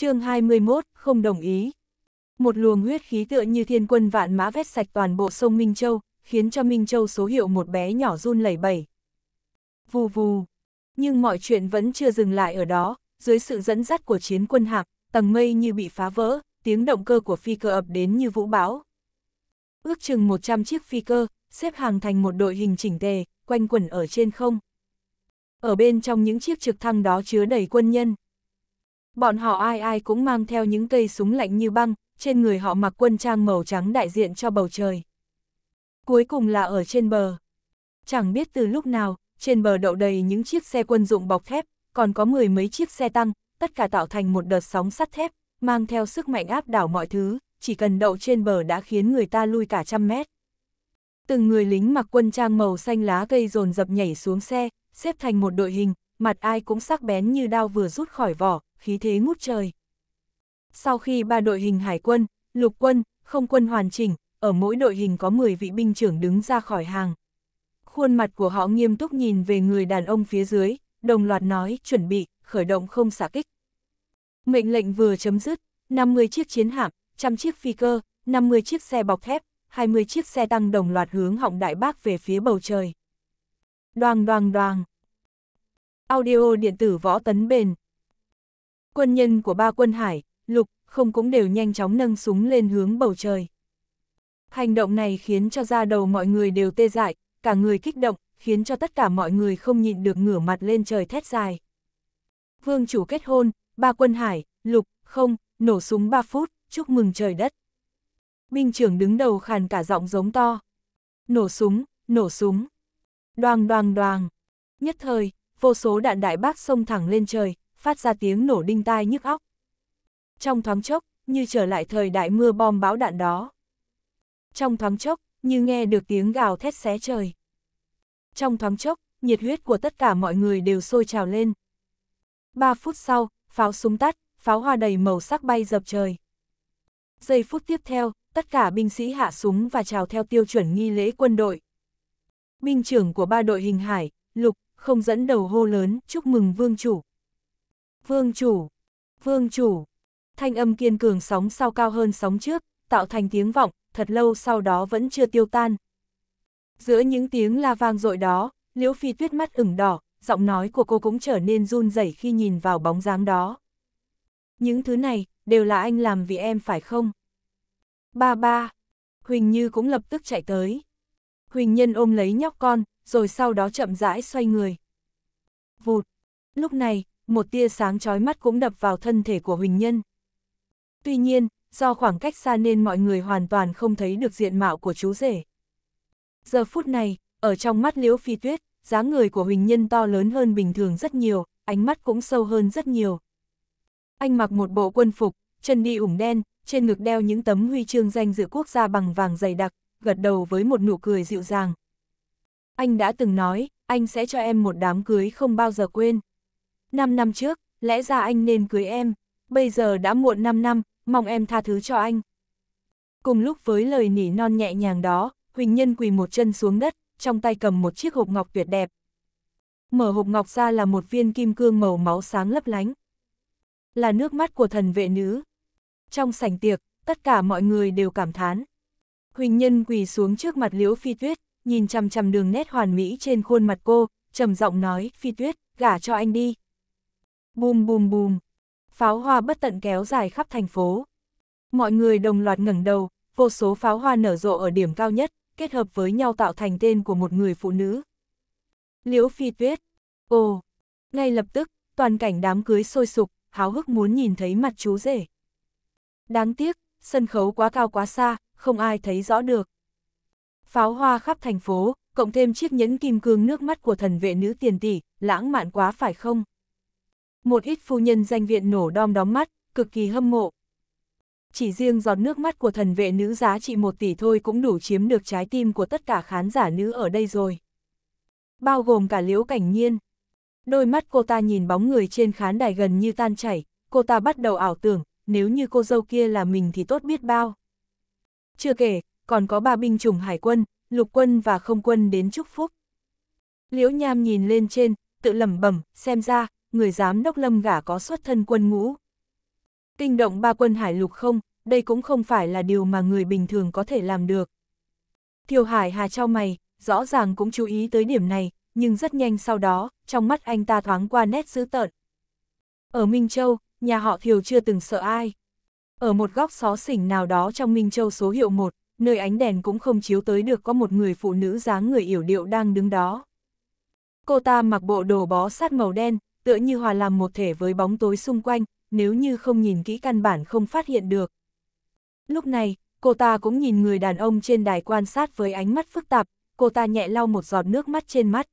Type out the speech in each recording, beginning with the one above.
chương 21, không đồng ý. Một luồng huyết khí tựa như thiên quân vạn mã vét sạch toàn bộ sông Minh Châu, khiến cho Minh Châu số hiệu một bé nhỏ run lẩy bẩy. Vù vù. Nhưng mọi chuyện vẫn chưa dừng lại ở đó, dưới sự dẫn dắt của chiến quân hạc, tầng mây như bị phá vỡ, tiếng động cơ của phi cơ ập đến như vũ bão. Ước chừng 100 chiếc phi cơ, xếp hàng thành một đội hình chỉnh tề, quanh quẩn ở trên không. Ở bên trong những chiếc trực thăng đó chứa đầy quân nhân. Bọn họ ai ai cũng mang theo những cây súng lạnh như băng, trên người họ mặc quân trang màu trắng đại diện cho bầu trời. Cuối cùng là ở trên bờ. Chẳng biết từ lúc nào, trên bờ đậu đầy những chiếc xe quân dụng bọc thép, còn có mười mấy chiếc xe tăng, tất cả tạo thành một đợt sóng sắt thép, mang theo sức mạnh áp đảo mọi thứ, chỉ cần đậu trên bờ đã khiến người ta lui cả trăm mét. Từng người lính mặc quân trang màu xanh lá cây dồn dập nhảy xuống xe, xếp thành một đội hình, mặt ai cũng sắc bén như đao vừa rút khỏi vỏ, khí thế ngút trời. Sau khi ba đội hình hải quân, lục quân, không quân hoàn chỉnh, ở mỗi đội hình có 10 vị binh trưởng đứng ra khỏi hàng. Khuôn mặt của họ nghiêm túc nhìn về người đàn ông phía dưới, đồng loạt nói chuẩn bị, khởi động không xả kích. Mệnh lệnh vừa chấm dứt, 50 chiếc chiến hạm, trăm chiếc phi cơ, 50 chiếc xe bọc thép, 20 chiếc xe tăng đồng loạt hướng họng đại bác về phía bầu trời. Đoàng đoàng đoàng. Audio điện tử võ tấn bền, Quân nhân của ba quân hải, lục, không cũng đều nhanh chóng nâng súng lên hướng bầu trời. Hành động này khiến cho da đầu mọi người đều tê dại, cả người kích động, khiến cho tất cả mọi người không nhịn được ngửa mặt lên trời thét dài. Vương chủ kết hôn, ba quân hải, lục, không, nổ súng 3 phút, chúc mừng trời đất. Binh trưởng đứng đầu khàn cả giọng giống to. Nổ súng, nổ súng. Đoàng đoàng đoàng. Nhất thời, vô số đạn đại bác xông thẳng lên trời, phát ra tiếng nổ đinh tai nhức óc. Trong thoáng chốc, như trở lại thời đại mưa bom bão đạn đó. Trong thoáng chốc, như nghe được tiếng gào thét xé trời. Trong thoáng chốc, nhiệt huyết của tất cả mọi người đều sôi trào lên. Ba phút sau, pháo súng tắt, pháo hoa đầy màu sắc bay dập trời. Giây phút tiếp theo, tất cả binh sĩ hạ súng và chào theo tiêu chuẩn nghi lễ quân đội. Binh trưởng của ba đội hình hải, lục, không dẫn đầu hô lớn, chúc mừng vương chủ. Vương chủ, vương chủ, thanh âm kiên cường sóng sau cao hơn sóng trước, tạo thành tiếng vọng, thật lâu sau đó vẫn chưa tiêu tan. Giữa những tiếng la vang dội đó, Liễu Phi tuyết mắt ửng đỏ, giọng nói của cô cũng trở nên run rẩy khi nhìn vào bóng dáng đó. Những thứ này, đều là anh làm vì em phải không? Ba ba, Huỳnh Như cũng lập tức chạy tới. Huỳnh Nhân ôm lấy nhóc con, rồi sau đó chậm rãi xoay người. Vụt, lúc này, một tia sáng chói mắt cũng đập vào thân thể của Huỳnh Nhân. Tuy nhiên, do khoảng cách xa nên mọi người hoàn toàn không thấy được diện mạo của chú rể. Giờ phút này, ở trong mắt Liễu Phi Tuyết, dáng người của Huỳnh Nhân to lớn hơn bình thường rất nhiều, ánh mắt cũng sâu hơn rất nhiều. Anh mặc một bộ quân phục, chân đi ủng đen, trên ngực đeo những tấm huy chương danh dự quốc gia bằng vàng dày đặc, gật đầu với một nụ cười dịu dàng. Anh đã từng nói, anh sẽ cho em một đám cưới không bao giờ quên. 5 năm trước, lẽ ra anh nên cưới em, bây giờ đã muộn 5 năm, mong em tha thứ cho anh. Cùng lúc với lời nỉ non nhẹ nhàng đó, Huỳnh Nhân quỳ một chân xuống đất, trong tay cầm một chiếc hộp ngọc tuyệt đẹp. Mở hộp ngọc ra là một viên kim cương màu máu sáng lấp lánh. Là nước mắt của thần vệ nữ. Trong sảnh tiệc, tất cả mọi người đều cảm thán. Huỳnh Nhân quỳ xuống trước mặt Liễu Phi Tuyết, nhìn chằm chằm đường nét hoàn mỹ trên khuôn mặt cô, trầm giọng nói, Phi Tuyết, gả cho anh đi. Bùm bùm bùm, pháo hoa bất tận kéo dài khắp thành phố. Mọi người đồng loạt ngẩng đầu, vô số pháo hoa nở rộ ở điểm cao nhất, kết hợp với nhau tạo thành tên của một người phụ nữ. Liễu Phi Tuyết. Ồ, ngay lập tức, toàn cảnh đám cưới sôi sục, háo hức muốn nhìn thấy mặt chú rể. Đáng tiếc, sân khấu quá cao quá xa, không ai thấy rõ được. Pháo hoa khắp thành phố, cộng thêm chiếc nhẫn kim cương nước mắt của thần vệ nữ tiền tỷ, lãng mạn quá phải không? Một ít phu nhân danh viện nổ đom đóm mắt, cực kỳ hâm mộ. Chỉ riêng giọt nước mắt của thần vệ nữ giá trị một tỷ thôi cũng đủ chiếm được trái tim của tất cả khán giả nữ ở đây rồi. Bao gồm cả liễu cảnh nhiên. Đôi mắt cô ta nhìn bóng người trên khán đài gần như tan chảy, cô ta bắt đầu ảo tưởng, nếu như cô dâu kia là mình thì tốt biết bao. Chưa kể, còn có ba binh chủng hải quân, lục quân và không quân đến chúc phúc. Liễu Nham nhìn lên trên, tự lẩm bẩm, xem ra, người giám đốc lâm gả có xuất thân quân ngũ. Kinh động ba quân hải lục không, đây cũng không phải là điều mà người bình thường có thể làm được. Thiều Hải Hà trao mày, rõ ràng cũng chú ý tới điểm này, nhưng rất nhanh sau đó, trong mắt anh ta thoáng qua nét dữ tợn. Ở Minh Châu, nhà họ Thiều chưa từng sợ ai. Ở một góc xó xỉnh nào đó trong Minh Châu số hiệu 1, nơi ánh đèn cũng không chiếu tới được có một người phụ nữ dáng người yểu điệu đang đứng đó. Cô ta mặc bộ đồ bó sát màu đen, tựa như hòa làm một thể với bóng tối xung quanh, nếu như không nhìn kỹ căn bản không phát hiện được. Lúc này, cô ta cũng nhìn người đàn ông trên đài quan sát với ánh mắt phức tạp, cô ta nhẹ lau một giọt nước mắt trên mắt.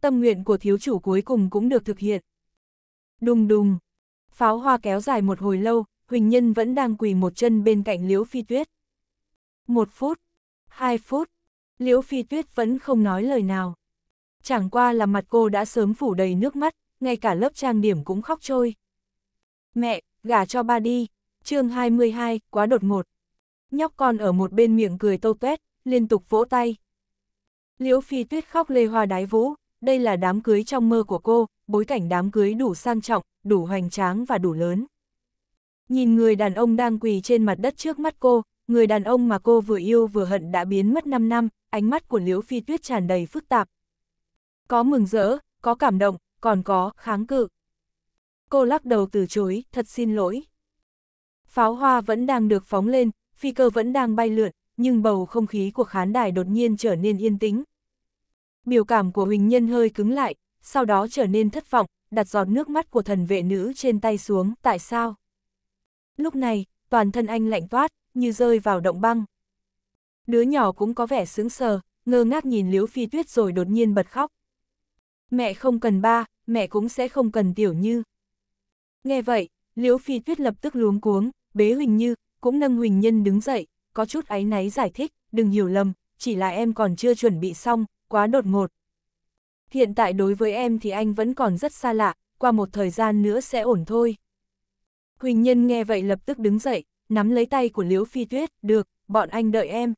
Tâm nguyện của thiếu chủ cuối cùng cũng được thực hiện. Đùng đùng, pháo hoa kéo dài một hồi lâu, Huỳnh Nhân vẫn đang quỳ một chân bên cạnh Liễu Phi Tuyết. Một phút, hai phút, Liễu Phi Tuyết vẫn không nói lời nào. Chẳng qua là mặt cô đã sớm phủ đầy nước mắt, ngay cả lớp trang điểm cũng khóc trôi. Mẹ, gả cho ba đi, chương 22, quá đột ngột. Nhóc con ở một bên miệng cười tô tuét, liên tục vỗ tay. Liễu Phi Tuyết khóc lê hoa đái vũ, đây là đám cưới trong mơ của cô, bối cảnh đám cưới đủ sang trọng, đủ hoành tráng và đủ lớn. Nhìn người đàn ông đang quỳ trên mặt đất trước mắt cô, người đàn ông mà cô vừa yêu vừa hận đã biến mất 5 năm, ánh mắt của Liễu Phi Tuyết tràn đầy phức tạp. Có mừng rỡ, có cảm động, còn có kháng cự. Cô lắc đầu từ chối, thật xin lỗi. Pháo hoa vẫn đang được phóng lên, phi cơ vẫn đang bay lượn, nhưng bầu không khí của khán đài đột nhiên trở nên yên tĩnh. Biểu cảm của Huỳnh Nhân hơi cứng lại, sau đó trở nên thất vọng, đặt giọt nước mắt của thần vệ nữ trên tay xuống, tại sao? Lúc này, toàn thân anh lạnh toát, như rơi vào động băng. Đứa nhỏ cũng có vẻ sững sờ, ngơ ngác nhìn Liễu Phi Tuyết rồi đột nhiên bật khóc. Mẹ không cần ba, mẹ cũng sẽ không cần tiểu như. Nghe vậy, Liễu Phi Tuyết lập tức luống cuống, bế Huỳnh Như, cũng nâng Huỳnh Nhân đứng dậy, có chút áy náy giải thích, đừng hiểu lầm, chỉ là em còn chưa chuẩn bị xong, quá đột ngột. Hiện tại đối với em thì anh vẫn còn rất xa lạ, qua một thời gian nữa sẽ ổn thôi. Huỳnh Nhân nghe vậy lập tức đứng dậy, nắm lấy tay của Liễu Phi Tuyết, được, bọn anh đợi em.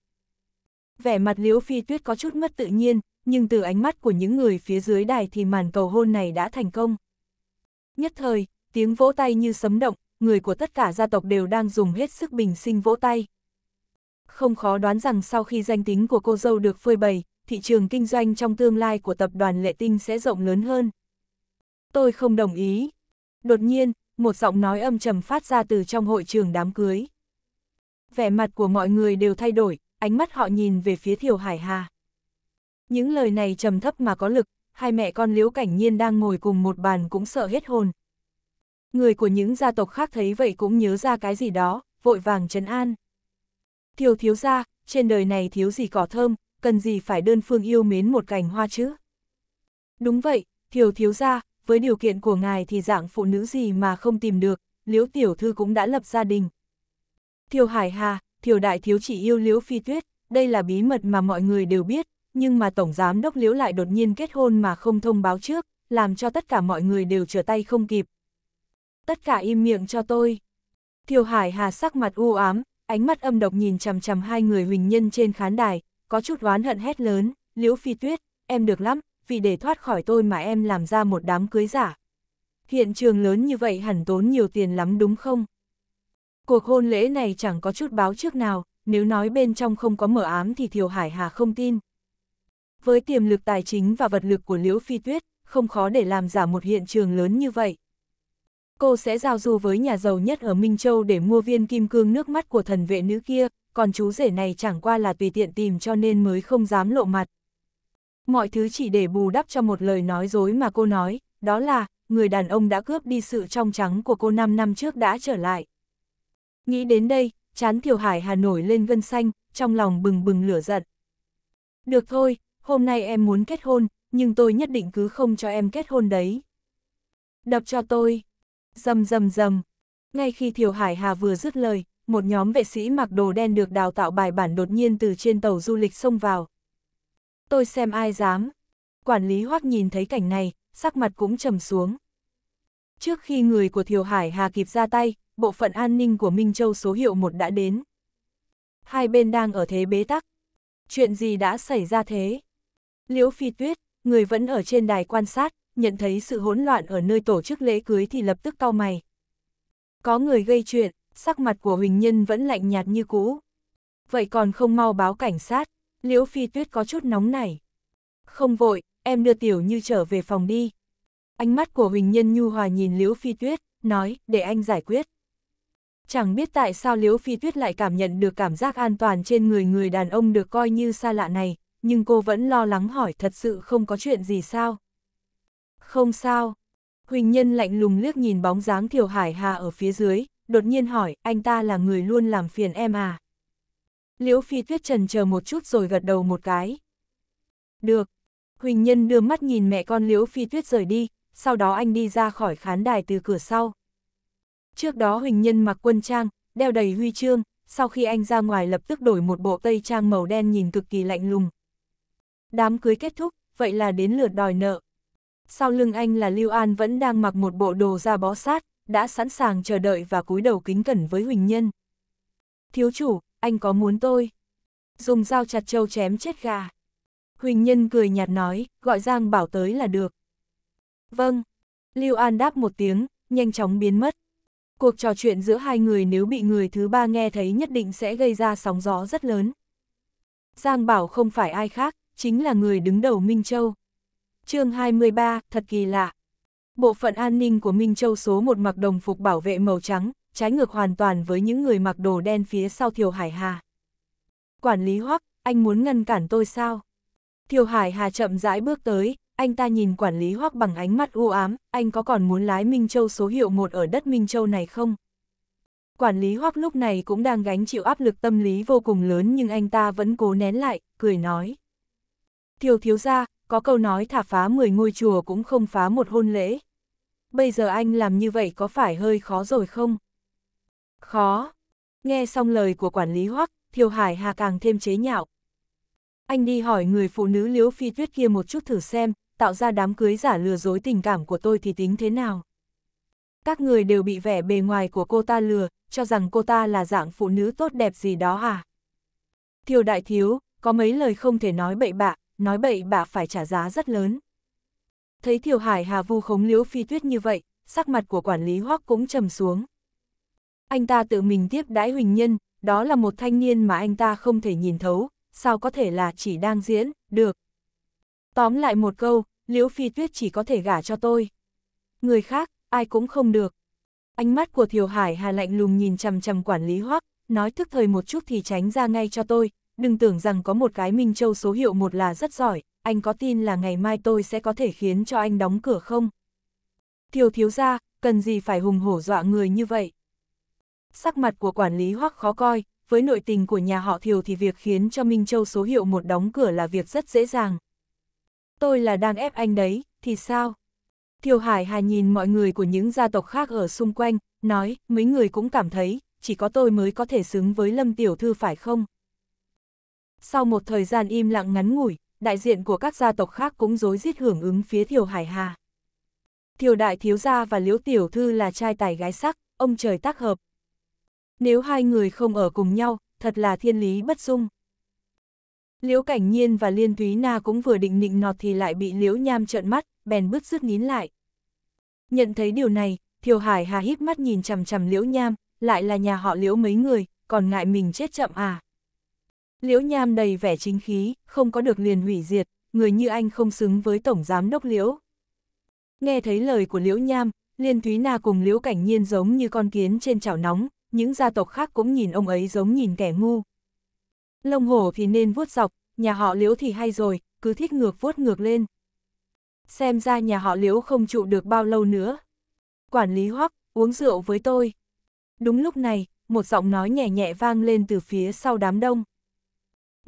Vẻ mặt Liễu Phi Tuyết có chút mất tự nhiên, nhưng từ ánh mắt của những người phía dưới đài thì màn cầu hôn này đã thành công. Nhất thời, tiếng vỗ tay như sấm động, người của tất cả gia tộc đều đang dùng hết sức bình sinh vỗ tay. Không khó đoán rằng sau khi danh tính của cô dâu được phơi bày, thị trường kinh doanh trong tương lai của tập đoàn Lệ Tinh sẽ rộng lớn hơn. Tôi không đồng ý. Đột nhiên, một giọng nói âm trầm phát ra từ trong hội trường đám cưới. Vẻ mặt của mọi người đều thay đổi, ánh mắt họ nhìn về phía Thiều Hải Hà. Những lời này trầm thấp mà có lực, hai mẹ con Liễu Cảnh Nhiên đang ngồi cùng một bàn cũng sợ hết hồn. Người của những gia tộc khác thấy vậy cũng nhớ ra cái gì đó, vội vàng trấn an. Thiều thiếu gia, trên đời này thiếu gì cỏ thơm, cần gì phải đơn phương yêu mến một cành hoa chứ? Đúng vậy, thiều thiếu gia, với điều kiện của ngài thì dạng phụ nữ gì mà không tìm được, Liễu tiểu thư cũng đã lập gia đình. Thiều Hải Hà, Thiều đại thiếu chỉ yêu Liễu Phi Tuyết, đây là bí mật mà mọi người đều biết, nhưng mà Tổng Giám Đốc Liễu lại đột nhiên kết hôn mà không thông báo trước, làm cho tất cả mọi người đều trở tay không kịp. Tất cả im miệng cho tôi. Thiều Hải Hà sắc mặt u ám, ánh mắt âm độc nhìn chằm chằm hai người huỳnh nhân trên khán đài, có chút oán hận hét lớn, Liễu Phi Tuyết, em được lắm, vì để thoát khỏi tôi mà em làm ra một đám cưới giả. Hiện trường lớn như vậy hẳn tốn nhiều tiền lắm đúng không? Cuộc hôn lễ này chẳng có chút báo trước nào, nếu nói bên trong không có mở ám thì Thiều Hải Hà không tin, với tiềm lực tài chính và vật lực của Liễu Phi Tuyết, không khó để làm giả một hiện trường lớn như vậy. Cô sẽ giao du với nhà giàu nhất ở Minh Châu để mua viên kim cương nước mắt của thần vệ nữ kia, còn chú rể này chẳng qua là tùy tiện tìm cho nên mới không dám lộ mặt. Mọi thứ chỉ để bù đắp cho một lời nói dối mà cô nói, đó là, người đàn ông đã cướp đi sự trong trắng của cô 5 năm trước đã trở lại. Nghĩ đến đây, chán Thiều Hải Hà nổi lên gân xanh, trong lòng bừng bừng lửa giận. Được thôi, hôm nay em muốn kết hôn, nhưng tôi nhất định cứ không cho em kết hôn đấy. Đập cho tôi. Dầm dầm dầm. Ngay khi Thiều Hải Hà vừa dứt lời, một nhóm vệ sĩ mặc đồ đen được đào tạo bài bản đột nhiên từ trên tàu du lịch xông vào. Tôi xem ai dám. Quản lý Hoắc nhìn thấy cảnh này, sắc mặt cũng trầm xuống. Trước khi người của Thiều Hải Hà kịp ra tay, bộ phận an ninh của Minh Châu số hiệu 1 đã đến. Hai bên đang ở thế bế tắc. Chuyện gì đã xảy ra thế? Liễu Phi Tuyết, người vẫn ở trên đài quan sát, nhận thấy sự hỗn loạn ở nơi tổ chức lễ cưới thì lập tức cau mày. Có người gây chuyện, sắc mặt của Huỳnh Nhân vẫn lạnh nhạt như cũ. Vậy còn không mau báo cảnh sát, Liễu Phi Tuyết có chút nóng nảy. Không vội, em đưa Tiểu Như trở về phòng đi. Ánh mắt của Huỳnh Nhân nhu hòa nhìn Liễu Phi Tuyết, nói, để anh giải quyết. Chẳng biết tại sao Liễu Phi Tuyết lại cảm nhận được cảm giác an toàn trên người người đàn ông được coi như xa lạ này, nhưng cô vẫn lo lắng hỏi thật sự không có chuyện gì sao. Không sao. Huỳnh Nhân lạnh lùng liếc nhìn bóng dáng Thiều Hải Hà ở phía dưới, đột nhiên hỏi, anh ta là người luôn làm phiền em à? Liễu Phi Tuyết trần chờ một chút rồi gật đầu một cái. Được. Huỳnh Nhân đưa mắt nhìn mẹ con Liễu Phi Tuyết rời đi, sau đó anh đi ra khỏi khán đài từ cửa sau. Trước đó Huỳnh Nhân mặc quân trang, đeo đầy huy chương, sau khi anh ra ngoài lập tức đổi một bộ tây trang màu đen nhìn cực kỳ lạnh lùng, Đám cưới kết thúc, vậy là đến lượt đòi nợ. Sau lưng anh là Lưu An vẫn đang mặc một bộ đồ da bó sát, đã sẵn sàng chờ đợi và cúi đầu kính cẩn với Huỳnh Nhân. Thiếu chủ, anh có muốn tôi? Dùng dao chặt trâu chém chết gà. Huỳnh Nhân cười nhạt nói, gọi Giang Bảo tới là được. Vâng. Lưu An đáp một tiếng, nhanh chóng biến mất. Cuộc trò chuyện giữa hai người nếu bị người thứ ba nghe thấy nhất định sẽ gây ra sóng gió rất lớn. Giang Bảo không phải ai khác, chính là người đứng đầu Minh Châu. chương 23, thật kỳ lạ. Bộ phận an ninh của Minh Châu số một mặc đồng phục bảo vệ màu trắng, trái ngược hoàn toàn với những người mặc đồ đen phía sau Thiều Hải Hà. Quản lý Hoắc, anh muốn ngăn cản tôi sao? Thiều Hải Hà chậm rãi bước tới, anh ta nhìn quản lý Hoắc bằng ánh mắt u ám, anh có còn muốn lái Minh Châu số hiệu một ở đất Minh Châu này không? Quản lý Hoắc lúc này cũng đang gánh chịu áp lực tâm lý vô cùng lớn nhưng anh ta vẫn cố nén lại, cười nói. Thiều thiếu gia, có câu nói thả phá 10 ngôi chùa cũng không phá một hôn lễ. Bây giờ anh làm như vậy có phải hơi khó rồi không? Khó. Nghe xong lời của quản lý hoắc, Thiều Hải Hà càng thêm chế nhạo. Anh đi hỏi người phụ nữ liễu phi tuyết kia một chút thử xem, tạo ra đám cưới giả lừa dối tình cảm của tôi thì tính thế nào? Các người đều bị vẻ bề ngoài của cô ta lừa, cho rằng cô ta là dạng phụ nữ tốt đẹp gì đó à? Thiều đại thiếu, có mấy lời không thể nói bậy bạ, nói bậy bạ phải trả giá rất lớn. Thấy Thiều Hải Hà vu khống liễu phi tuyết như vậy, sắc mặt của quản lý hoắc cũng trầm xuống. Anh ta tự mình tiếp đãi huỳnh nhân, đó là một thanh niên mà anh ta không thể nhìn thấu, sao có thể là chỉ đang diễn, được. Tóm lại một câu, liễu phi tuyết chỉ có thể gả cho tôi. Người khác, ai cũng không được. Ánh mắt của Thiều Hải Hà lạnh lùng nhìn chằm chằm quản lý hoắc, nói thức thời một chút thì tránh ra ngay cho tôi, đừng tưởng rằng có một cái Minh Châu số hiệu một là rất giỏi, anh có tin là ngày mai tôi sẽ có thể khiến cho anh đóng cửa không? Thiều thiếu ra, cần gì phải hùng hổ dọa người như vậy? Sắc mặt của quản lý hoắc khó coi, với nội tình của nhà họ Thiều thì việc khiến cho Minh Châu số hiệu một đóng cửa là việc rất dễ dàng. Tôi là đang ép anh đấy, thì sao? Thiều Hải Hà nhìn mọi người của những gia tộc khác ở xung quanh, nói, mấy người cũng cảm thấy, chỉ có tôi mới có thể xứng với Lâm Tiểu Thư phải không? Sau một thời gian im lặng ngắn ngủi, đại diện của các gia tộc khác cũng rối rít hưởng ứng phía Thiều Hải Hà. Thiều đại thiếu gia và Liễu tiểu thư là trai tài gái sắc, ông trời tác hợp. Nếu hai người không ở cùng nhau, thật là thiên lý bất dung. Liễu Cảnh Nhiên và Liên Thúy Na cũng vừa định nịnh nọt thì lại bị Liễu Nham trợn mắt, bèn bứt rứt nín lại. Nhận thấy điều này, Thiều Hải Hà hít mắt nhìn chằm chằm Liễu Nham, lại là nhà họ Liễu mấy người, còn ngại mình chết chậm à. Liễu Nham đầy vẻ chính khí, không có được liền hủy diệt, người như anh không xứng với Tổng Giám Đốc Liễu. Nghe thấy lời của Liễu Nham, Liên Thúy Na cùng Liễu Cảnh Nhiên giống như con kiến trên chảo nóng, những gia tộc khác cũng nhìn ông ấy giống nhìn kẻ ngu. Lông hổ thì nên vuốt dọc, nhà họ Liễu thì hay rồi, cứ thích ngược vuốt ngược lên. Xem ra nhà họ Liễu không trụ được bao lâu nữa. Quản lý hoắc, uống rượu với tôi. Đúng lúc này, một giọng nói nhẹ nhẹ vang lên từ phía sau đám đông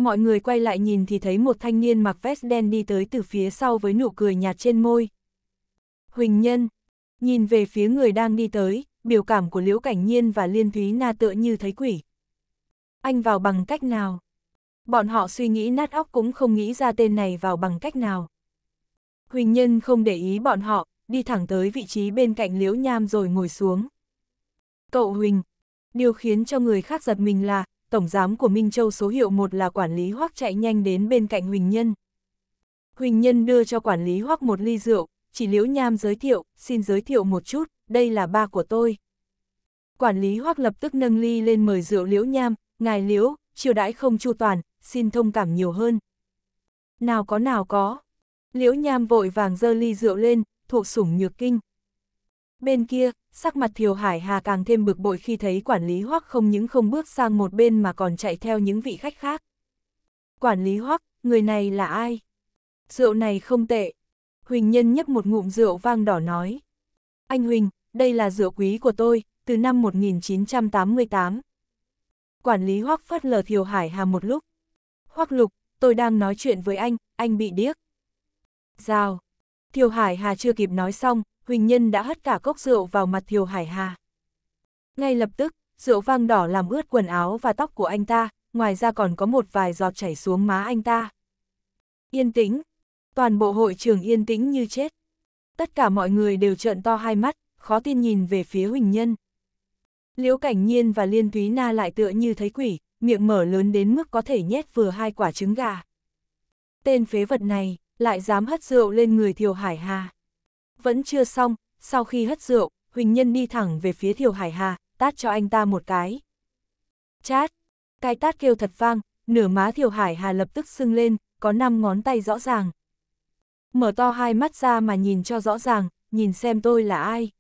mọi người quay lại nhìn thì thấy một thanh niên mặc vest đen đi tới từ phía sau với nụ cười nhạt trên môi. Huỳnh Nhân, nhìn về phía người đang đi tới, biểu cảm của Liễu Cảnh Nhiên và Liên Thúy Na tựa như thấy quỷ. Anh vào bằng cách nào? Bọn họ suy nghĩ nát óc cũng không nghĩ ra tên này vào bằng cách nào. Huỳnh Nhân không để ý bọn họ, đi thẳng tới vị trí bên cạnh Liễu Nham rồi ngồi xuống. Cậu Huỳnh, điều khiến cho người khác giật mình là, tổng giám của Minh Châu số hiệu một là quản lý hoắc chạy nhanh đến bên cạnh Huỳnh Nhân. Huỳnh Nhân đưa cho quản lý hoắc một ly rượu, chỉ liễu nham giới thiệu, xin giới thiệu một chút, đây là ba của tôi. Quản lý hoắc lập tức nâng ly lên mời rượu liễu nham, ngài liễu, chiều đãi không chu toàn, xin thông cảm nhiều hơn. Nào có nào có. Liễu nham vội vàng dơ ly rượu lên, thuộc sủng nhược kinh. Bên kia, sắc mặt Thiều Hải Hà càng thêm bực bội khi thấy quản lý hoắc không những không bước sang một bên mà còn chạy theo những vị khách khác. Quản lý hoắc, người này là ai? Rượu này không tệ. Huỳnh Nhân nhấp một ngụm rượu vang đỏ nói. Anh Huỳnh, đây là rượu quý của tôi, từ năm 1988. Quản lý hoắc phất lờ Thiều Hải Hà một lúc. Hoắc lục, tôi đang nói chuyện với anh, anh bị điếc. Giao. Thiều Hải Hà chưa kịp nói xong, Huỳnh Nhân đã hất cả cốc rượu vào mặt Thiều Hải Hà. Ngay lập tức, rượu vang đỏ làm ướt quần áo và tóc của anh ta, ngoài ra còn có một vài giọt chảy xuống má anh ta. Yên tĩnh, toàn bộ hội trường yên tĩnh như chết. Tất cả mọi người đều trợn to hai mắt, khó tin nhìn về phía Huỳnh Nhân. Liễu Cảnh Nhiên và Liên Thúy Na lại tựa như thấy quỷ, miệng mở lớn đến mức có thể nhét vừa hai quả trứng gà. Tên phế vật này, lại dám hất rượu lên người Thiều Hải Hà. Vẫn chưa xong, sau khi hất rượu, Huỳnh Nhân đi thẳng về phía Thiều Hải Hà, tát cho anh ta một cái. Chát! Cái tát kêu thật vang, nửa má Thiều Hải Hà lập tức sưng lên, có 5 ngón tay rõ ràng. Mở to hai mắt ra mà nhìn cho rõ ràng, nhìn xem tôi là ai.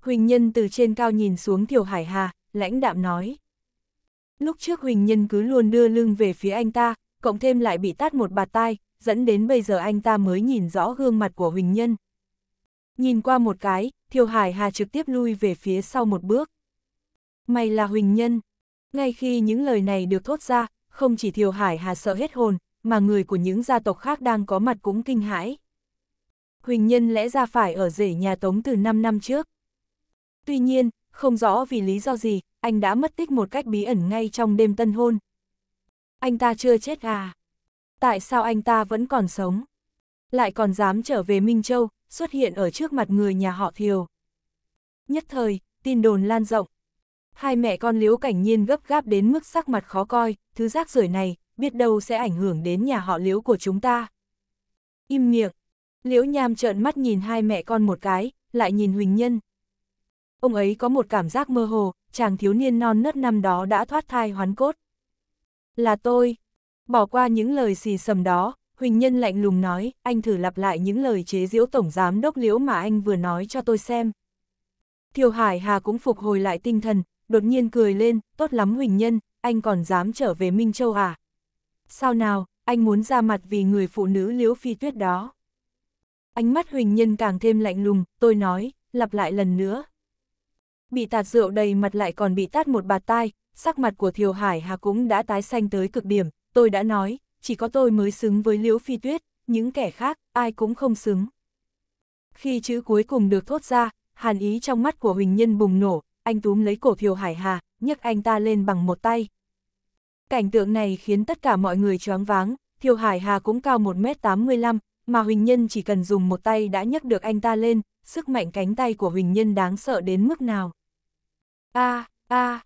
Huỳnh Nhân từ trên cao nhìn xuống Thiều Hải Hà, lãnh đạm nói. Lúc trước Huỳnh Nhân cứ luôn đưa lưng về phía anh ta, cộng thêm lại bị tát một bạt tai, dẫn đến bây giờ anh ta mới nhìn rõ gương mặt của Huỳnh Nhân. Nhìn qua một cái, Thiều Hải Hà trực tiếp lui về phía sau một bước. Mày là Huỳnh Nhân. Ngay khi những lời này được thốt ra, không chỉ Thiều Hải Hà sợ hết hồn, mà người của những gia tộc khác đang có mặt cũng kinh hãi. Huỳnh Nhân lẽ ra phải ở rể nhà Tống từ 5 năm trước. Tuy nhiên, không rõ vì lý do gì, anh đã mất tích một cách bí ẩn ngay trong đêm tân hôn. Anh ta chưa chết à? Tại sao anh ta vẫn còn sống? Lại còn dám trở về Minh Châu, xuất hiện ở trước mặt người nhà họ Thiều. Nhất thời, tin đồn lan rộng. Hai mẹ con Liễu Cảnh Nhiên gấp gáp đến mức sắc mặt khó coi, thứ rác rưởi này, biết đâu sẽ ảnh hưởng đến nhà họ Liễu của chúng ta. Im miệng, Liễu Nham trợn mắt nhìn hai mẹ con một cái, lại nhìn Huỳnh Nhân. Ông ấy có một cảm giác mơ hồ, chàng thiếu niên non nớt năm đó đã thoát thai hoán cốt. Là tôi. Bỏ qua những lời xì sầm đó, Huỳnh Nhân lạnh lùng nói, anh thử lặp lại những lời chế giễu Tổng Giám Đốc Liễu mà anh vừa nói cho tôi xem. Thiều Hải Hà cũng phục hồi lại tinh thần, đột nhiên cười lên, tốt lắm Huỳnh Nhân, anh còn dám trở về Minh Châu à? Sao nào, anh muốn ra mặt vì người phụ nữ Liễu Phi Tuyết đó. Ánh mắt Huỳnh Nhân càng thêm lạnh lùng, tôi nói, lặp lại lần nữa. Bị tạt rượu đầy mặt lại còn bị tát một bạt tai, sắc mặt của Thiều Hải Hà cũng đã tái xanh tới cực điểm, tôi đã nói, chỉ có tôi mới xứng với Liễu Phi Tuyết, những kẻ khác, ai cũng không xứng. Khi chữ cuối cùng được thốt ra, hàn ý trong mắt của Huỳnh Nhân bùng nổ, anh túm lấy cổ Thiều Hải Hà, nhấc anh ta lên bằng một tay. Cảnh tượng này khiến tất cả mọi người choáng váng, Thiều Hải Hà cũng cao 1m85, mà Huỳnh Nhân chỉ cần dùng một tay đã nhấc được anh ta lên, sức mạnh cánh tay của Huỳnh Nhân đáng sợ đến mức nào. A, a,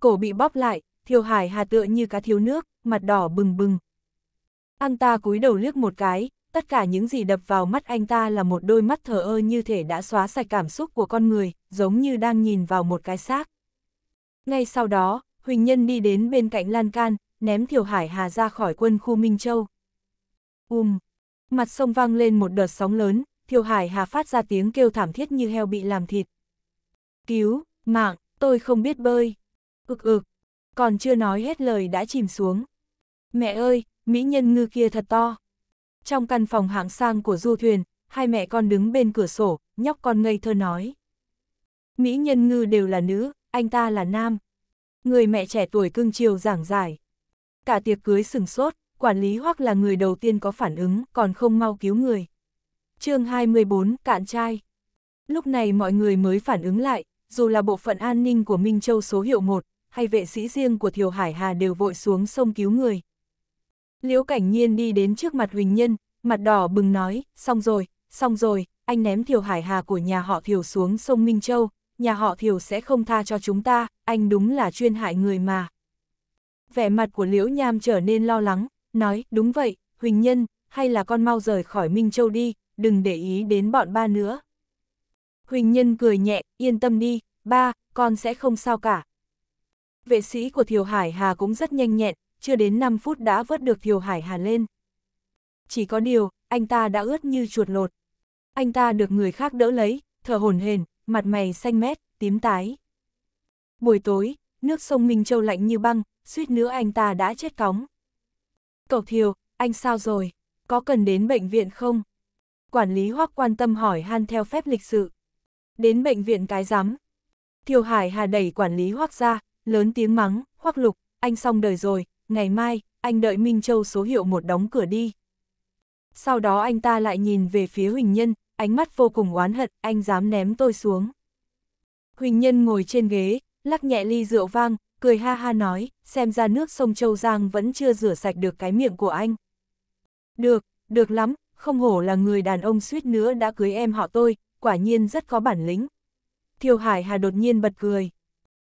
cổ bị bóp lại, Thiều Hải Hà tựa như cá thiếu nước, mặt đỏ bừng bừng. Anh ta cúi đầu liếc một cái, tất cả những gì đập vào mắt anh ta là một đôi mắt thờ ơ như thể đã xóa sạch cảm xúc của con người, giống như đang nhìn vào một cái xác. Ngay sau đó, Huỳnh Nhân đi đến bên cạnh lan can, ném Thiều Hải Hà ra khỏi quân khu Minh Châu. Um! Mặt sông vang lên một đợt sóng lớn, Thiều Hải Hà phát ra tiếng kêu thảm thiết như heo bị làm thịt. Cứu, mạng, tôi không biết bơi. Ực ực, còn chưa nói hết lời đã chìm xuống. Mẹ ơi, mỹ nhân ngư kia thật to. Trong căn phòng hạng sang của du thuyền, hai mẹ con đứng bên cửa sổ, nhóc con ngây thơ nói. Mỹ nhân ngư đều là nữ, anh ta là nam. Người mẹ trẻ tuổi cưng chiều giảng giải. Cả tiệc cưới sừng sốt, quản lý hoặc là người đầu tiên có phản ứng, còn không mau cứu người. chương 24, cạn trai. Lúc này mọi người mới phản ứng lại, dù là bộ phận an ninh của Minh Châu số hiệu 1, hay vệ sĩ riêng của Thiều Hải Hà đều vội xuống sông cứu người, Liễu Cảnh Nhiên đi đến trước mặt Huỳnh Nhân, mặt đỏ bừng nói, xong rồi, xong rồi, anh ném Thiều Hải Hà của nhà họ Thiều xuống sông Minh Châu, nhà họ Thiều sẽ không tha cho chúng ta, anh đúng là chuyên hại người mà. Vẻ mặt của Liễu Nham trở nên lo lắng, nói, đúng vậy, Huỳnh Nhân, hay là con mau rời khỏi Minh Châu đi, đừng để ý đến bọn ba nữa. Huỳnh Nhân cười nhẹ, yên tâm đi, ba, con sẽ không sao cả. Vệ sĩ của Thiều Hải Hà cũng rất nhanh nhẹn, chưa đến 5 phút đã vớt được Thiều Hải Hà lên. Chỉ có điều, anh ta đã ướt như chuột lột. Anh ta được người khác đỡ lấy, thở hổn hển, mặt mày xanh mét, tím tái. Buổi tối, nước sông Minh Châu lạnh như băng, suýt nữa anh ta đã chết cóng. Cậu Thiều, anh sao rồi? Có cần đến bệnh viện không? Quản lý hoắc quan tâm hỏi han theo phép lịch sự. Đến bệnh viện cái giám. Thiều Hải Hà đẩy quản lý hoắc ra, lớn tiếng mắng, hoắc lục, anh xong đời rồi, ngày mai, anh đợi Minh Châu số hiệu một đóng cửa đi. Sau đó anh ta lại nhìn về phía Huỳnh Nhân, ánh mắt vô cùng oán hận, anh dám ném tôi xuống. Huỳnh Nhân ngồi trên ghế, lắc nhẹ ly rượu vang, cười ha ha nói, xem ra nước sông Châu Giang vẫn chưa rửa sạch được cái miệng của anh. Được, được lắm, không hổ là người đàn ông suýt nữa đã cưới em họ tôi, quả nhiên rất có bản lĩnh. Thiều Hải Hà đột nhiên bật cười.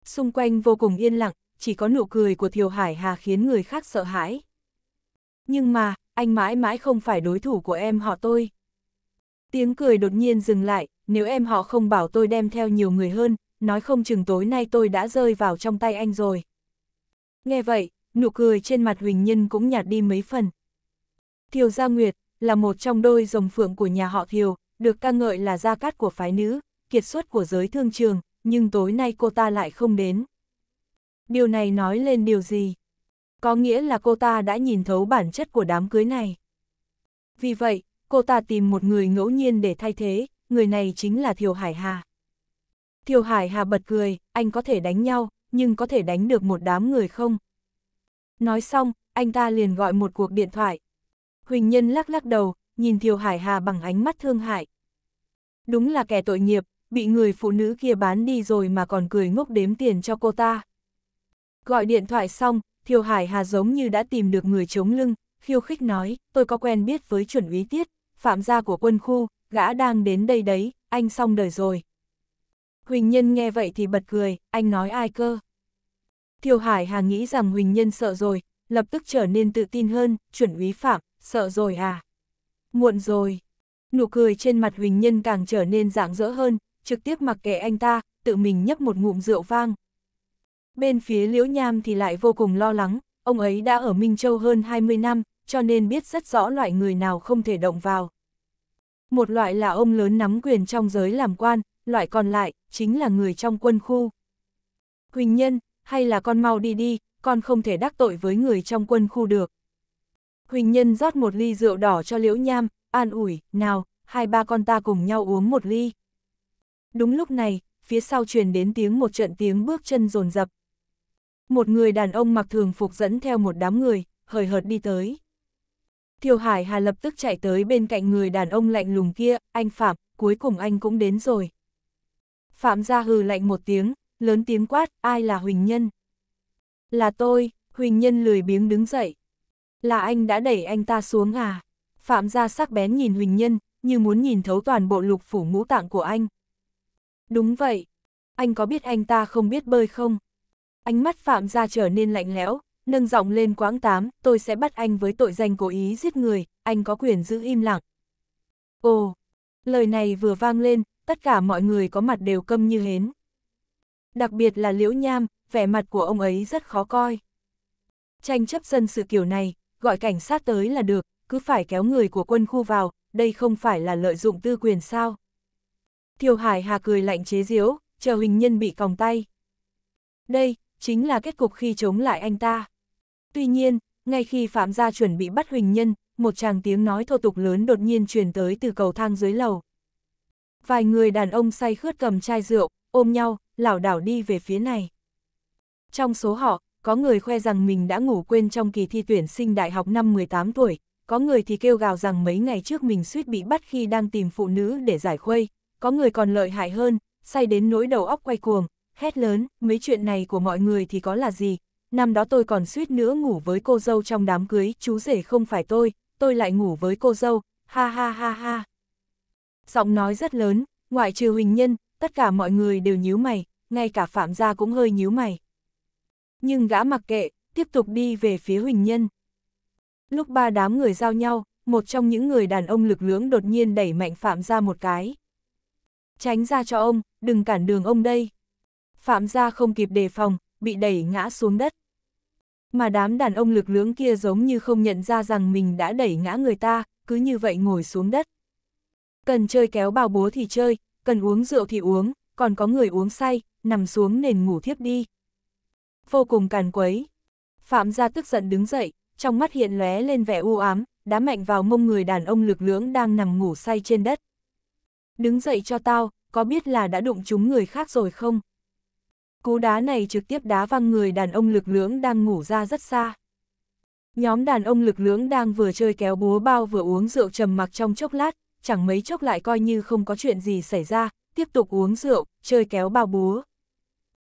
Xung quanh vô cùng yên lặng, chỉ có nụ cười của Thiều Hải Hà khiến người khác sợ hãi. Nhưng mà, anh mãi mãi không phải đối thủ của em họ tôi. Tiếng cười đột nhiên dừng lại, nếu em họ không bảo tôi đem theo nhiều người hơn, nói không chừng tối nay tôi đã rơi vào trong tay anh rồi. Nghe vậy, nụ cười trên mặt Huỳnh Nhân cũng nhạt đi mấy phần. Thiều Gia Nguyệt là một trong đôi rồng phượng của nhà họ Thiều, được ca ngợi là gia cát của phái nữ, kiệt xuất của giới thương trường, nhưng tối nay cô ta lại không đến điều này nói lên điều gì? Có nghĩa là cô ta đã nhìn thấu bản chất của đám cưới này. Vì vậy, cô ta tìm một người ngẫu nhiên để thay thế, người này chính là Thiều Hải Hà. Thiều Hải Hà bật cười, anh có thể đánh nhau, nhưng có thể đánh được một đám người không? Nói xong, anh ta liền gọi một cuộc điện thoại. Huỳnh Nhân lắc lắc đầu, nhìn Thiều Hải Hà bằng ánh mắt thương hại. Đúng là kẻ tội nghiệp, bị người phụ nữ kia bán đi rồi mà còn cười ngốc đếm tiền cho cô ta. Gọi điện thoại xong, Thiều Hải Hà giống như đã tìm được người chống lưng, khiêu khích nói, tôi có quen biết với chuẩn úy tiết, phạm gia của quân khu, gã đang đến đây đấy, anh xong đời rồi. Huỳnh Nhân nghe vậy thì bật cười, anh nói ai cơ. Thiều Hải Hà nghĩ rằng Huỳnh Nhân sợ rồi, lập tức trở nên tự tin hơn, chuẩn úy phạm, sợ rồi à. Muộn rồi. Nụ cười trên mặt Huỳnh Nhân càng trở nên rạng rỡ hơn, trực tiếp mặc kệ anh ta, tự mình nhấp một ngụm rượu vang, Bên phía Liễu Nham thì lại vô cùng lo lắng, ông ấy đã ở Minh Châu hơn 20 năm, cho nên biết rất rõ loại người nào không thể động vào. Một loại là ông lớn nắm quyền trong giới làm quan, loại còn lại, chính là người trong quân khu. Huỳnh Nhân, hay là con mau đi đi, con không thể đắc tội với người trong quân khu được. Huỳnh Nhân rót một ly rượu đỏ cho Liễu Nham, an ủi, nào, hai ba con ta cùng nhau uống một ly. Đúng lúc này, phía sau truyền đến tiếng một trận tiếng bước chân rồn rập, một người đàn ông mặc thường phục dẫn theo một đám người, hời hợt đi tới. Thiều Hải Hà lập tức chạy tới bên cạnh người đàn ông lạnh lùng kia, anh Phạm, cuối cùng anh cũng đến rồi. Phạm ra hừ lạnh một tiếng, lớn tiếng quát, ai là Huỳnh Nhân? Là tôi, Huỳnh Nhân lười biếng đứng dậy. Là anh đã đẩy anh ta xuống à? Phạm ra sắc bén nhìn Huỳnh Nhân, như muốn nhìn thấu toàn bộ lục phủ ngũ tạng của anh. Đúng vậy, anh có biết anh ta không biết bơi không? Ánh mắt Phạm Gia trở nên lạnh lẽo, nâng giọng lên quãng tám, tôi sẽ bắt anh với tội danh cố ý giết người, anh có quyền giữ im lặng. Ồ, lời này vừa vang lên, tất cả mọi người có mặt đều câm như hến. Đặc biệt là Liễu Nham, vẻ mặt của ông ấy rất khó coi. Tranh chấp dân sự kiểu này, gọi cảnh sát tới là được, cứ phải kéo người của quân khu vào, đây không phải là lợi dụng tư quyền sao. Thiều Hải Hà cười lạnh chế diếu, chờ Huỳnh Nhân bị còng tay. Đây, chính là kết cục khi chống lại anh ta. Tuy nhiên, ngay khi Phạm Gia chuẩn bị bắt Huỳnh Nhân, một chàng tiếng nói thô tục lớn đột nhiên truyền tới từ cầu thang dưới lầu. Vài người đàn ông say khướt cầm chai rượu, ôm nhau, lảo đảo đi về phía này. Trong số họ, có người khoe rằng mình đã ngủ quên trong kỳ thi tuyển sinh đại học năm 18 tuổi, có người thì kêu gào rằng mấy ngày trước mình suýt bị bắt khi đang tìm phụ nữ để giải khuây, có người còn lợi hại hơn, say đến nỗi đầu óc quay cuồng, hét lớn, mấy chuyện này của mọi người thì có là gì, năm đó tôi còn suýt nữa ngủ với cô dâu trong đám cưới, chú rể không phải tôi, tôi lại ngủ với cô dâu, ha ha ha ha. Giọng nói rất lớn, ngoại trừ huỳnh nhân, tất cả mọi người đều nhíu mày, ngay cả phạm gia cũng hơi nhíu mày. Nhưng gã mặc kệ, tiếp tục đi về phía huỳnh nhân. Lúc ba đám người giao nhau, một trong những người đàn ông lực lưỡng đột nhiên đẩy mạnh phạm ra một cái. Tránh ra cho ông, đừng cản đường ông đây. Phạm gia không kịp đề phòng, bị đẩy ngã xuống đất. Mà đám đàn ông lực lưỡng kia giống như không nhận ra rằng mình đã đẩy ngã người ta, cứ như vậy ngồi xuống đất. Cần chơi kéo bào búa thì chơi, cần uống rượu thì uống, còn có người uống say, nằm xuống nền ngủ thiếp đi. Vô cùng càn quấy. Phạm gia tức giận đứng dậy, trong mắt hiện lóe lên vẻ u ám, đá mạnh vào mông người đàn ông lực lưỡng đang nằm ngủ say trên đất. Đứng dậy cho tao, có biết là đã đụng chúng người khác rồi không? Cú đá này trực tiếp đá văng người đàn ông lực lưỡng đang ngủ ra rất xa. Nhóm đàn ông lực lưỡng đang vừa chơi kéo búa bao vừa uống rượu trầm mặc trong chốc lát, chẳng mấy chốc lại coi như không có chuyện gì xảy ra, tiếp tục uống rượu, chơi kéo bao búa.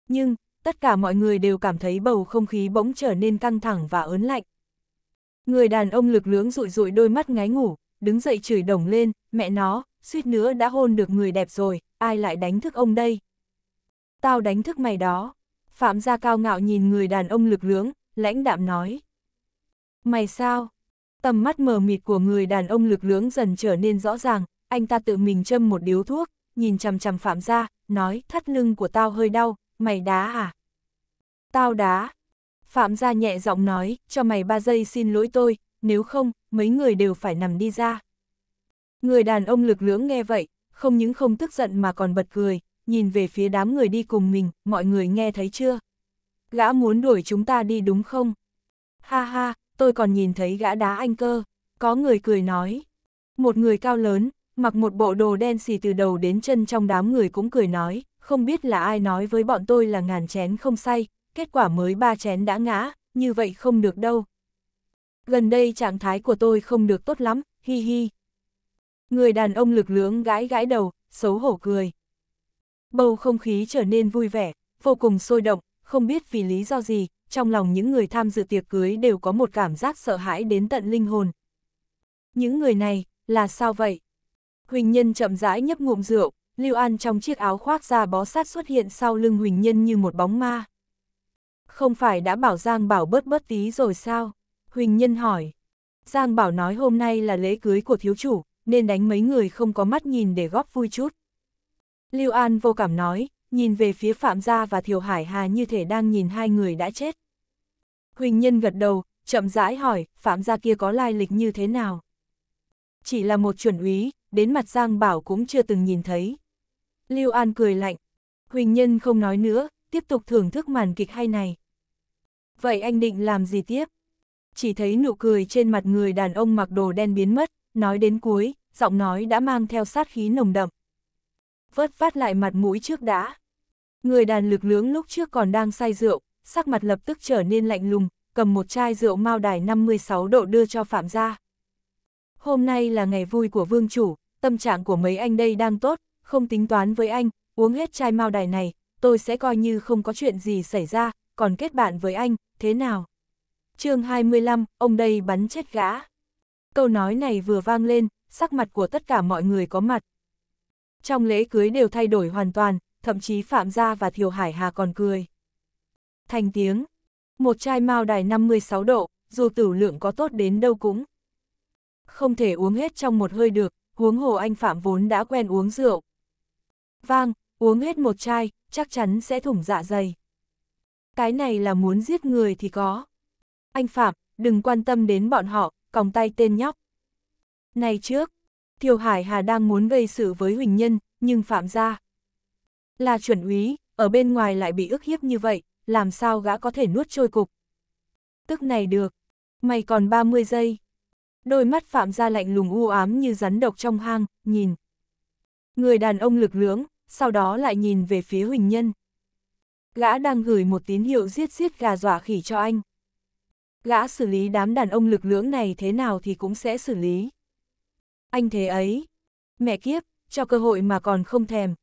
Nhưng, tất cả mọi người đều cảm thấy bầu không khí bỗng trở nên căng thẳng và ớn lạnh. Người đàn ông lực lưỡng rụi rụi đôi mắt ngáy ngủ, đứng dậy chửi đồng lên, mẹ nó, suýt nữa đã hôn được người đẹp rồi, ai lại đánh thức ông đây tao đánh thức mày đó. Phạm gia cao ngạo nhìn người đàn ông lực lưỡng, lãnh đạm nói. Mày sao? Tầm mắt mờ mịt của người đàn ông lực lưỡng dần trở nên rõ ràng, anh ta tự mình châm một điếu thuốc, nhìn chằm chằm Phạm gia, nói thắt lưng của tao hơi đau, mày đá à? Tao đá. Phạm gia nhẹ giọng nói, cho mày ba giây xin lỗi tôi, nếu không, mấy người đều phải nằm đi ra. Người đàn ông lực lưỡng nghe vậy, không những không tức giận mà còn bật cười, nhìn về phía đám người đi cùng mình, mọi người nghe thấy chưa? Gã muốn đuổi chúng ta đi đúng không? Ha ha, tôi còn nhìn thấy gã đá anh cơ, có người cười nói. Một người cao lớn, mặc một bộ đồ đen xì từ đầu đến chân trong đám người cũng cười nói, không biết là ai nói với bọn tôi là ngàn chén không say, kết quả mới ba chén đã ngã, như vậy không được đâu. Gần đây trạng thái của tôi không được tốt lắm, hi hi. Người đàn ông lực lưỡng gãi gãi đầu, xấu hổ cười bầu không khí trở nên vui vẻ, vô cùng sôi động, không biết vì lý do gì, trong lòng những người tham dự tiệc cưới đều có một cảm giác sợ hãi đến tận linh hồn. Những người này, là sao vậy? Huỳnh Nhân chậm rãi nhấp ngụm rượu, Lưu An trong chiếc áo khoác da bó sát xuất hiện sau lưng Huỳnh Nhân như một bóng ma. Không phải đã bảo Giang Bảo bớt bớt tí rồi sao? Huỳnh Nhân hỏi. Giang Bảo nói hôm nay là lễ cưới của thiếu chủ, nên đánh mấy người không có mắt nhìn để góp vui chút. Lưu An vô cảm nói, nhìn về phía Phạm Gia và Thiều Hải Hà như thể đang nhìn hai người đã chết. Huỳnh Nhân gật đầu, chậm rãi hỏi, Phạm Gia kia có lai lịch như thế nào? Chỉ là một chuẩn úy, đến mặt Giang Bảo cũng chưa từng nhìn thấy. Lưu An cười lạnh, Huỳnh Nhân không nói nữa, tiếp tục thưởng thức màn kịch hay này. Vậy anh định làm gì tiếp? Chỉ thấy nụ cười trên mặt người đàn ông mặc đồ đen biến mất, nói đến cuối, giọng nói đã mang theo sát khí nồng đậm vớt vát lại mặt mũi trước đã. Người đàn lực lưỡng lúc trước còn đang say rượu, sắc mặt lập tức trở nên lạnh lùng, cầm một chai rượu mao đài 56 độ đưa cho Phạm gia. Hôm nay là ngày vui của vương chủ, tâm trạng của mấy anh đây đang tốt, không tính toán với anh, uống hết chai mao đài này, tôi sẽ coi như không có chuyện gì xảy ra, còn kết bạn với anh, thế nào? chương 25, ông đây bắn chết gã. Câu nói này vừa vang lên, sắc mặt của tất cả mọi người có mặt, trong lễ cưới đều thay đổi hoàn toàn, thậm chí Phạm Gia và Thiều Hải Hà còn cười. Thành tiếng, một chai mao đài 56 độ, dù tử lượng có tốt đến đâu cũng. Không thể uống hết trong một hơi được, huống hồ anh Phạm vốn đã quen uống rượu. Vang, uống hết một chai, chắc chắn sẽ thủng dạ dày. Cái này là muốn giết người thì có. Anh Phạm, đừng quan tâm đến bọn họ, còng tay tên nhóc. Này trước, Thiều Hải Hà đang muốn gây sự với Huỳnh Nhân, nhưng phạm Gia Là chuẩn úy, ở bên ngoài lại bị ức hiếp như vậy, làm sao gã có thể nuốt trôi cục. Tức này được, mày còn 30 giây. Đôi mắt phạm Gia lạnh lùng u ám như rắn độc trong hang, nhìn. Người đàn ông lực lưỡng, sau đó lại nhìn về phía Huỳnh Nhân. Gã đang gửi một tín hiệu giết giết gà dọa khỉ cho anh. Gã xử lý đám đàn ông lực lưỡng này thế nào thì cũng sẽ xử lý anh thế ấy. Mẹ kiếp, cho cơ hội mà còn không thèm.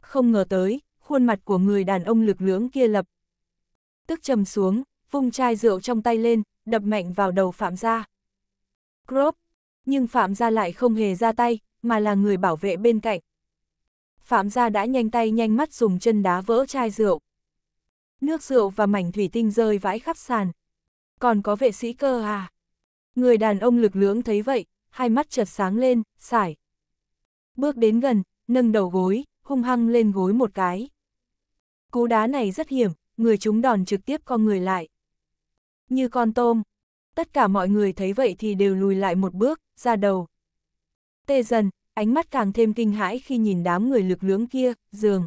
Không ngờ tới, khuôn mặt của người đàn ông lực lưỡng kia lập. Tức trầm xuống, vung chai rượu trong tay lên, đập mạnh vào đầu Phạm Gia. Crop! Nhưng Phạm Gia lại không hề ra tay, mà là người bảo vệ bên cạnh. Phạm Gia đã nhanh tay nhanh mắt dùng chân đá vỡ chai rượu. Nước rượu và mảnh thủy tinh rơi vãi khắp sàn. Còn có vệ sĩ cơ à? Người đàn ông lực lưỡng thấy vậy, hai mắt chợt sáng lên, sải. Bước đến gần, nâng đầu gối, hung hăng lên gối một cái. Cú đá này rất hiểm, người chúng đòn trực tiếp con người lại. Như con tôm, tất cả mọi người thấy vậy thì đều lùi lại một bước, ra đầu. Tê dần, ánh mắt càng thêm kinh hãi khi nhìn đám người lực lưỡng kia, giường.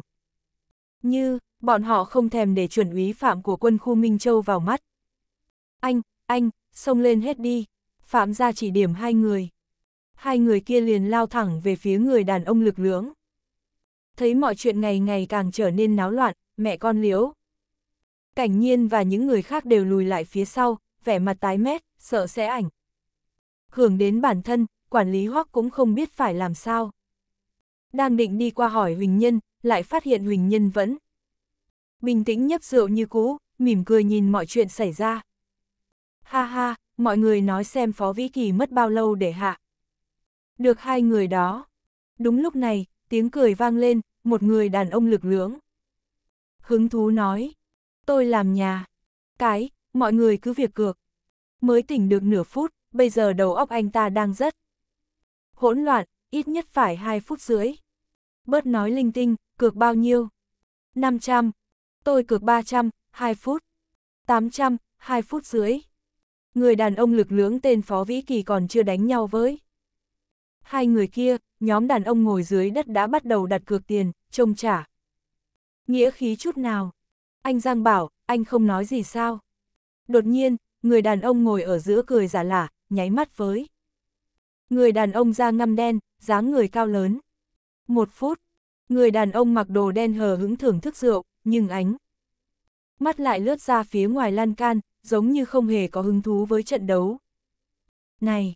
Như, bọn họ không thèm để chuẩn úy phạm của quân khu Minh Châu vào mắt. Anh, anh, xông lên hết đi, phạm ra chỉ điểm hai người hai người kia liền lao thẳng về phía người đàn ông lực lưỡng. Thấy mọi chuyện ngày ngày càng trở nên náo loạn, mẹ con liễu. Cảnh nhiên và những người khác đều lùi lại phía sau, vẻ mặt tái mét, sợ sẽ ảnh. Hưởng đến bản thân, quản lý hoắc cũng không biết phải làm sao. Đang định đi qua hỏi Huỳnh Nhân, lại phát hiện Huỳnh Nhân vẫn bình tĩnh nhấp rượu như cũ, mỉm cười nhìn mọi chuyện xảy ra. Ha ha, mọi người nói xem Phó Vĩ Kỳ mất bao lâu để hạ. Được hai người đó. Đúng lúc này, tiếng cười vang lên, một người đàn ông lực lưỡng. Hứng thú nói, tôi làm nhà. Cái, mọi người cứ việc cược. Mới tỉnh được nửa phút, bây giờ đầu óc anh ta đang rất hỗn loạn, ít nhất phải hai phút rưỡi. Bớt nói linh tinh, cược bao nhiêu? 500. Tôi cược 300, hai phút. 800, hai phút rưỡi. Người đàn ông lực lưỡng tên Phó Vĩ Kỳ còn chưa đánh nhau với hai người kia, nhóm đàn ông ngồi dưới đất đã bắt đầu đặt cược tiền, trông trả. Nghĩa khí chút nào. Anh Giang bảo, anh không nói gì sao. Đột nhiên, người đàn ông ngồi ở giữa cười giả lả, nháy mắt với. Người đàn ông da ngăm đen, dáng người cao lớn. Một phút, người đàn ông mặc đồ đen hờ hững thưởng thức rượu, nhưng ánh. Mắt lại lướt ra phía ngoài lan can, giống như không hề có hứng thú với trận đấu. Này,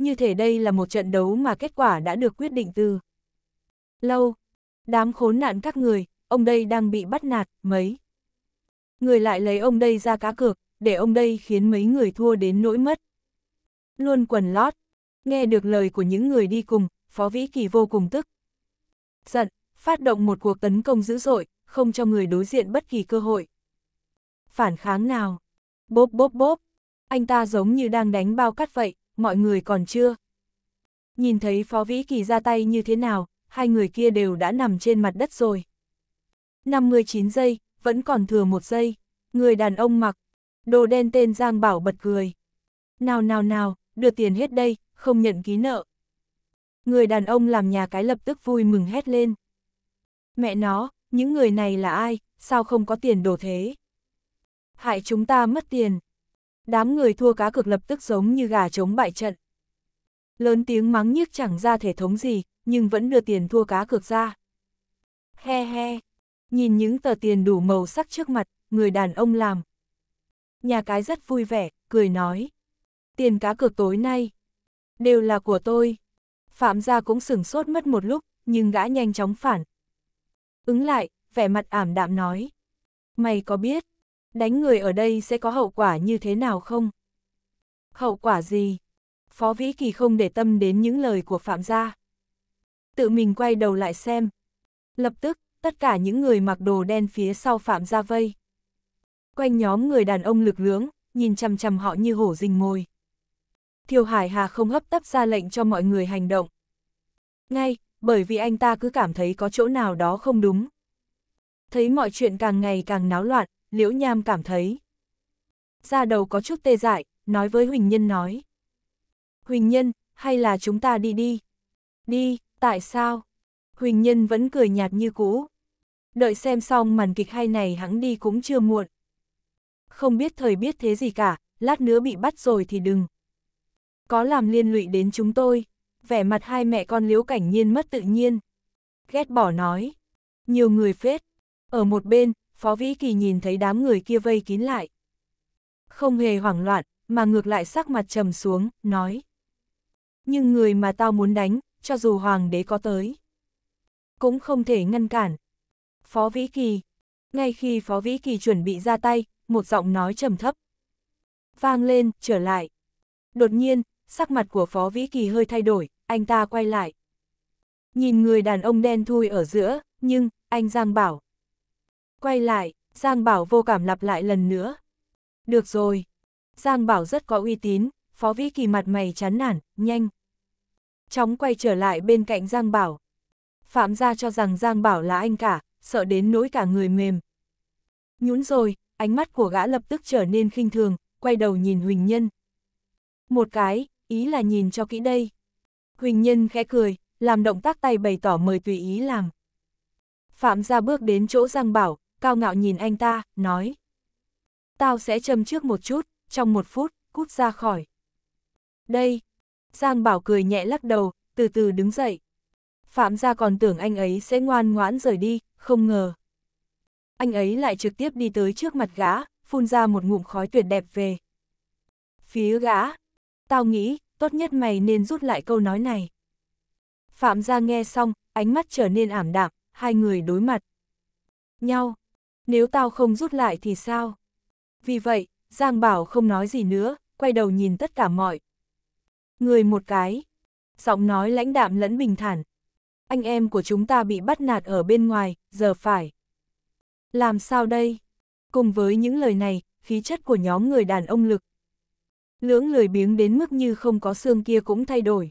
như thể đây là một trận đấu mà kết quả đã được quyết định từ lâu. Đám khốn nạn các người, ông đây đang bị bắt nạt, mấy. Người lại lấy ông đây ra cá cược, để ông đây khiến mấy người thua đến nỗi mất. Luôn quần lót, nghe được lời của những người đi cùng, Phó Vĩ Kỳ vô cùng tức. Giận, phát động một cuộc tấn công dữ dội, không cho người đối diện bất kỳ cơ hội. Phản kháng nào? Bốp bốp bốp, anh ta giống như đang đánh bao cắt vậy, mọi người còn chưa. Nhìn thấy Phó Vĩ Kỳ ra tay như thế nào, hai người kia đều đã nằm trên mặt đất rồi. 59 giây, vẫn còn thừa một giây, người đàn ông mặc, đồ đen tên Giang Bảo bật cười. Nào nào nào, đưa tiền hết đây, không nhận ký nợ. Người đàn ông làm nhà cái lập tức vui mừng hét lên. Mẹ nó, những người này là ai, sao không có tiền đồ thế? Hại chúng ta mất tiền đám người thua cá cực lập tức giống như gà chống bại trận. Lớn tiếng mắng nhiếc chẳng ra thể thống gì, nhưng vẫn đưa tiền thua cá cược ra. He he, nhìn những tờ tiền đủ màu sắc trước mặt, người đàn ông làm. Nhà cái rất vui vẻ, cười nói. Tiền cá cược tối nay, đều là của tôi. Phạm gia cũng sửng sốt mất một lúc, nhưng gã nhanh chóng phản. Ứng lại, vẻ mặt ảm đạm nói. Mày có biết, Đánh người ở đây sẽ có hậu quả như thế nào không? Hậu quả gì? Phó Vĩ Kỳ không để tâm đến những lời của Phạm Gia. Tự mình quay đầu lại xem. Lập tức, tất cả những người mặc đồ đen phía sau Phạm Gia vây. Quanh nhóm người đàn ông lực lưỡng, nhìn chằm chằm họ như hổ rình mồi. Thiều Hải Hà không hấp tấp ra lệnh cho mọi người hành động. Ngay, bởi vì anh ta cứ cảm thấy có chỗ nào đó không đúng. Thấy mọi chuyện càng ngày càng náo loạn, Liễu Nham cảm thấy. Ra đầu có chút tê dại, nói với Huỳnh Nhân nói. Huỳnh Nhân, hay là chúng ta đi đi? Đi, tại sao? Huỳnh Nhân vẫn cười nhạt như cũ. Đợi xem xong màn kịch hay này hắn đi cũng chưa muộn. Không biết thời biết thế gì cả, lát nữa bị bắt rồi thì đừng. Có làm liên lụy đến chúng tôi, vẻ mặt hai mẹ con liễu cảnh nhiên mất tự nhiên. Ghét bỏ nói, nhiều người phết. Ở một bên, Phó Vĩ Kỳ nhìn thấy đám người kia vây kín lại. Không hề hoảng loạn, mà ngược lại sắc mặt trầm xuống, nói. Nhưng người mà tao muốn đánh, cho dù hoàng đế có tới. Cũng không thể ngăn cản. Phó Vĩ Kỳ. Ngay khi Phó Vĩ Kỳ chuẩn bị ra tay, một giọng nói trầm thấp. Vang lên, trở lại. Đột nhiên, sắc mặt của Phó Vĩ Kỳ hơi thay đổi, anh ta quay lại. Nhìn người đàn ông đen thui ở giữa, nhưng, anh Giang bảo, Quay lại, Giang Bảo vô cảm lặp lại lần nữa. Được rồi. Giang Bảo rất có uy tín, Phó Vĩ Kỳ mặt mày chán nản, nhanh. Chóng quay trở lại bên cạnh Giang Bảo. Phạm gia cho rằng Giang Bảo là anh cả, sợ đến nỗi cả người mềm. Nhún rồi, ánh mắt của gã lập tức trở nên khinh thường, quay đầu nhìn Huỳnh Nhân. Một cái, ý là nhìn cho kỹ đây. Huỳnh Nhân khẽ cười, làm động tác tay bày tỏ mời tùy ý làm. Phạm gia bước đến chỗ Giang Bảo, cao ngạo nhìn anh ta, nói. Tao sẽ châm trước một chút, trong một phút, cút ra khỏi. Đây, Giang Bảo cười nhẹ lắc đầu, từ từ đứng dậy. Phạm gia còn tưởng anh ấy sẽ ngoan ngoãn rời đi, không ngờ. Anh ấy lại trực tiếp đi tới trước mặt gã, phun ra một ngụm khói tuyệt đẹp về. Phía gã, tao nghĩ, tốt nhất mày nên rút lại câu nói này. Phạm gia nghe xong, ánh mắt trở nên ảm đạm, hai người đối mặt. Nhau nếu tao không rút lại thì sao? Vì vậy, Giang Bảo không nói gì nữa, quay đầu nhìn tất cả mọi. Người một cái, giọng nói lãnh đạm lẫn bình thản. Anh em của chúng ta bị bắt nạt ở bên ngoài, giờ phải. Làm sao đây? Cùng với những lời này, khí chất của nhóm người đàn ông lực. Lưỡng lười biếng đến mức như không có xương kia cũng thay đổi.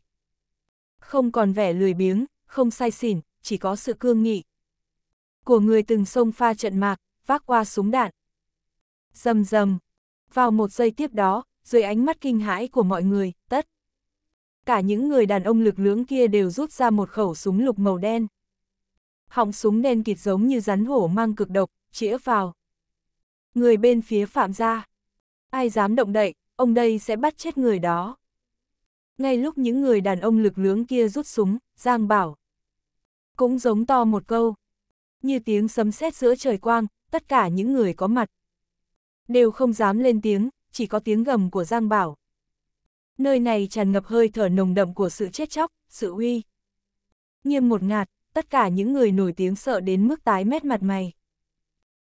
Không còn vẻ lười biếng, không say xỉn, chỉ có sự cương nghị. Của người từng sông pha trận mạc, vác qua súng đạn. Dầm dầm. Vào một giây tiếp đó, dưới ánh mắt kinh hãi của mọi người, tất. Cả những người đàn ông lực lưỡng kia đều rút ra một khẩu súng lục màu đen. Họng súng đen kịt giống như rắn hổ mang cực độc, chĩa vào. Người bên phía phạm ra. Ai dám động đậy, ông đây sẽ bắt chết người đó. Ngay lúc những người đàn ông lực lưỡng kia rút súng, Giang bảo. Cũng giống to một câu, như tiếng sấm sét giữa trời quang, tất cả những người có mặt. Đều không dám lên tiếng, chỉ có tiếng gầm của Giang Bảo. Nơi này tràn ngập hơi thở nồng đậm của sự chết chóc, sự uy. Nghiêm một ngạt, tất cả những người nổi tiếng sợ đến mức tái mét mặt mày.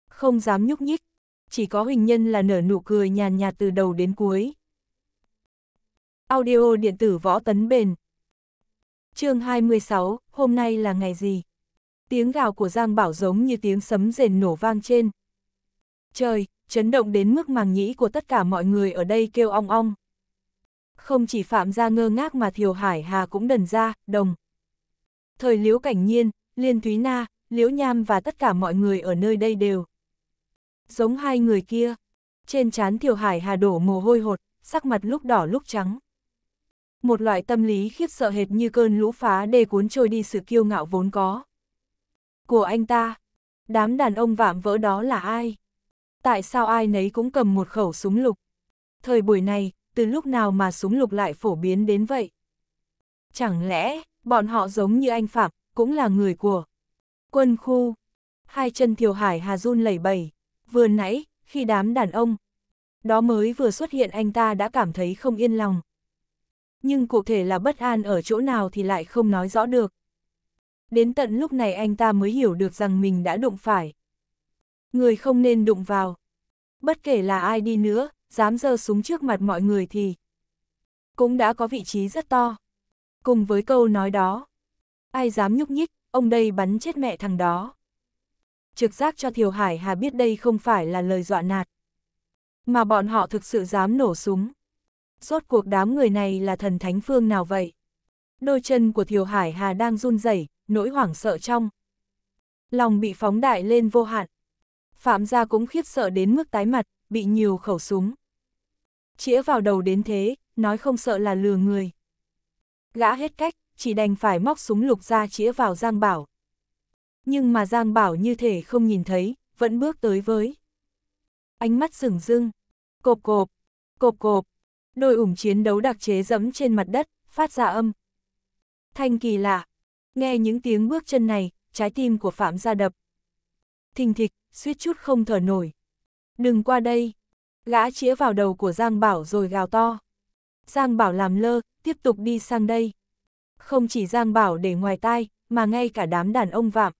Không dám nhúc nhích, chỉ có hình nhân là nở nụ cười nhàn nhạt từ đầu đến cuối. Audio điện tử võ tấn bền. chương 26, hôm nay là ngày gì? Tiếng gào của Giang Bảo giống như tiếng sấm rền nổ vang trên. Trời, chấn động đến mức màng nhĩ của tất cả mọi người ở đây kêu ong ong. Không chỉ Phạm Gia ngơ ngác mà Thiều Hải Hà cũng đần ra, đồng. Thời Liễu Cảnh Nhiên, Liên Thúy Na, Liễu Nham và tất cả mọi người ở nơi đây đều. Giống hai người kia, trên trán Thiều Hải Hà đổ mồ hôi hột, sắc mặt lúc đỏ lúc trắng. Một loại tâm lý khiếp sợ hệt như cơn lũ phá đê cuốn trôi đi sự kiêu ngạo vốn có. Của anh ta. Đám đàn ông vạm vỡ đó là ai? Tại sao ai nấy cũng cầm một khẩu súng lục? Thời buổi này, từ lúc nào mà súng lục lại phổ biến đến vậy? Chẳng lẽ, bọn họ giống như anh Phạm, cũng là người của quân khu? Hai chân Thiều Hải Hà run lẩy bẩy, vừa nãy, khi đám đàn ông đó mới vừa xuất hiện anh ta đã cảm thấy không yên lòng. Nhưng cụ thể là bất an ở chỗ nào thì lại không nói rõ được đến tận lúc này anh ta mới hiểu được rằng mình đã đụng phải. Người không nên đụng vào. Bất kể là ai đi nữa, dám giơ súng trước mặt mọi người thì cũng đã có vị trí rất to. Cùng với câu nói đó, ai dám nhúc nhích, ông đây bắn chết mẹ thằng đó. Trực giác cho Thiều Hải Hà biết đây không phải là lời dọa nạt, mà bọn họ thực sự dám nổ súng. Rốt cuộc đám người này là thần thánh phương nào vậy? Đôi chân của Thiều Hải Hà đang run rẩy, nỗi hoảng sợ trong. Lòng bị phóng đại lên vô hạn. Phạm gia cũng khiếp sợ đến mức tái mặt, bị nhiều khẩu súng. Chĩa vào đầu đến thế, nói không sợ là lừa người. Gã hết cách, chỉ đành phải móc súng lục ra chĩa vào Giang Bảo. Nhưng mà Giang Bảo như thể không nhìn thấy, vẫn bước tới với. Ánh mắt rừng rưng, cộp cộp, cộp cộp, đôi ủng chiến đấu đặc chế dẫm trên mặt đất, phát ra âm. Thanh kỳ lạ, Nghe những tiếng bước chân này, trái tim của Phạm ra đập. Thình thịch, suýt chút không thở nổi. Đừng qua đây. Gã chĩa vào đầu của Giang Bảo rồi gào to. Giang Bảo làm lơ, tiếp tục đi sang đây. Không chỉ Giang Bảo để ngoài tai, mà ngay cả đám đàn ông vạm.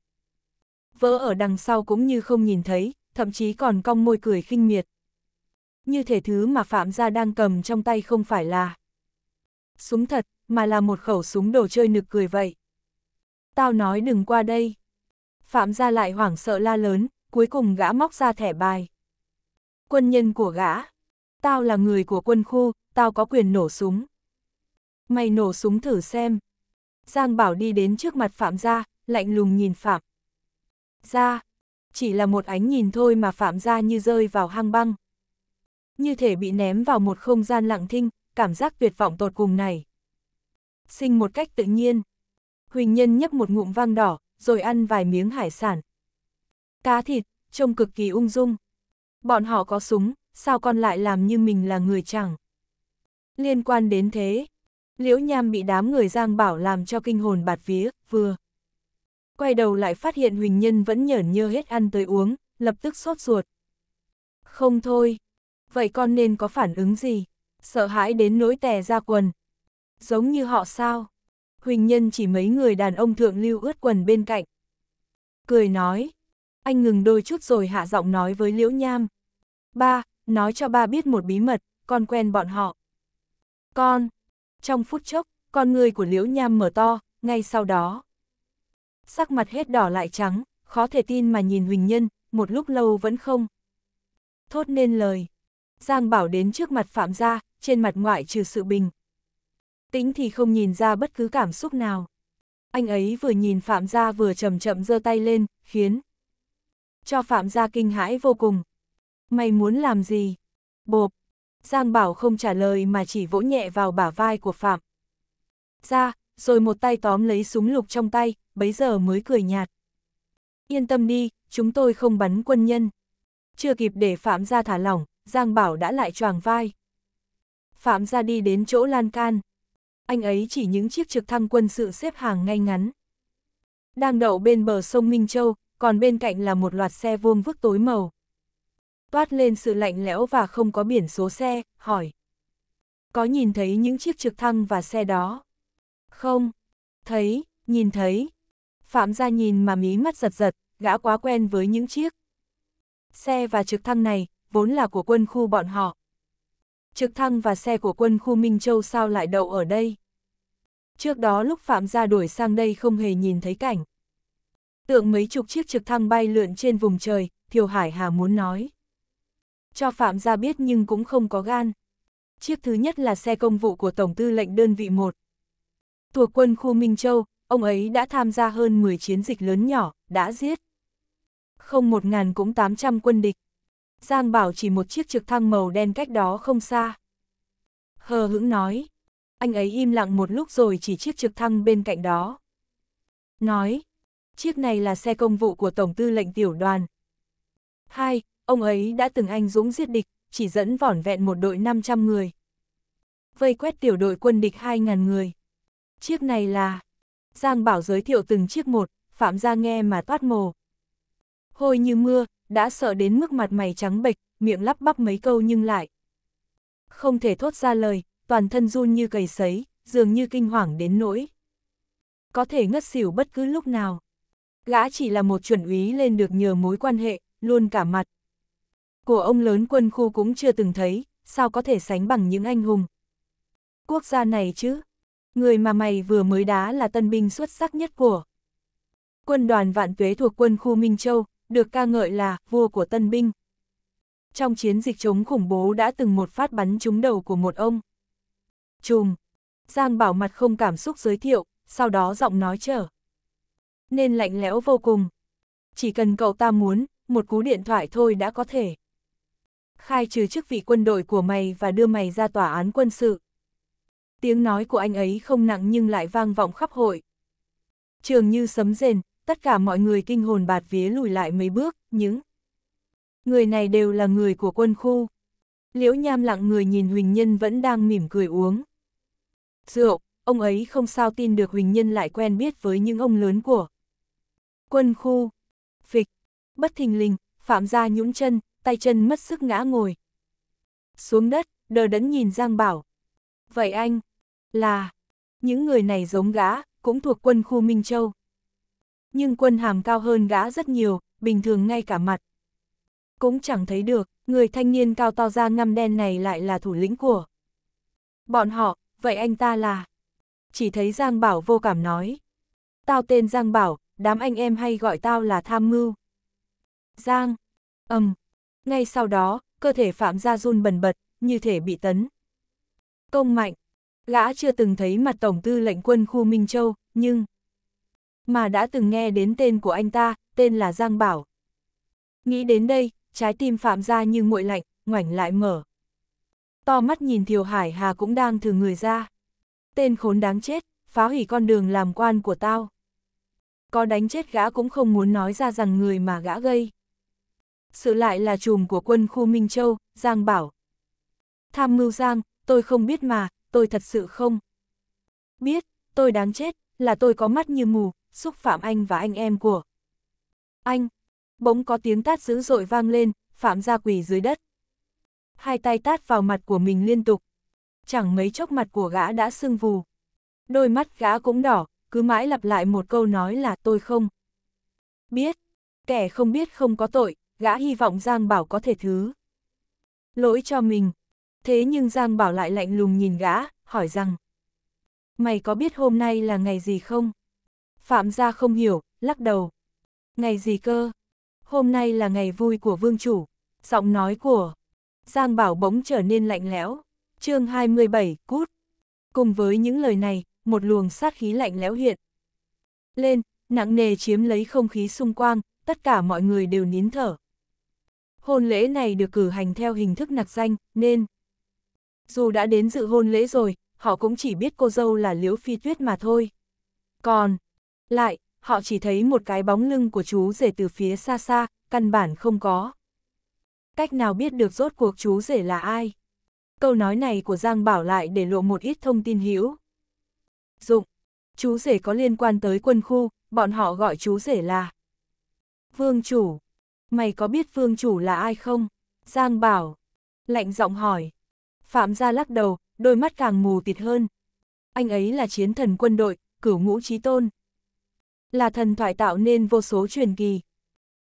Vỡ ở đằng sau cũng như không nhìn thấy, thậm chí còn cong môi cười khinh miệt. Như thể thứ mà Phạm Gia đang cầm trong tay không phải là súng thật, mà là một khẩu súng đồ chơi nực cười vậy tao nói đừng qua đây. Phạm gia lại hoảng sợ la lớn, cuối cùng gã móc ra thẻ bài. Quân nhân của gã, tao là người của quân khu, tao có quyền nổ súng. Mày nổ súng thử xem. Giang Bảo đi đến trước mặt Phạm gia, lạnh lùng nhìn Phạm. Gia, chỉ là một ánh nhìn thôi mà Phạm gia như rơi vào hang băng. Như thể bị ném vào một không gian lặng thinh, cảm giác tuyệt vọng tột cùng này. Sinh một cách tự nhiên. Huỳnh Nhân nhấp một ngụm vang đỏ, rồi ăn vài miếng hải sản. Cá thịt, trông cực kỳ ung dung. Bọn họ có súng, sao con lại làm như mình là người chẳng? Liên quan đến thế, Liễu Nham bị đám người Giang Bảo làm cho kinh hồn bạt vía, vừa. Quay đầu lại phát hiện Huỳnh Nhân vẫn nhởn nhơ hết ăn tới uống, lập tức sốt ruột. Không thôi, vậy con nên có phản ứng gì? Sợ hãi đến nỗi tè ra quần. Giống như họ sao? Huỳnh Nhân chỉ mấy người đàn ông thượng lưu ướt quần bên cạnh. Cười nói, anh ngừng đôi chút rồi hạ giọng nói với Liễu Nham. Ba, nói cho ba biết một bí mật, con quen bọn họ. Con, trong phút chốc, con người của Liễu Nham mở to, ngay sau đó. Sắc mặt hết đỏ lại trắng, khó thể tin mà nhìn Huỳnh Nhân, một lúc lâu vẫn không. Thốt nên lời. Giang bảo đến trước mặt Phạm gia, trên mặt ngoại trừ sự bình, tĩnh thì không nhìn ra bất cứ cảm xúc nào. Anh ấy vừa nhìn Phạm Gia vừa chậm chậm giơ tay lên, khiến cho Phạm Gia kinh hãi vô cùng. Mày muốn làm gì? Bộp! Giang Bảo không trả lời mà chỉ vỗ nhẹ vào bả vai của Phạm. Gia, rồi một tay tóm lấy súng lục trong tay, bấy giờ mới cười nhạt. Yên tâm đi, chúng tôi không bắn quân nhân. Chưa kịp để Phạm Gia thả lỏng, Giang Bảo đã lại choàng vai. Phạm Gia đi đến chỗ lan can, anh ấy chỉ những chiếc trực thăng quân sự xếp hàng ngay ngắn. Đang đậu bên bờ sông Minh Châu, còn bên cạnh là một loạt xe vuông vức tối màu. Toát lên sự lạnh lẽo và không có biển số xe, hỏi. Có nhìn thấy những chiếc trực thăng và xe đó? Không. Thấy, nhìn thấy. Phạm ra nhìn mà mí mắt giật giật, gã quá quen với những chiếc. Xe và trực thăng này, vốn là của quân khu bọn họ trực thăng và xe của quân khu Minh Châu sao lại đậu ở đây. Trước đó lúc Phạm gia đuổi sang đây không hề nhìn thấy cảnh. Tượng mấy chục chiếc trực thăng bay lượn trên vùng trời, Thiều Hải Hà muốn nói. Cho Phạm gia biết nhưng cũng không có gan. Chiếc thứ nhất là xe công vụ của Tổng tư lệnh đơn vị 1. Thuộc quân khu Minh Châu, ông ấy đã tham gia hơn 10 chiến dịch lớn nhỏ, đã giết. Không một ngàn cũng 800 quân địch. Giang Bảo chỉ một chiếc trực thăng màu đen cách đó không xa. Hờ hững nói, anh ấy im lặng một lúc rồi chỉ chiếc trực thăng bên cạnh đó. Nói, chiếc này là xe công vụ của Tổng tư lệnh tiểu đoàn. Hai, ông ấy đã từng anh dũng giết địch, chỉ dẫn vỏn vẹn một đội 500 người. Vây quét tiểu đội quân địch 2.000 người. Chiếc này là... Giang Bảo giới thiệu từng chiếc một, Phạm Gia nghe mà toát mồ, hôi như mưa, đã sợ đến mức mặt mày trắng bệch, miệng lắp bắp mấy câu nhưng lại. Không thể thốt ra lời, toàn thân run như cầy sấy, dường như kinh hoàng đến nỗi. Có thể ngất xỉu bất cứ lúc nào. Gã chỉ là một chuẩn úy lên được nhờ mối quan hệ, luôn cả mặt. Của ông lớn quân khu cũng chưa từng thấy, sao có thể sánh bằng những anh hùng. Quốc gia này chứ, người mà mày vừa mới đá là tân binh xuất sắc nhất của. Quân đoàn vạn tuế thuộc quân khu Minh Châu, được ca ngợi là vua của tân binh. Trong chiến dịch chống khủng bố đã từng một phát bắn trúng đầu của một ông. Trùm Giang bảo mặt không cảm xúc giới thiệu, sau đó giọng nói trở. Nên lạnh lẽo vô cùng. Chỉ cần cậu ta muốn, một cú điện thoại thôi đã có thể. Khai trừ chức vị quân đội của mày và đưa mày ra tòa án quân sự. Tiếng nói của anh ấy không nặng nhưng lại vang vọng khắp hội. Trường như sấm rền, tất cả mọi người kinh hồn bạt vía lùi lại mấy bước, những người này đều là người của quân khu. Liễu Nham lặng người nhìn Huỳnh Nhân vẫn đang mỉm cười uống. Rượu, ông ấy không sao tin được Huỳnh Nhân lại quen biết với những ông lớn của quân khu. Phịch, bất thình lình, Phạm gia nhũng chân, tay chân mất sức ngã ngồi. Xuống đất, đờ đẫn nhìn Giang Bảo. Vậy anh, là, những người này giống gã, cũng thuộc quân khu Minh Châu nhưng quân hàm cao hơn gã rất nhiều, bình thường ngay cả mặt. Cũng chẳng thấy được, người thanh niên cao to da ngăm đen này lại là thủ lĩnh của. Bọn họ, vậy anh ta là... Chỉ thấy Giang Bảo vô cảm nói. Tao tên Giang Bảo, đám anh em hay gọi tao là tham mưu. Giang, ầm. Um. Ngay sau đó, cơ thể Phạm Gia run bần bật, như thể bị tấn. Công mạnh, gã chưa từng thấy mặt Tổng tư lệnh quân khu Minh Châu, nhưng mà đã từng nghe đến tên của anh ta, tên là Giang Bảo. Nghĩ đến đây, trái tim Phạm Gia như nguội lạnh, ngoảnh lại mở. To mắt nhìn Thiều Hải Hà cũng đang thử người ra. Tên khốn đáng chết, phá hủy con đường làm quan của tao. Có đánh chết gã cũng không muốn nói ra rằng người mà gã gây. Sự lại là chùm của quân khu Minh Châu, Giang Bảo. Tham mưu Giang, tôi không biết mà, tôi thật sự không. Biết, tôi đáng chết, là tôi có mắt như mù, xúc phạm anh và anh em của. Anh! Bỗng có tiếng tát dữ dội vang lên, Phạm ra quỳ dưới đất. Hai tay tát vào mặt của mình liên tục. Chẳng mấy chốc mặt của gã đã sưng vù. Đôi mắt gã cũng đỏ, cứ mãi lặp lại một câu nói là tôi không. Biết, kẻ không biết không có tội, gã hy vọng Giang Bảo có thể thứ. Lỗi cho mình. Thế nhưng Giang Bảo lại lạnh lùng nhìn gã, hỏi rằng. Mày có biết hôm nay là ngày gì không? Phạm gia không hiểu, lắc đầu. Ngày gì cơ? Hôm nay là ngày vui của vương chủ. Giọng nói của Giang Bảo bỗng trở nên lạnh lẽo. chương 27, cút. Cùng với những lời này, một luồng sát khí lạnh lẽo hiện. Lên, nặng nề chiếm lấy không khí xung quanh, tất cả mọi người đều nín thở. Hôn lễ này được cử hành theo hình thức nặc danh, nên... Dù đã đến dự hôn lễ rồi, họ cũng chỉ biết cô dâu là Liễu Phi Tuyết mà thôi. Còn, lại, họ chỉ thấy một cái bóng lưng của chú rể từ phía xa xa, căn bản không có. Cách nào biết được rốt cuộc chú rể là ai? Câu nói này của Giang Bảo lại để lộ một ít thông tin hữu. Dụng, chú rể có liên quan tới quân khu, bọn họ gọi chú rể là Vương Chủ. Mày có biết Vương Chủ là ai không? Giang Bảo. Lạnh giọng hỏi. Phạm gia lắc đầu, đôi mắt càng mù tịt hơn. Anh ấy là chiến thần quân đội, cửu ngũ trí tôn, là thần thoại tạo nên vô số truyền kỳ.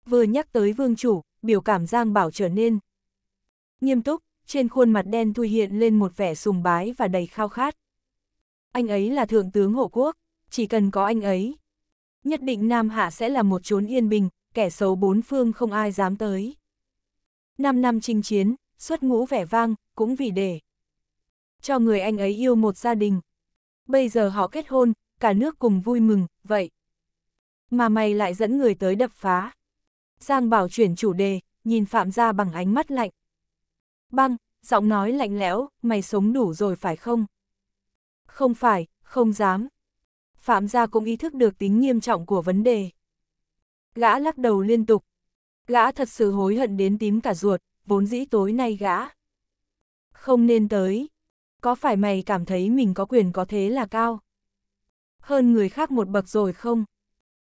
Vừa nhắc tới vương chủ, biểu cảm Giang Bảo trở nên nghiêm túc, trên khuôn mặt đen thui hiện lên một vẻ sùng bái và đầy khao khát. Anh ấy là thượng tướng hộ quốc, chỉ cần có anh ấy. Nhất định Nam Hạ sẽ là một chốn yên bình, kẻ xấu bốn phương không ai dám tới. Năm năm chinh chiến, xuất ngũ vẻ vang, cũng vì để cho người anh ấy yêu một gia đình. Bây giờ họ kết hôn, cả nước cùng vui mừng, vậy mà mày lại dẫn người tới đập phá. Giang Bảo chuyển chủ đề, nhìn Phạm Gia bằng ánh mắt lạnh. Băng, giọng nói lạnh lẽo, mày sống đủ rồi phải không? Không phải, không dám. Phạm Gia cũng ý thức được tính nghiêm trọng của vấn đề. Gã lắc đầu liên tục. Gã thật sự hối hận đến tím cả ruột, vốn dĩ tối nay gã. Không nên tới. Có phải mày cảm thấy mình có quyền có thế là cao? Hơn người khác một bậc rồi không?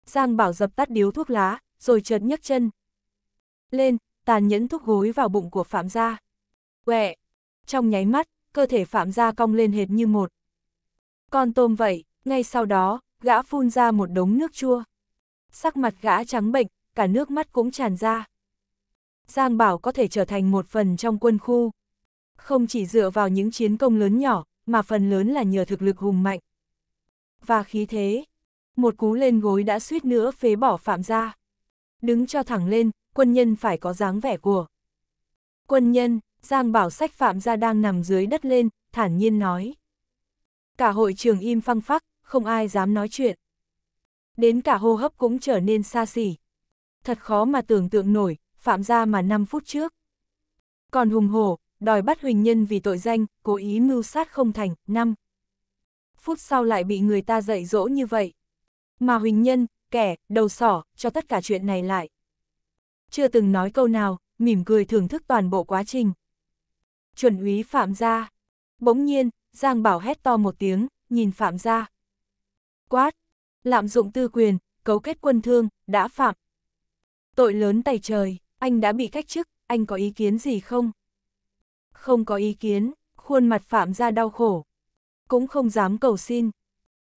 Giang Bảo dập tắt điếu thuốc lá, rồi chợt nhấc chân. Lên, tàn nhẫn thúc gối vào bụng của Phạm Gia. Quẹ! Trong nháy mắt, cơ thể Phạm Gia cong lên hệt như một. Con tôm vậy, ngay sau đó, gã phun ra một đống nước chua. Sắc mặt gã trắng bệnh, cả nước mắt cũng tràn ra. Giang Bảo có thể trở thành một phần trong quân khu. Không chỉ dựa vào những chiến công lớn nhỏ, mà phần lớn là nhờ thực lực hùng mạnh. Và khí thế, một cú lên gối đã suýt nữa phế bỏ phạm gia. Đứng cho thẳng lên, quân nhân phải có dáng vẻ của. Quân nhân, Giang bảo sách phạm gia đang nằm dưới đất lên, thản nhiên nói. Cả hội trường im phăng phắc, không ai dám nói chuyện. Đến cả hô hấp cũng trở nên xa xỉ. Thật khó mà tưởng tượng nổi, phạm gia mà 5 phút trước. Còn hùng hổ, đòi bắt huỳnh nhân vì tội danh, cố ý mưu sát không thành, năm Phút sau lại bị người ta dạy dỗ như vậy. Mà Huỳnh Nhân, kẻ, đầu sỏ, cho tất cả chuyện này lại. Chưa từng nói câu nào, mỉm cười thưởng thức toàn bộ quá trình. Chuẩn úy Phạm gia Bỗng nhiên, Giang Bảo hét to một tiếng, nhìn Phạm gia Quát! Lạm dụng tư quyền, cấu kết quân thương, đã phạm. Tội lớn tay trời, anh đã bị cách chức, anh có ý kiến gì không? Không có ý kiến, khuôn mặt Phạm gia đau khổ. Cũng không dám cầu xin.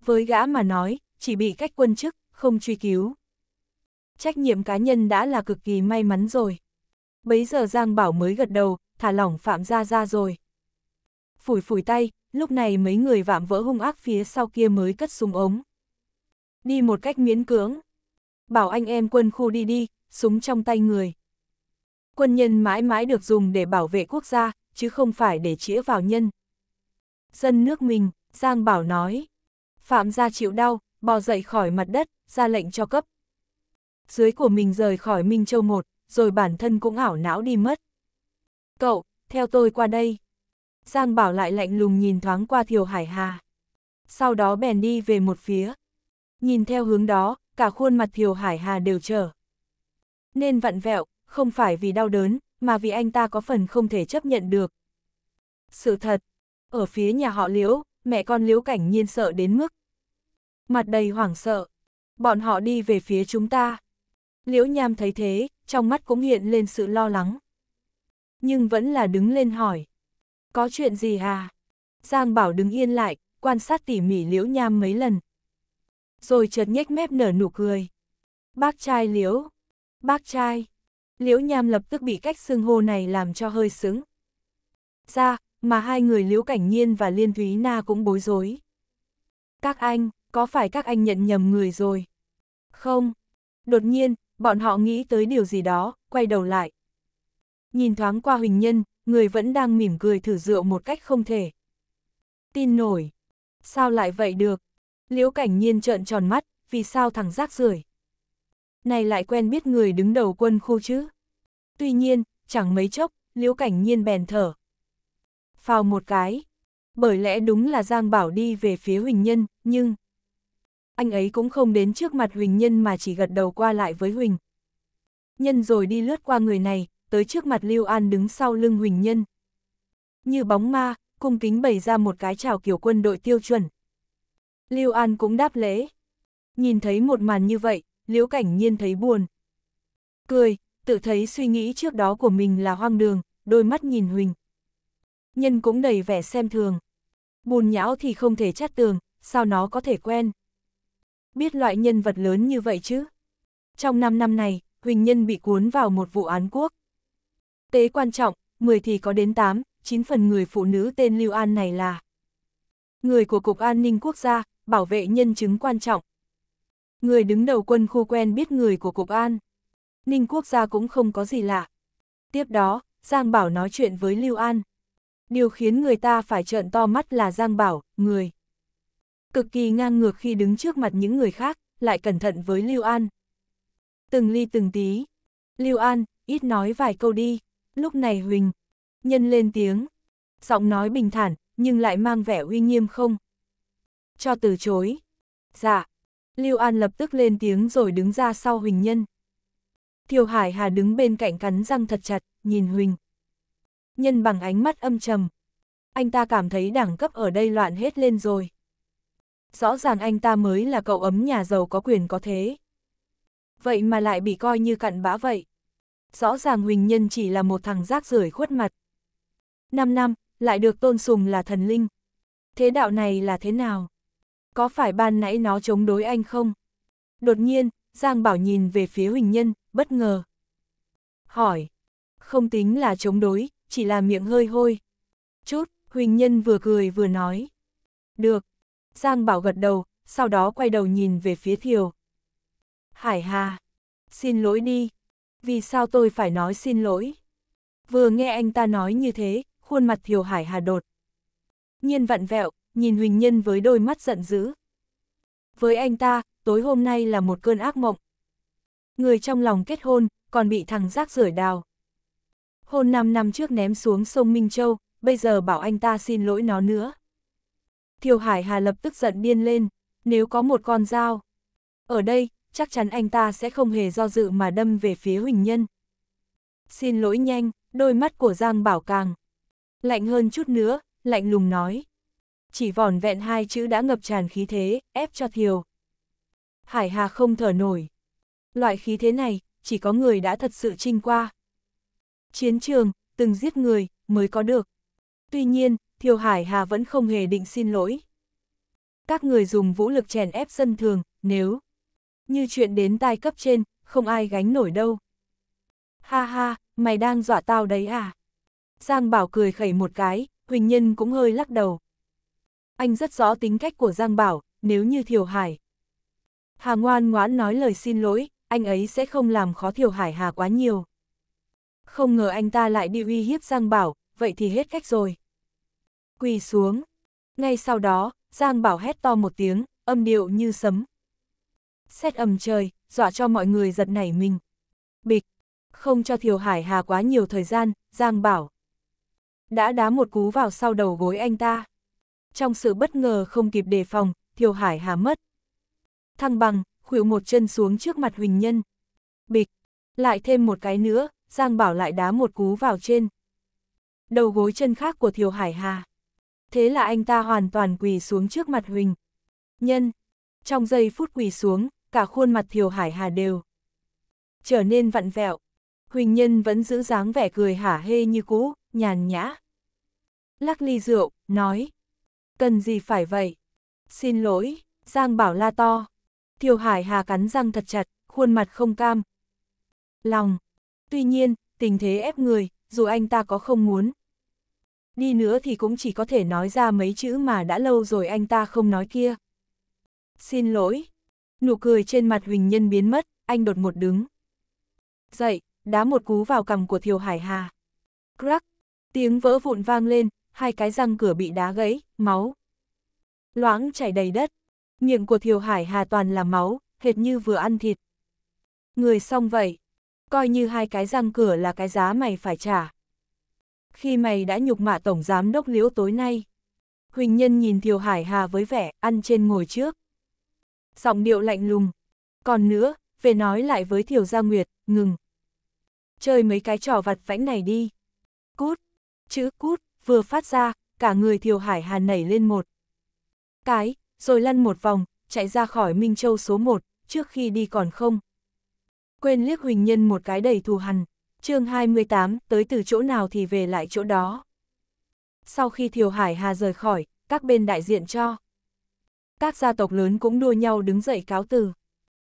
Với gã mà nói, chỉ bị cách quân chức, không truy cứu. Trách nhiệm cá nhân đã là cực kỳ may mắn rồi. Bấy giờ Giang Bảo mới gật đầu, thả lỏng Phạm Gia gia rồi. Phủi phủi tay, lúc này mấy người vạm vỡ hung ác phía sau kia mới cất súng ống. Đi một cách miễn cưỡng. Bảo anh em quân khu đi đi, súng trong tay người. Quân nhân mãi mãi được dùng để bảo vệ quốc gia, chứ không phải để chĩa vào nhân. Dân nước mình, Giang Bảo nói. Phạm gia chịu đau, bò dậy khỏi mặt đất, ra lệnh cho cấp. Dưới của mình rời khỏi Minh Châu một, rồi bản thân cũng ảo não đi mất. Cậu, theo tôi qua đây. Giang Bảo lại lạnh lùng nhìn thoáng qua Thiều Hải Hà. Sau đó bèn đi về một phía. Nhìn theo hướng đó, cả khuôn mặt Thiều Hải Hà đều trở. Nên vặn vẹo, không phải vì đau đớn, mà vì anh ta có phần không thể chấp nhận được. Sự thật, ở phía nhà họ Liễu, mẹ con Liễu Cảnh Nhiên sợ đến mức mặt đầy hoảng sợ. Bọn họ đi về phía chúng ta. Liễu Nham thấy thế, trong mắt cũng hiện lên sự lo lắng. Nhưng vẫn là đứng lên hỏi. Có chuyện gì à? Giang Bảo đứng yên lại, quan sát tỉ mỉ Liễu Nham mấy lần. Rồi chợt nhếch mép nở nụ cười. Bác trai Liễu. Bác trai. Liễu Nham lập tức bị cách xưng hô này làm cho hơi sướng. Ra, mà hai người Liễu Cảnh Nhiên và Liên Thúy Na cũng bối rối. Các anh, có phải các anh nhận nhầm người rồi? Không. Đột nhiên, bọn họ nghĩ tới điều gì đó, quay đầu lại. Nhìn thoáng qua Huỳnh Nhân, người vẫn đang mỉm cười thử rượu một cách không thể. Tin nổi. Sao lại vậy được? Liễu cảnh nhiên trợn tròn mắt, vì sao thằng rác rưởi Này lại quen biết người đứng đầu quân khu chứ? Tuy nhiên, chẳng mấy chốc, liễu cảnh nhiên bèn thở. Phào một cái. Bởi lẽ đúng là Giang Bảo đi về phía Huỳnh Nhân, nhưng anh ấy cũng không đến trước mặt Huỳnh Nhân mà chỉ gật đầu qua lại với Huỳnh. Nhân rồi đi lướt qua người này, tới trước mặt Lưu An đứng sau lưng Huỳnh Nhân. Như bóng ma, cung kính bày ra một cái chào kiểu quân đội tiêu chuẩn. Lưu An cũng đáp lễ. Nhìn thấy một màn như vậy, Liễu Cảnh Nhiên thấy buồn. Cười, tự thấy suy nghĩ trước đó của mình là hoang đường, đôi mắt nhìn Huỳnh. Nhân cũng đầy vẻ xem thường. Bùn nhão thì không thể chát tường, sao nó có thể quen biết loại nhân vật lớn như vậy chứ. Trong 5 năm này, Huỳnh Nhân bị cuốn vào một vụ án quốc. Tế quan trọng, 10 thì có đến 8, 9 phần người phụ nữ tên Lưu An này là người của Cục An ninh Quốc gia, bảo vệ nhân chứng quan trọng. Người đứng đầu quân khu quen biết người của Cục An. Ninh Quốc gia cũng không có gì lạ. Tiếp đó, Giang Bảo nói chuyện với Lưu An. Điều khiến người ta phải trợn to mắt là Giang Bảo, người cực kỳ ngang ngược khi đứng trước mặt những người khác, lại cẩn thận với Lưu An. Từng ly từng tí, Lưu An, ít nói vài câu đi, lúc này Huỳnh, nhân lên tiếng, giọng nói bình thản, nhưng lại mang vẻ uy nghiêm không. Cho từ chối. Dạ. Lưu An lập tức lên tiếng rồi đứng ra sau Huỳnh Nhân. Thiều Hải Hà đứng bên cạnh cắn răng thật chặt, nhìn Huỳnh. Nhân bằng ánh mắt âm trầm. Anh ta cảm thấy đẳng cấp ở đây loạn hết lên rồi. Rõ ràng anh ta mới là cậu ấm nhà giàu có quyền có thế. Vậy mà lại bị coi như cặn bã vậy. Rõ ràng Huỳnh Nhân chỉ là một thằng rác rưởi khuất mặt. Năm năm, lại được tôn sùng là thần linh. Thế đạo này là thế nào? Có phải ban nãy nó chống đối anh không? Đột nhiên, Giang Bảo nhìn về phía Huỳnh Nhân, bất ngờ. Hỏi, không tính là chống đối, chỉ là miệng hơi hôi. Chút, Huỳnh Nhân vừa cười vừa nói. Được, Giang Bảo gật đầu, sau đó quay đầu nhìn về phía Thiều. Hải Hà, xin lỗi đi. Vì sao tôi phải nói xin lỗi? Vừa nghe anh ta nói như thế, khuôn mặt Thiều Hải Hà đột. Nhiên vặn vẹo, nhìn Huỳnh Nhân với đôi mắt giận dữ. Với anh ta, tối hôm nay là một cơn ác mộng. Người trong lòng kết hôn, còn bị thằng rác rưởi đào. Hôn 5 năm trước ném xuống sông Minh Châu, bây giờ bảo anh ta xin lỗi nó nữa. Thiều Hải Hà lập tức giận điên lên, nếu có một con dao. Ở đây, chắc chắn anh ta sẽ không hề do dự mà đâm về phía Huỳnh Nhân. Xin lỗi nhanh, đôi mắt của Giang Bảo càng. Lạnh hơn chút nữa, lạnh lùng nói. Chỉ vỏn vẹn hai chữ đã ngập tràn khí thế, ép cho Thiều. Hải Hà không thở nổi. Loại khí thế này, chỉ có người đã thật sự trinh qua. Chiến trường, từng giết người, mới có được. Tuy nhiên, Thiều Hải Hà vẫn không hề định xin lỗi. Các người dùng vũ lực chèn ép dân thường, nếu như chuyện đến tai cấp trên, không ai gánh nổi đâu. Ha ha, mày đang dọa tao đấy à? Giang Bảo cười khẩy một cái, Huỳnh Nhân cũng hơi lắc đầu. Anh rất rõ tính cách của Giang Bảo, nếu như Thiều Hải. Hà ngoan ngoãn nói lời xin lỗi, anh ấy sẽ không làm khó Thiều Hải Hà quá nhiều. Không ngờ anh ta lại đi uy hiếp Giang Bảo, vậy thì hết cách rồi quỳ xuống. Ngay sau đó, Giang Bảo hét to một tiếng, âm điệu như sấm. Xét ầm trời, dọa cho mọi người giật nảy mình. Bịch, không cho Thiều Hải Hà quá nhiều thời gian, Giang Bảo. Đã đá một cú vào sau đầu gối anh ta. Trong sự bất ngờ không kịp đề phòng, Thiều Hải Hà mất. Thăng bằng, khuỵu một chân xuống trước mặt Huỳnh Nhân. Bịch, lại thêm một cái nữa, Giang Bảo lại đá một cú vào trên. Đầu gối chân khác của Thiều Hải Hà thế là anh ta hoàn toàn quỳ xuống trước mặt Huỳnh. Nhân, trong giây phút quỳ xuống, cả khuôn mặt Thiều Hải Hà đều trở nên vặn vẹo. Huỳnh Nhân vẫn giữ dáng vẻ cười hả hê như cũ, nhàn nhã. Lắc ly rượu, nói, cần gì phải vậy? Xin lỗi, Giang Bảo la to. Thiều Hải Hà cắn răng thật chặt, khuôn mặt không cam. Lòng. Tuy nhiên, tình thế ép người, dù anh ta có không muốn, đi nữa thì cũng chỉ có thể nói ra mấy chữ mà đã lâu rồi anh ta không nói kia. Xin lỗi. Nụ cười trên mặt Huỳnh Nhân biến mất, anh đột một đứng. Dậy, đá một cú vào cằm của Thiều Hải Hà. Crack, tiếng vỡ vụn vang lên, hai cái răng cửa bị đá gãy, máu. Loãng chảy đầy đất, miệng của Thiều Hải Hà toàn là máu, hệt như vừa ăn thịt. Người xong vậy, coi như hai cái răng cửa là cái giá mày phải trả khi mày đã nhục mạ Tổng Giám Đốc Liễu tối nay. Huỳnh Nhân nhìn Thiều Hải Hà với vẻ, ăn trên ngồi trước. Giọng điệu lạnh lùng. Còn nữa, về nói lại với Thiều Gia Nguyệt, ngừng. Chơi mấy cái trò vặt vãnh này đi. Cút, chữ cút, vừa phát ra, cả người Thiều Hải Hà nảy lên một. Cái, rồi lăn một vòng, chạy ra khỏi Minh Châu số 1, trước khi đi còn không. Quên liếc Huỳnh Nhân một cái đầy thù hằn, chương 28, tới từ chỗ nào thì về lại chỗ đó. Sau khi Thiều Hải Hà rời khỏi, các bên đại diện cho. Các gia tộc lớn cũng đua nhau đứng dậy cáo từ.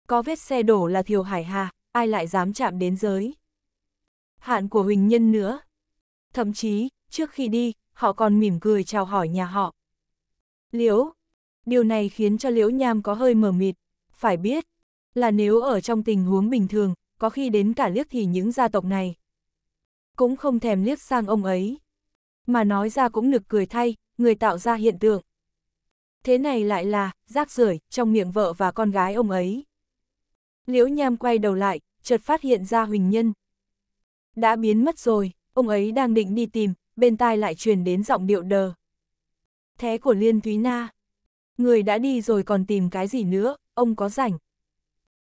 Có vết xe đổ là Thiều Hải Hà, ai lại dám chạm đến giới. Hạn của Huỳnh Nhân nữa. Thậm chí, trước khi đi, họ còn mỉm cười chào hỏi nhà họ. Liễu, điều này khiến cho Liễu Nham có hơi mờ mịt. Phải biết, là nếu ở trong tình huống bình thường, có khi đến cả liếc thì những gia tộc này. Cũng không thèm liếc sang ông ấy. Mà nói ra cũng nực cười thay, người tạo ra hiện tượng. Thế này lại là, rác rưởi trong miệng vợ và con gái ông ấy. Liễu Nham quay đầu lại, chợt phát hiện ra Huỳnh Nhân. Đã biến mất rồi, ông ấy đang định đi tìm, bên tai lại truyền đến giọng điệu đờ. Thế của Liên Thúy Na. Người đã đi rồi còn tìm cái gì nữa, ông có rảnh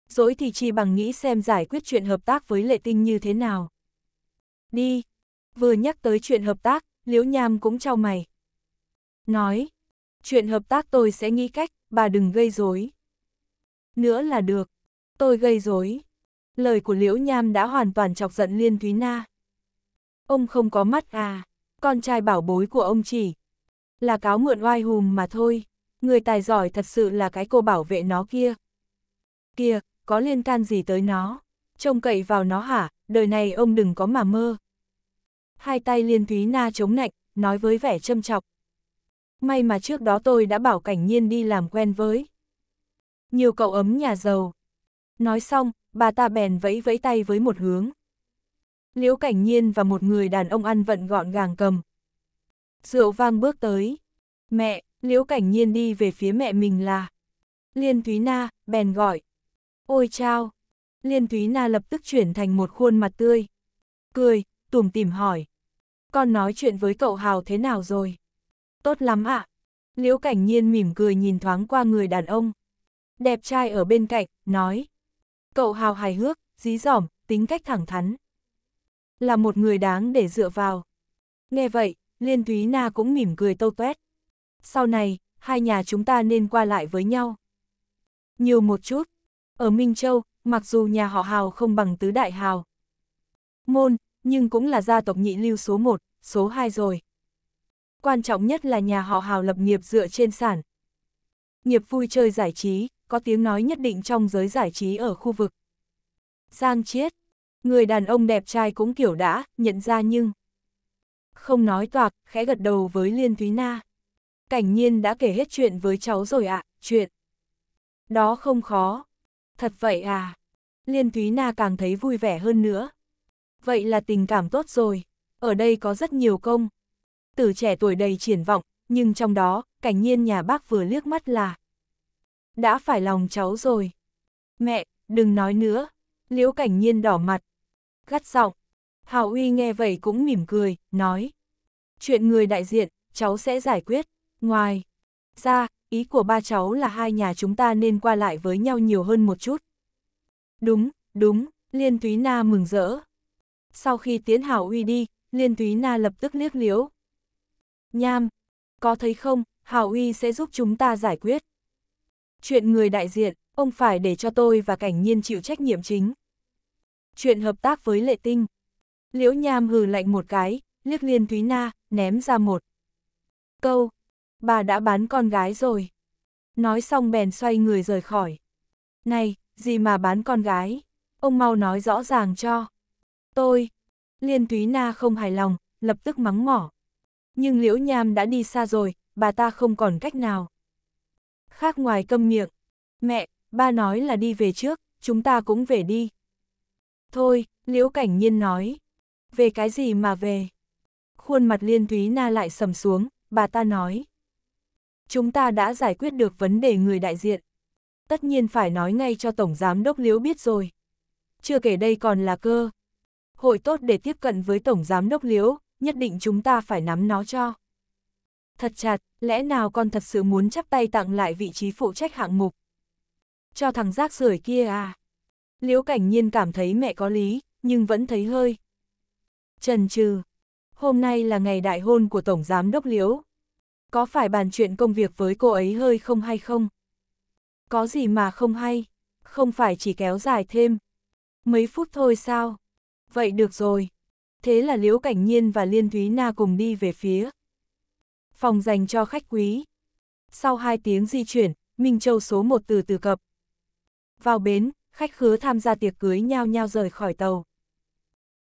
dỗi thì chi bằng nghĩ xem giải quyết chuyện hợp tác với lệ tinh như thế nào. Đi! Vừa nhắc tới chuyện hợp tác, Liễu Nham cũng trao mày. Nói, chuyện hợp tác tôi sẽ nghĩ cách, bà đừng gây rối. Nữa là được, tôi gây rối. Lời của Liễu Nham đã hoàn toàn chọc giận Liên Thúy Na. Ông không có mắt à, con trai bảo bối của ông chỉ. Là cáo mượn oai hùm mà thôi, người tài giỏi thật sự là cái cô bảo vệ nó kia. Kia, có liên can gì tới nó. Trông cậy vào nó hả, đời này ông đừng có mà mơ. Hai tay Liên Thúy Na chống nạnh, nói với vẻ châm chọc. May mà trước đó tôi đã bảo cảnh nhiên đi làm quen với. Nhiều cậu ấm nhà giàu. Nói xong, bà ta bèn vẫy vẫy tay với một hướng. Liễu cảnh nhiên và một người đàn ông ăn vận gọn gàng cầm. Rượu vang bước tới. Mẹ, liễu cảnh nhiên đi về phía mẹ mình là. Liên Thúy Na, bèn gọi, Ôi chao! Liên Thúy Na lập tức chuyển thành một khuôn mặt tươi. Cười, tủm tìm hỏi. Con nói chuyện với cậu Hào thế nào rồi? Tốt lắm ạ. À. Liễu Cảnh Nhiên mỉm cười nhìn thoáng qua người đàn ông. Đẹp trai ở bên cạnh, nói. Cậu Hào hài hước, dí dỏm, tính cách thẳng thắn. Là một người đáng để dựa vào. Nghe vậy, Liên Thúy Na cũng mỉm cười tâu tuét. Sau này, hai nhà chúng ta nên qua lại với nhau. Nhiều một chút. Ở Minh Châu, mặc dù nhà họ Hào không bằng tứ đại Hào. Môn, nhưng cũng là gia tộc nhị lưu số 1, số 2 rồi. Quan trọng nhất là nhà họ Hào lập nghiệp dựa trên sản. Nghiệp vui chơi giải trí, có tiếng nói nhất định trong giới giải trí ở khu vực. Giang Chiết, người đàn ông đẹp trai cũng kiểu đã, nhận ra nhưng... Không nói toạc, khẽ gật đầu với Liên Thúy Na. Cảnh nhiên đã kể hết chuyện với cháu rồi ạ, à, chuyện. Đó không khó, Thật vậy à? Liên Thúy Na càng thấy vui vẻ hơn nữa. Vậy là tình cảm tốt rồi, ở đây có rất nhiều công. Từ trẻ tuổi đầy triển vọng, nhưng trong đó, cảnh nhiên nhà bác vừa liếc mắt là Đã phải lòng cháu rồi. Mẹ, đừng nói nữa. Liễu cảnh nhiên đỏ mặt. Gắt giọng. Hào Uy nghe vậy cũng mỉm cười, nói. Chuyện người đại diện, cháu sẽ giải quyết. Ngoài ra, ý của ba cháu là hai nhà chúng ta nên qua lại với nhau nhiều hơn một chút. Đúng, đúng, Liên Thúy Na mừng rỡ. Sau khi Tiến Hảo Uy đi, Liên Thúy Na lập tức liếc liếu. Nham, có thấy không, Hảo Uy sẽ giúp chúng ta giải quyết. Chuyện người đại diện, ông phải để cho tôi và cảnh nhiên chịu trách nhiệm chính. Chuyện hợp tác với lệ tinh. Liễu Nham hừ lạnh một cái, liếc Liên Thúy Na, ném ra một. Câu, Bà đã bán con gái rồi. Nói xong bèn xoay người rời khỏi. Này, gì mà bán con gái? Ông mau nói rõ ràng cho. Tôi. Liên Thúy Na không hài lòng, lập tức mắng mỏ. Nhưng Liễu Nham đã đi xa rồi, bà ta không còn cách nào. Khác ngoài câm miệng. Mẹ, ba nói là đi về trước, chúng ta cũng về đi. Thôi, Liễu Cảnh Nhiên nói. Về cái gì mà về? Khuôn mặt Liên Thúy Na lại sầm xuống, bà ta nói chúng ta đã giải quyết được vấn đề người đại diện. Tất nhiên phải nói ngay cho Tổng Giám Đốc Liễu biết rồi. Chưa kể đây còn là cơ. Hội tốt để tiếp cận với Tổng Giám Đốc Liễu, nhất định chúng ta phải nắm nó cho. Thật chặt, lẽ nào con thật sự muốn chắp tay tặng lại vị trí phụ trách hạng mục? Cho thằng rác rưởi kia à? Liễu cảnh nhiên cảm thấy mẹ có lý, nhưng vẫn thấy hơi. Trần trừ. Hôm nay là ngày đại hôn của Tổng Giám Đốc Liễu, có phải bàn chuyện công việc với cô ấy hơi không hay không? Có gì mà không hay, không phải chỉ kéo dài thêm. Mấy phút thôi sao? Vậy được rồi. Thế là Liễu Cảnh Nhiên và Liên Thúy Na cùng đi về phía. Phòng dành cho khách quý. Sau hai tiếng di chuyển, Minh Châu số một từ từ cập. Vào bến, khách khứa tham gia tiệc cưới nhao nhao rời khỏi tàu.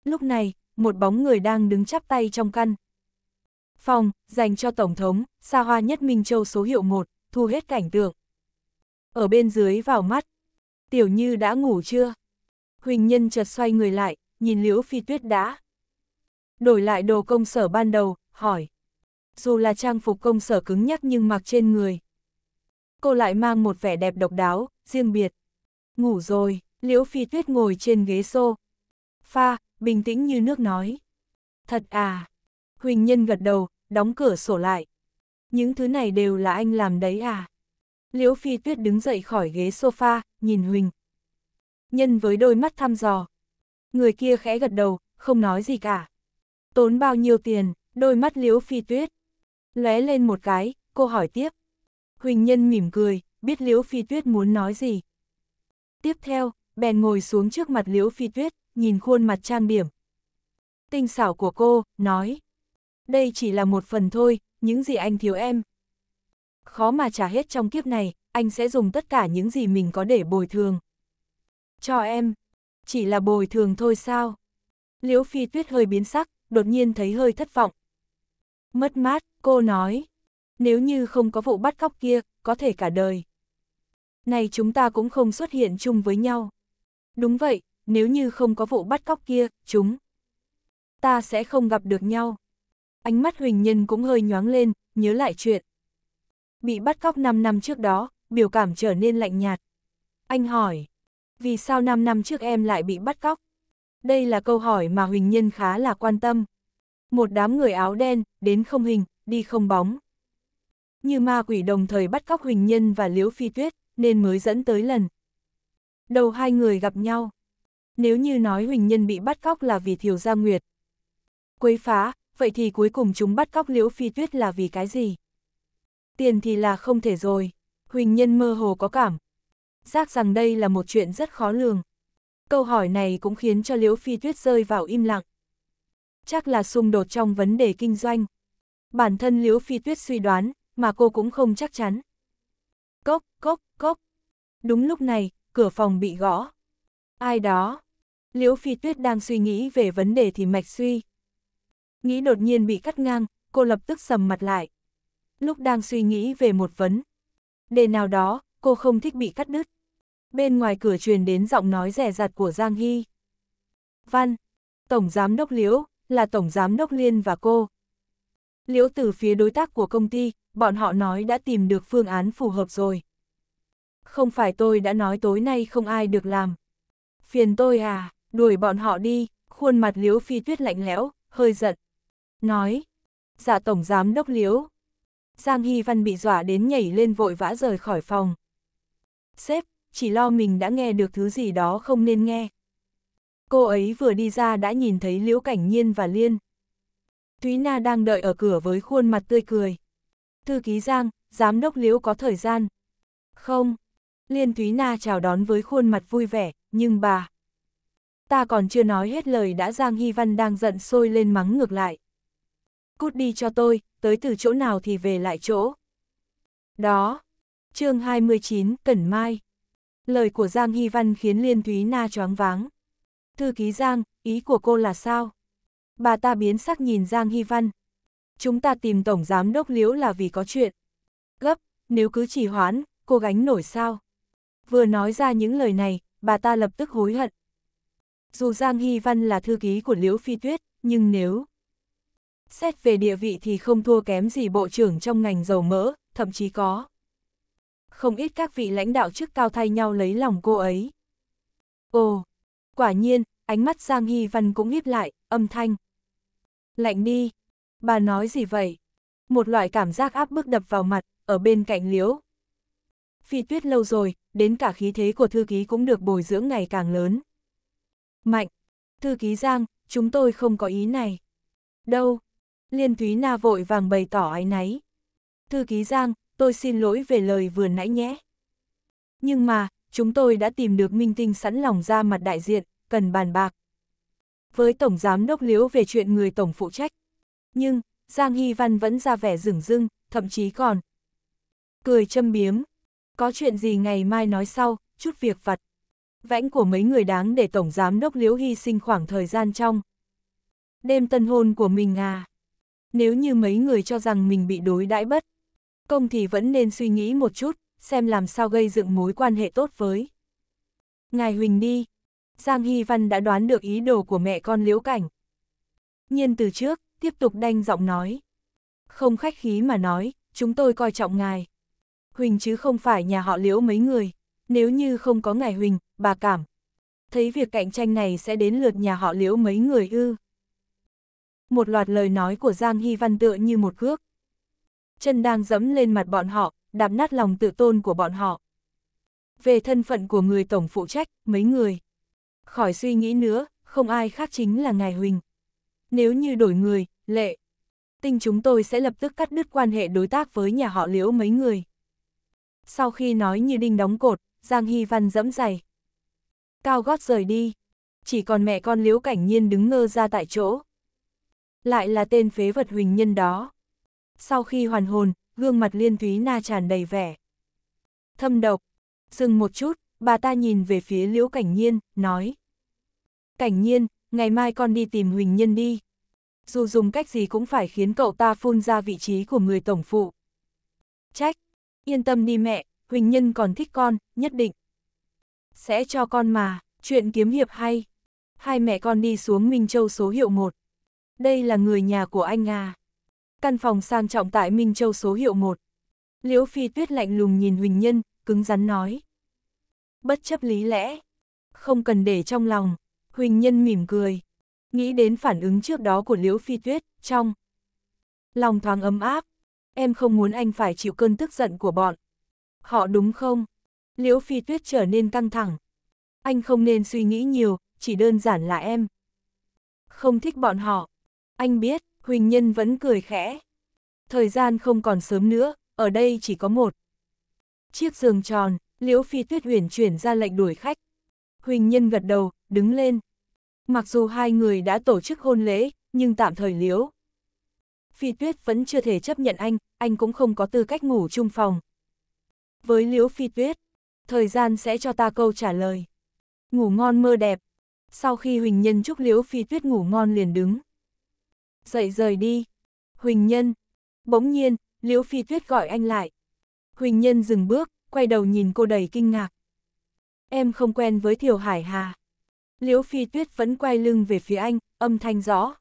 Lúc này, một bóng người đang đứng chắp tay trong căn, phòng, dành cho Tổng thống, xa hoa nhất Minh Châu số hiệu 1, thu hết cảnh tượng. Ở bên dưới vào mắt, Tiểu Như đã ngủ chưa? Huỳnh Nhân chợt xoay người lại, nhìn Liễu Phi Tuyết đã. Đổi lại đồ công sở ban đầu, hỏi. Dù là trang phục công sở cứng nhắc nhưng mặc trên người. Cô lại mang một vẻ đẹp độc đáo, riêng biệt. Ngủ rồi, Liễu Phi Tuyết ngồi trên ghế xô. Pha, bình tĩnh như nước nói. Thật à, Huỳnh Nhân gật đầu, đóng cửa sổ lại. Những thứ này đều là anh làm đấy à? Liễu Phi Tuyết đứng dậy khỏi ghế sofa, nhìn Huỳnh. Nhân với đôi mắt thăm dò. Người kia khẽ gật đầu, không nói gì cả. Tốn bao nhiêu tiền, đôi mắt Liễu Phi Tuyết. Lóe lên một cái, cô hỏi tiếp. Huỳnh Nhân mỉm cười, biết Liễu Phi Tuyết muốn nói gì. Tiếp theo, bèn ngồi xuống trước mặt Liễu Phi Tuyết, nhìn khuôn mặt trang điểm. Tinh xảo của cô, nói đây chỉ là một phần thôi, những gì anh thiếu em. Khó mà trả hết trong kiếp này, anh sẽ dùng tất cả những gì mình có để bồi thường. Cho em, chỉ là bồi thường thôi sao? Liễu Phi Tuyết hơi biến sắc, đột nhiên thấy hơi thất vọng. Mất mát, cô nói, nếu như không có vụ bắt cóc kia, có thể cả đời. Này chúng ta cũng không xuất hiện chung với nhau. Đúng vậy, nếu như không có vụ bắt cóc kia, chúng ta sẽ không gặp được nhau ánh mắt Huỳnh Nhân cũng hơi nhoáng lên, nhớ lại chuyện. Bị bắt cóc 5 năm trước đó, biểu cảm trở nên lạnh nhạt. Anh hỏi, vì sao 5 năm trước em lại bị bắt cóc? Đây là câu hỏi mà Huỳnh Nhân khá là quan tâm. Một đám người áo đen, đến không hình, đi không bóng. Như ma quỷ đồng thời bắt cóc Huỳnh Nhân và Liễu Phi Tuyết, nên mới dẫn tới lần. Đầu hai người gặp nhau. Nếu như nói Huỳnh Nhân bị bắt cóc là vì Thiều Gia Nguyệt. Quấy phá, vậy thì cuối cùng chúng bắt cóc Liễu Phi Tuyết là vì cái gì? Tiền thì là không thể rồi, Huỳnh Nhân mơ hồ có cảm. Giác rằng đây là một chuyện rất khó lường. Câu hỏi này cũng khiến cho Liễu Phi Tuyết rơi vào im lặng. Chắc là xung đột trong vấn đề kinh doanh. Bản thân Liễu Phi Tuyết suy đoán, mà cô cũng không chắc chắn. Cốc, cốc, cốc. Đúng lúc này, cửa phòng bị gõ. Ai đó? Liễu Phi Tuyết đang suy nghĩ về vấn đề thì mạch suy, Nghĩ đột nhiên bị cắt ngang, cô lập tức sầm mặt lại. Lúc đang suy nghĩ về một vấn. Đề nào đó, cô không thích bị cắt đứt. Bên ngoài cửa truyền đến giọng nói rẻ rặt của Giang Hy. Văn, Tổng Giám Đốc Liễu, là Tổng Giám Đốc Liên và cô. Liễu từ phía đối tác của công ty, bọn họ nói đã tìm được phương án phù hợp rồi. Không phải tôi đã nói tối nay không ai được làm. Phiền tôi à, đuổi bọn họ đi, khuôn mặt Liễu Phi Tuyết lạnh lẽo, hơi giận, nói, dạ tổng giám đốc liễu. Giang Hy Văn bị dọa đến nhảy lên vội vã rời khỏi phòng. Sếp, chỉ lo mình đã nghe được thứ gì đó không nên nghe. Cô ấy vừa đi ra đã nhìn thấy Liễu Cảnh Nhiên và Liên. Thúy Na đang đợi ở cửa với khuôn mặt tươi cười. Thư ký Giang, giám đốc Liễu có thời gian. Không. Liên Thúy Na chào đón với khuôn mặt vui vẻ, nhưng bà... Ta còn chưa nói hết lời đã Giang Hy Văn đang giận sôi lên mắng ngược lại. Cút đi cho tôi, tới từ chỗ nào thì về lại chỗ. Đó. chương 29, Cẩn Mai. Lời của Giang Hy Văn khiến Liên Thúy Na choáng váng. Thư ký Giang, ý của cô là sao? Bà ta biến sắc nhìn Giang Hy Văn. Chúng ta tìm Tổng Giám Đốc Liễu là vì có chuyện. Gấp, nếu cứ chỉ hoãn, cô gánh nổi sao? Vừa nói ra những lời này, bà ta lập tức hối hận. Dù Giang Hy Văn là thư ký của Liễu Phi Tuyết, nhưng nếu xét về địa vị thì không thua kém gì bộ trưởng trong ngành dầu mỡ, thậm chí có. Không ít các vị lãnh đạo chức cao thay nhau lấy lòng cô ấy. Ồ, quả nhiên, ánh mắt Giang Hy Văn cũng híp lại, âm thanh. Lạnh đi, bà nói gì vậy? Một loại cảm giác áp bức đập vào mặt, ở bên cạnh liễu. Phi tuyết lâu rồi, đến cả khí thế của thư ký cũng được bồi dưỡng ngày càng lớn. Mạnh, thư ký Giang, chúng tôi không có ý này. Đâu, Liên Thúy Na vội vàng bày tỏ ái náy. Thư ký Giang, tôi xin lỗi về lời vừa nãy nhé. Nhưng mà, chúng tôi đã tìm được minh tinh sẵn lòng ra mặt đại diện, cần bàn bạc. Với Tổng Giám Đốc Liễu về chuyện người Tổng phụ trách. Nhưng, Giang Hy Văn vẫn ra vẻ rửng rưng, thậm chí còn. Cười châm biếm. Có chuyện gì ngày mai nói sau, chút việc vặt. Vãnh của mấy người đáng để Tổng Giám Đốc Liễu hy sinh khoảng thời gian trong. Đêm tân hôn của mình à nếu như mấy người cho rằng mình bị đối đãi bất. Công thì vẫn nên suy nghĩ một chút, xem làm sao gây dựng mối quan hệ tốt với. Ngài Huỳnh đi. Giang Hy Văn đã đoán được ý đồ của mẹ con Liễu Cảnh. Nhiên từ trước, tiếp tục đanh giọng nói. Không khách khí mà nói, chúng tôi coi trọng ngài. Huỳnh chứ không phải nhà họ Liễu mấy người, nếu như không có ngài Huỳnh, bà cảm. Thấy việc cạnh tranh này sẽ đến lượt nhà họ Liễu mấy người ư một loạt lời nói của Giang Hy Văn tựa như một cước. Chân đang dẫm lên mặt bọn họ, đạp nát lòng tự tôn của bọn họ. Về thân phận của người tổng phụ trách, mấy người. Khỏi suy nghĩ nữa, không ai khác chính là Ngài Huỳnh. Nếu như đổi người, lệ, tinh chúng tôi sẽ lập tức cắt đứt quan hệ đối tác với nhà họ liễu mấy người. Sau khi nói như đinh đóng cột, Giang Hy Văn dẫm giày. Cao gót rời đi, chỉ còn mẹ con liễu cảnh nhiên đứng ngơ ra tại chỗ lại là tên phế vật huỳnh nhân đó. Sau khi hoàn hồn, gương mặt liên thúy na tràn đầy vẻ. Thâm độc, dừng một chút, bà ta nhìn về phía liễu cảnh nhiên, nói. Cảnh nhiên, ngày mai con đi tìm huỳnh nhân đi. Dù dùng cách gì cũng phải khiến cậu ta phun ra vị trí của người tổng phụ. Trách, yên tâm đi mẹ, huỳnh nhân còn thích con, nhất định. Sẽ cho con mà, chuyện kiếm hiệp hay. Hai mẹ con đi xuống Minh Châu số hiệu 1. Đây là người nhà của anh à. Căn phòng sang trọng tại Minh Châu số hiệu 1. Liễu Phi Tuyết lạnh lùng nhìn Huỳnh Nhân, cứng rắn nói. Bất chấp lý lẽ. Không cần để trong lòng. Huỳnh Nhân mỉm cười. Nghĩ đến phản ứng trước đó của Liễu Phi Tuyết, trong. Lòng thoáng ấm áp. Em không muốn anh phải chịu cơn tức giận của bọn. Họ đúng không? Liễu Phi Tuyết trở nên căng thẳng. Anh không nên suy nghĩ nhiều, chỉ đơn giản là em. Không thích bọn họ, anh biết, Huỳnh Nhân vẫn cười khẽ. Thời gian không còn sớm nữa, ở đây chỉ có một. Chiếc giường tròn, Liễu Phi Tuyết Uyển chuyển ra lệnh đuổi khách. Huỳnh Nhân gật đầu, đứng lên. Mặc dù hai người đã tổ chức hôn lễ, nhưng tạm thời Liễu. Phi Tuyết vẫn chưa thể chấp nhận anh, anh cũng không có tư cách ngủ chung phòng. Với Liễu Phi Tuyết, thời gian sẽ cho ta câu trả lời. Ngủ ngon mơ đẹp. Sau khi Huỳnh Nhân chúc Liễu Phi Tuyết ngủ ngon liền đứng dậy rời đi. Huỳnh Nhân. Bỗng nhiên, Liễu Phi Tuyết gọi anh lại. Huỳnh Nhân dừng bước, quay đầu nhìn cô đầy kinh ngạc. Em không quen với Thiều Hải Hà. Liễu Phi Tuyết vẫn quay lưng về phía anh, âm thanh rõ.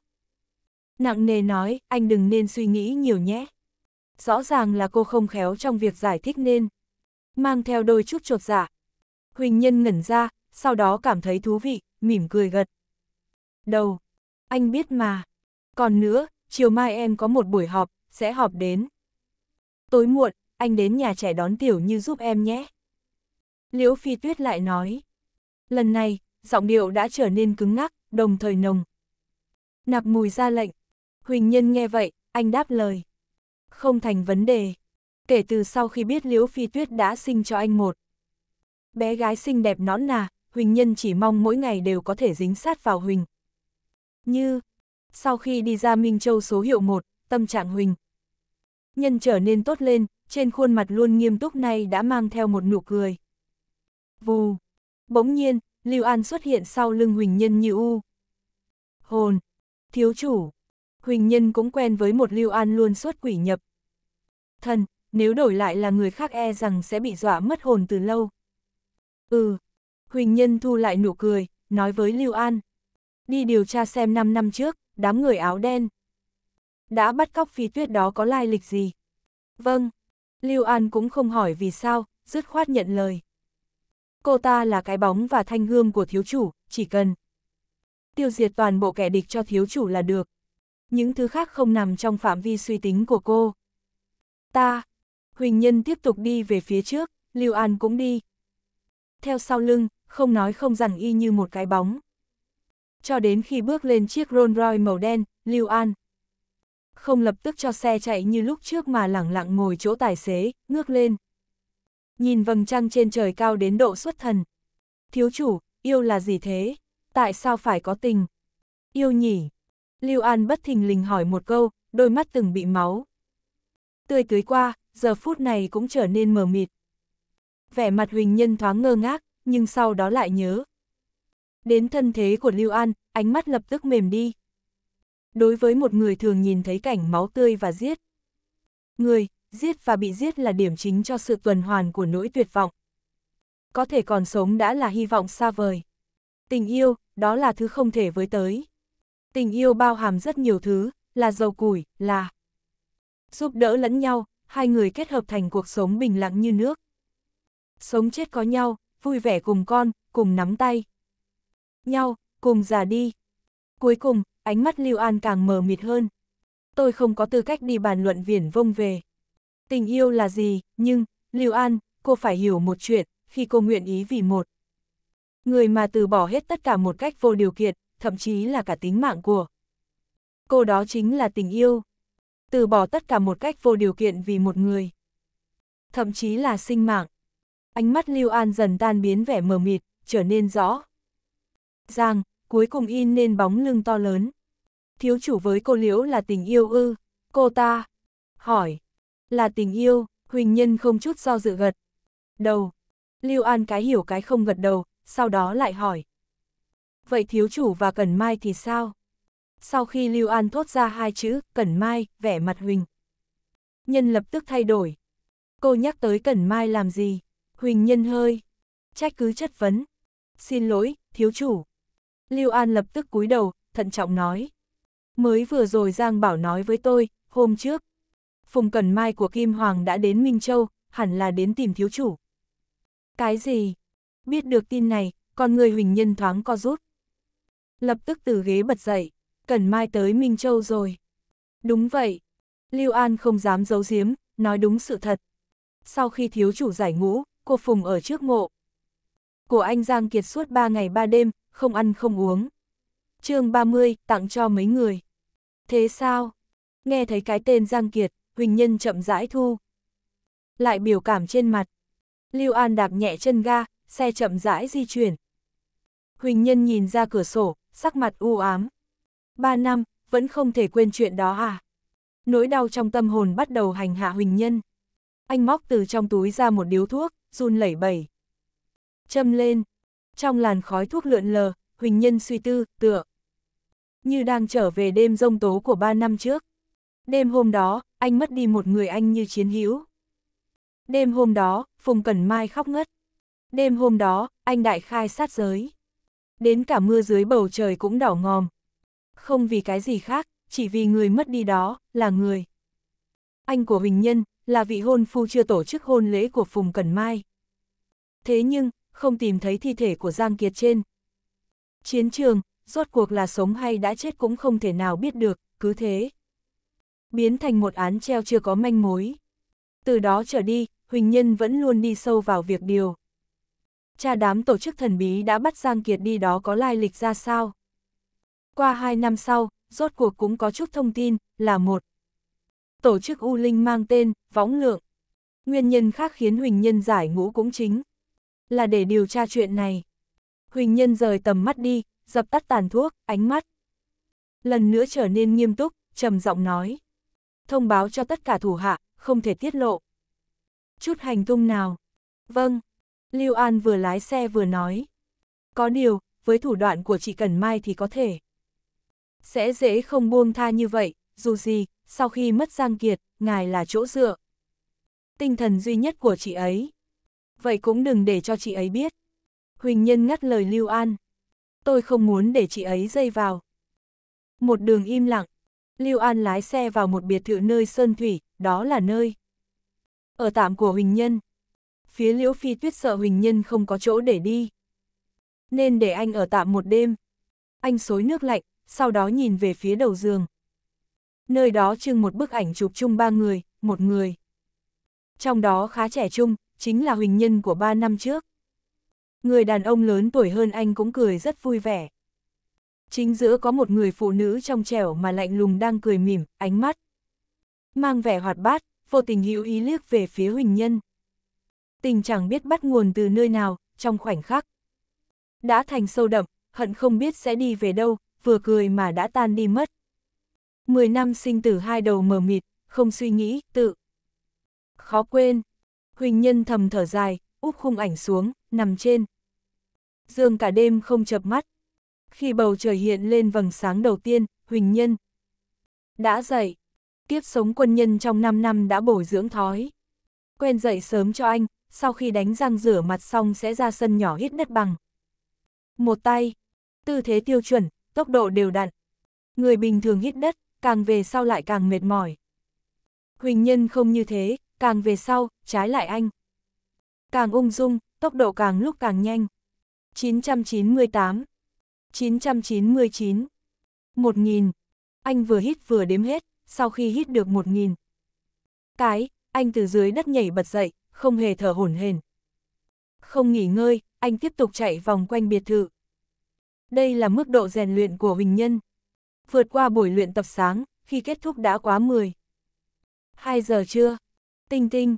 Nặng nề nói, anh đừng nên suy nghĩ nhiều nhé. Rõ ràng là cô không khéo trong việc giải thích nên. Mang theo đôi chút trột dạ. Huỳnh Nhân ngẩn ra, sau đó cảm thấy thú vị, mỉm cười gật. Đầu, anh biết mà. Còn nữa, chiều mai em có một buổi họp, sẽ họp đến. Tối muộn, anh đến nhà trẻ đón Tiểu Như giúp em nhé. Liễu Phi Tuyết lại nói. Lần này, giọng điệu đã trở nên cứng ngắc, đồng thời nồng. Nạp mùi ra lệnh. Huỳnh Nhân nghe vậy, anh đáp lời. Không thành vấn đề. Kể từ sau khi biết Liễu Phi Tuyết đã sinh cho anh một. Bé gái xinh đẹp nõn nà, Huỳnh Nhân chỉ mong mỗi ngày đều có thể dính sát vào Huỳnh. Như, sau khi đi ra Minh Châu số hiệu 1, tâm trạng Huỳnh. Nhân trở nên tốt lên, trên khuôn mặt luôn nghiêm túc này đã mang theo một nụ cười. Vù! Bỗng nhiên, Lưu An xuất hiện sau lưng Huỳnh Nhân như u. Hồn! Thiếu chủ! Huỳnh Nhân cũng quen với một Lưu An luôn suốt quỷ nhập. Thần, nếu đổi lại là người khác e rằng sẽ bị dọa mất hồn từ lâu. Ừ! Huỳnh Nhân thu lại nụ cười, nói với Lưu An. Đi điều tra xem 5 năm trước, đám người áo đen. Đã bắt cóc phi tuyết đó có lai lịch gì? Vâng, Lưu An cũng không hỏi vì sao, dứt khoát nhận lời. Cô ta là cái bóng và thanh gươm của thiếu chủ, chỉ cần tiêu diệt toàn bộ kẻ địch cho thiếu chủ là được. Những thứ khác không nằm trong phạm vi suy tính của cô. Ta, Huỳnh Nhân tiếp tục đi về phía trước, Lưu An cũng đi. Theo sau lưng, không nói không rằng y như một cái bóng cho đến khi bước lên chiếc Rolls Royce màu đen, Lưu An. Không lập tức cho xe chạy như lúc trước mà lẳng lặng ngồi chỗ tài xế, ngước lên. Nhìn vầng trăng trên trời cao đến độ xuất thần. Thiếu chủ, yêu là gì thế? Tại sao phải có tình? Yêu nhỉ? Lưu An bất thình lình hỏi một câu, đôi mắt từng bị máu. Tươi tưới qua, giờ phút này cũng trở nên mờ mịt. Vẻ mặt Huỳnh Nhân thoáng ngơ ngác, nhưng sau đó lại nhớ, Đến thân thế của Lưu An, ánh mắt lập tức mềm đi. Đối với một người thường nhìn thấy cảnh máu tươi và giết. Người, giết và bị giết là điểm chính cho sự tuần hoàn của nỗi tuyệt vọng. Có thể còn sống đã là hy vọng xa vời. Tình yêu, đó là thứ không thể với tới. Tình yêu bao hàm rất nhiều thứ, là dầu củi, là giúp đỡ lẫn nhau, hai người kết hợp thành cuộc sống bình lặng như nước. Sống chết có nhau, vui vẻ cùng con, cùng nắm tay nhau, cùng già đi. Cuối cùng, ánh mắt Lưu An càng mờ mịt hơn. Tôi không có tư cách đi bàn luận viển vông về. Tình yêu là gì, nhưng, Lưu An, cô phải hiểu một chuyện, khi cô nguyện ý vì một. Người mà từ bỏ hết tất cả một cách vô điều kiện, thậm chí là cả tính mạng của. Cô đó chính là tình yêu. Từ bỏ tất cả một cách vô điều kiện vì một người. Thậm chí là sinh mạng. Ánh mắt Lưu An dần tan biến vẻ mờ mịt, trở nên rõ giang, cuối cùng in nên bóng lưng to lớn. Thiếu chủ với cô Liễu là tình yêu ư, cô ta, hỏi, là tình yêu, Huỳnh Nhân không chút do dự gật. Đầu, Lưu An cái hiểu cái không gật đầu, sau đó lại hỏi. Vậy thiếu chủ và Cẩn Mai thì sao? Sau khi Lưu An thốt ra hai chữ, Cẩn Mai, vẻ mặt Huỳnh. Nhân lập tức thay đổi. Cô nhắc tới Cẩn Mai làm gì? Huỳnh Nhân hơi. Trách cứ chất vấn. Xin lỗi, thiếu chủ, Lưu An lập tức cúi đầu, thận trọng nói. Mới vừa rồi Giang Bảo nói với tôi, hôm trước, Phùng Cẩn Mai của Kim Hoàng đã đến Minh Châu, hẳn là đến tìm thiếu chủ. Cái gì? Biết được tin này, con người Huỳnh Nhân thoáng co rút. Lập tức từ ghế bật dậy, Cẩn Mai tới Minh Châu rồi. Đúng vậy. Lưu An không dám giấu giếm, nói đúng sự thật. Sau khi thiếu chủ giải ngũ, cô Phùng ở trước mộ. Của anh Giang Kiệt suốt 3 ngày 3 đêm, không ăn không uống. chương 30, tặng cho mấy người. Thế sao? Nghe thấy cái tên Giang Kiệt, Huỳnh Nhân chậm rãi thu. Lại biểu cảm trên mặt. Lưu An đạp nhẹ chân ga, xe chậm rãi di chuyển. Huỳnh Nhân nhìn ra cửa sổ, sắc mặt u ám. Ba năm, vẫn không thể quên chuyện đó à? Nỗi đau trong tâm hồn bắt đầu hành hạ Huỳnh Nhân. Anh móc từ trong túi ra một điếu thuốc, run lẩy bẩy. Châm lên, trong làn khói thuốc lượn lờ, Huỳnh Nhân suy tư, tựa. Như đang trở về đêm rông tố của ba năm trước. Đêm hôm đó, anh mất đi một người anh như chiến hữu. Đêm hôm đó, Phùng Cẩn Mai khóc ngất. Đêm hôm đó, anh đại khai sát giới. Đến cả mưa dưới bầu trời cũng đỏ ngòm. Không vì cái gì khác, chỉ vì người mất đi đó, là người. Anh của Huỳnh Nhân, là vị hôn phu chưa tổ chức hôn lễ của Phùng Cẩn Mai. Thế nhưng, không tìm thấy thi thể của Giang Kiệt trên. Chiến trường, rốt cuộc là sống hay đã chết cũng không thể nào biết được, cứ thế. Biến thành một án treo chưa có manh mối. Từ đó trở đi, Huỳnh Nhân vẫn luôn đi sâu vào việc điều. Cha đám tổ chức thần bí đã bắt Giang Kiệt đi đó có lai lịch ra sao. Qua hai năm sau, rốt cuộc cũng có chút thông tin, là một. Tổ chức U Linh mang tên, Võng Lượng. Nguyên nhân khác khiến Huỳnh Nhân giải ngũ cũng chính là để điều tra chuyện này. Huỳnh Nhân rời tầm mắt đi, dập tắt tàn thuốc, ánh mắt. Lần nữa trở nên nghiêm túc, trầm giọng nói. Thông báo cho tất cả thủ hạ, không thể tiết lộ. Chút hành tung nào. Vâng, Lưu An vừa lái xe vừa nói. Có điều, với thủ đoạn của chị Cần Mai thì có thể. Sẽ dễ không buông tha như vậy, dù gì, sau khi mất Giang Kiệt, ngài là chỗ dựa. Tinh thần duy nhất của chị ấy vậy cũng đừng để cho chị ấy biết. Huỳnh Nhân ngắt lời Lưu An. Tôi không muốn để chị ấy dây vào. Một đường im lặng, Lưu An lái xe vào một biệt thự nơi Sơn Thủy, đó là nơi. Ở tạm của Huỳnh Nhân. Phía Liễu Phi Tuyết sợ Huỳnh Nhân không có chỗ để đi. Nên để anh ở tạm một đêm. Anh xối nước lạnh, sau đó nhìn về phía đầu giường. Nơi đó trưng một bức ảnh chụp chung ba người, một người. Trong đó khá trẻ trung, chính là huỳnh nhân của ba năm trước. Người đàn ông lớn tuổi hơn anh cũng cười rất vui vẻ. Chính giữa có một người phụ nữ trong trẻo mà lạnh lùng đang cười mỉm, ánh mắt. Mang vẻ hoạt bát, vô tình hữu ý liếc về phía huỳnh nhân. Tình chẳng biết bắt nguồn từ nơi nào, trong khoảnh khắc. Đã thành sâu đậm, hận không biết sẽ đi về đâu, vừa cười mà đã tan đi mất. Mười năm sinh tử hai đầu mờ mịt, không suy nghĩ, tự. Khó quên, Huỳnh Nhân thầm thở dài, úp khung ảnh xuống, nằm trên. Dương cả đêm không chập mắt. Khi bầu trời hiện lên vầng sáng đầu tiên, Huỳnh Nhân đã dậy. Tiếp sống quân nhân trong 5 năm đã bổ dưỡng thói. Quen dậy sớm cho anh, sau khi đánh răng rửa mặt xong sẽ ra sân nhỏ hít đất bằng. Một tay, tư thế tiêu chuẩn, tốc độ đều đặn. Người bình thường hít đất, càng về sau lại càng mệt mỏi. Huỳnh Nhân không như thế, càng về sau, trái lại anh. Càng ung dung, tốc độ càng lúc càng nhanh. 998, 999, 1000. Anh vừa hít vừa đếm hết, sau khi hít được 1000. Cái, anh từ dưới đất nhảy bật dậy, không hề thở hổn hển. Không nghỉ ngơi, anh tiếp tục chạy vòng quanh biệt thự. Đây là mức độ rèn luyện của Huỳnh Nhân. Vượt qua buổi luyện tập sáng, khi kết thúc đã quá 10. 2 giờ trưa, Tinh tinh.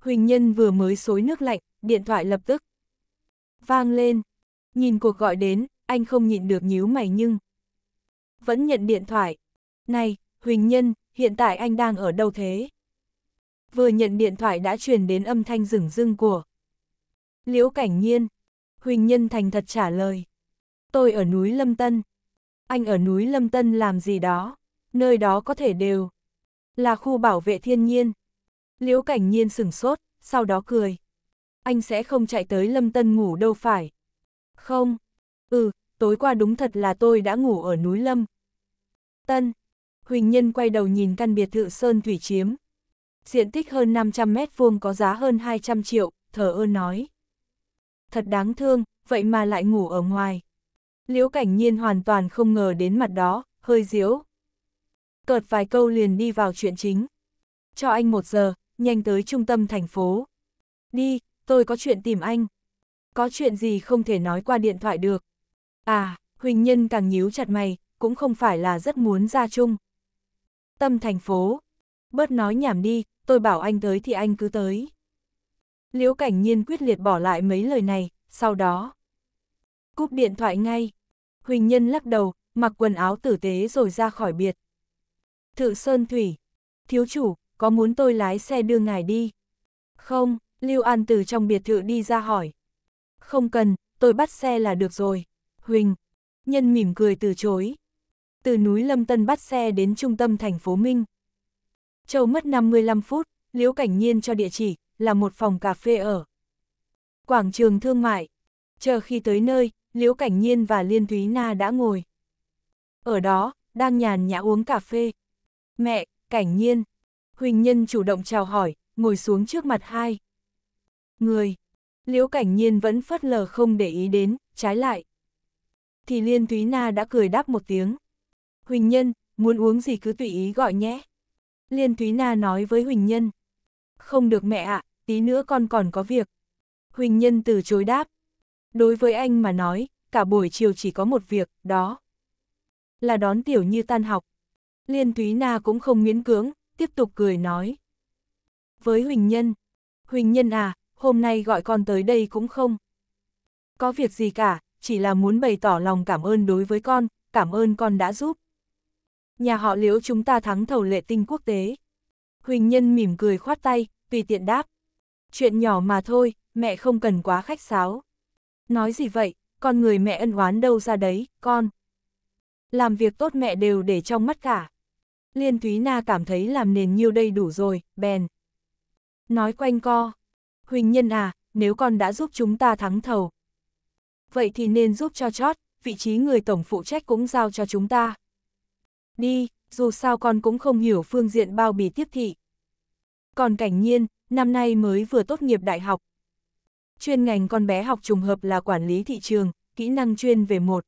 Huỳnh Nhân vừa mới xối nước lạnh, điện thoại lập tức. Vang lên. Nhìn cuộc gọi đến, anh không nhịn được nhíu mày nhưng. Vẫn nhận điện thoại. Này, Huỳnh Nhân, hiện tại anh đang ở đâu thế? Vừa nhận điện thoại đã truyền đến âm thanh rừng rưng của. Liễu Cảnh Nhiên. Huỳnh Nhân thành thật trả lời. Tôi ở núi Lâm Tân. Anh ở núi Lâm Tân làm gì đó? Nơi đó có thể đều là khu bảo vệ thiên nhiên. Liễu cảnh nhiên sửng sốt, sau đó cười. Anh sẽ không chạy tới lâm tân ngủ đâu phải. Không. Ừ, tối qua đúng thật là tôi đã ngủ ở núi lâm. Tân. Huỳnh Nhân quay đầu nhìn căn biệt thự Sơn Thủy Chiếm. Diện tích hơn 500 mét vuông có giá hơn 200 triệu, thở ơ nói. Thật đáng thương, vậy mà lại ngủ ở ngoài. Liễu cảnh nhiên hoàn toàn không ngờ đến mặt đó, hơi diếu. Cợt vài câu liền đi vào chuyện chính. Cho anh một giờ, nhanh tới trung tâm thành phố. Đi, tôi có chuyện tìm anh. Có chuyện gì không thể nói qua điện thoại được. À, Huỳnh Nhân càng nhíu chặt mày, cũng không phải là rất muốn ra chung. Tâm thành phố. Bớt nói nhảm đi, tôi bảo anh tới thì anh cứ tới. Liễu Cảnh Nhiên quyết liệt bỏ lại mấy lời này, sau đó. Cúp điện thoại ngay. Huỳnh Nhân lắc đầu, mặc quần áo tử tế rồi ra khỏi biệt. Thự Sơn Thủy. Thiếu chủ, có muốn tôi lái xe đưa ngài đi? Không, Lưu An từ trong biệt thự đi ra hỏi. Không cần, tôi bắt xe là được rồi. Huỳnh, nhân mỉm cười từ chối. Từ núi Lâm Tân bắt xe đến trung tâm thành phố Minh. Châu mất 55 phút, Liễu Cảnh Nhiên cho địa chỉ, là một phòng cà phê ở. Quảng trường thương mại. Chờ khi tới nơi, Liễu Cảnh Nhiên và Liên Thúy Na đã ngồi. Ở đó, đang nhàn nhã uống cà phê. Mẹ, Cảnh Nhiên, Huỳnh Nhân chủ động chào hỏi, ngồi xuống trước mặt hai. Người, Liễu Cảnh Nhiên vẫn phất lờ không để ý đến, trái lại. Thì Liên Thúy Na đã cười đáp một tiếng. Huỳnh Nhân, muốn uống gì cứ tùy ý gọi nhé. Liên Thúy Na nói với Huỳnh Nhân. Không được mẹ ạ, à, tí nữa con còn có việc. Huỳnh Nhân từ chối đáp. Đối với anh mà nói, cả buổi chiều chỉ có một việc, đó. Là đón tiểu như tan học. Liên Thúy Na cũng không miễn cưỡng, tiếp tục cười nói. Với Huỳnh Nhân, Huỳnh Nhân à, hôm nay gọi con tới đây cũng không? Có việc gì cả, chỉ là muốn bày tỏ lòng cảm ơn đối với con, cảm ơn con đã giúp. Nhà họ liễu chúng ta thắng thầu lệ tinh quốc tế. Huỳnh Nhân mỉm cười khoát tay, tùy tiện đáp. Chuyện nhỏ mà thôi, mẹ không cần quá khách sáo. Nói gì vậy, con người mẹ ân oán đâu ra đấy, con. Làm việc tốt mẹ đều để trong mắt cả. Liên Thúy Na cảm thấy làm nền nhiêu đây đủ rồi, bèn. Nói quanh co, Huỳnh Nhân à, nếu con đã giúp chúng ta thắng thầu. Vậy thì nên giúp cho chót, vị trí người tổng phụ trách cũng giao cho chúng ta. Đi, dù sao con cũng không hiểu phương diện bao bì tiếp thị. Còn cảnh nhiên, năm nay mới vừa tốt nghiệp đại học. Chuyên ngành con bé học trùng hợp là quản lý thị trường, kỹ năng chuyên về một.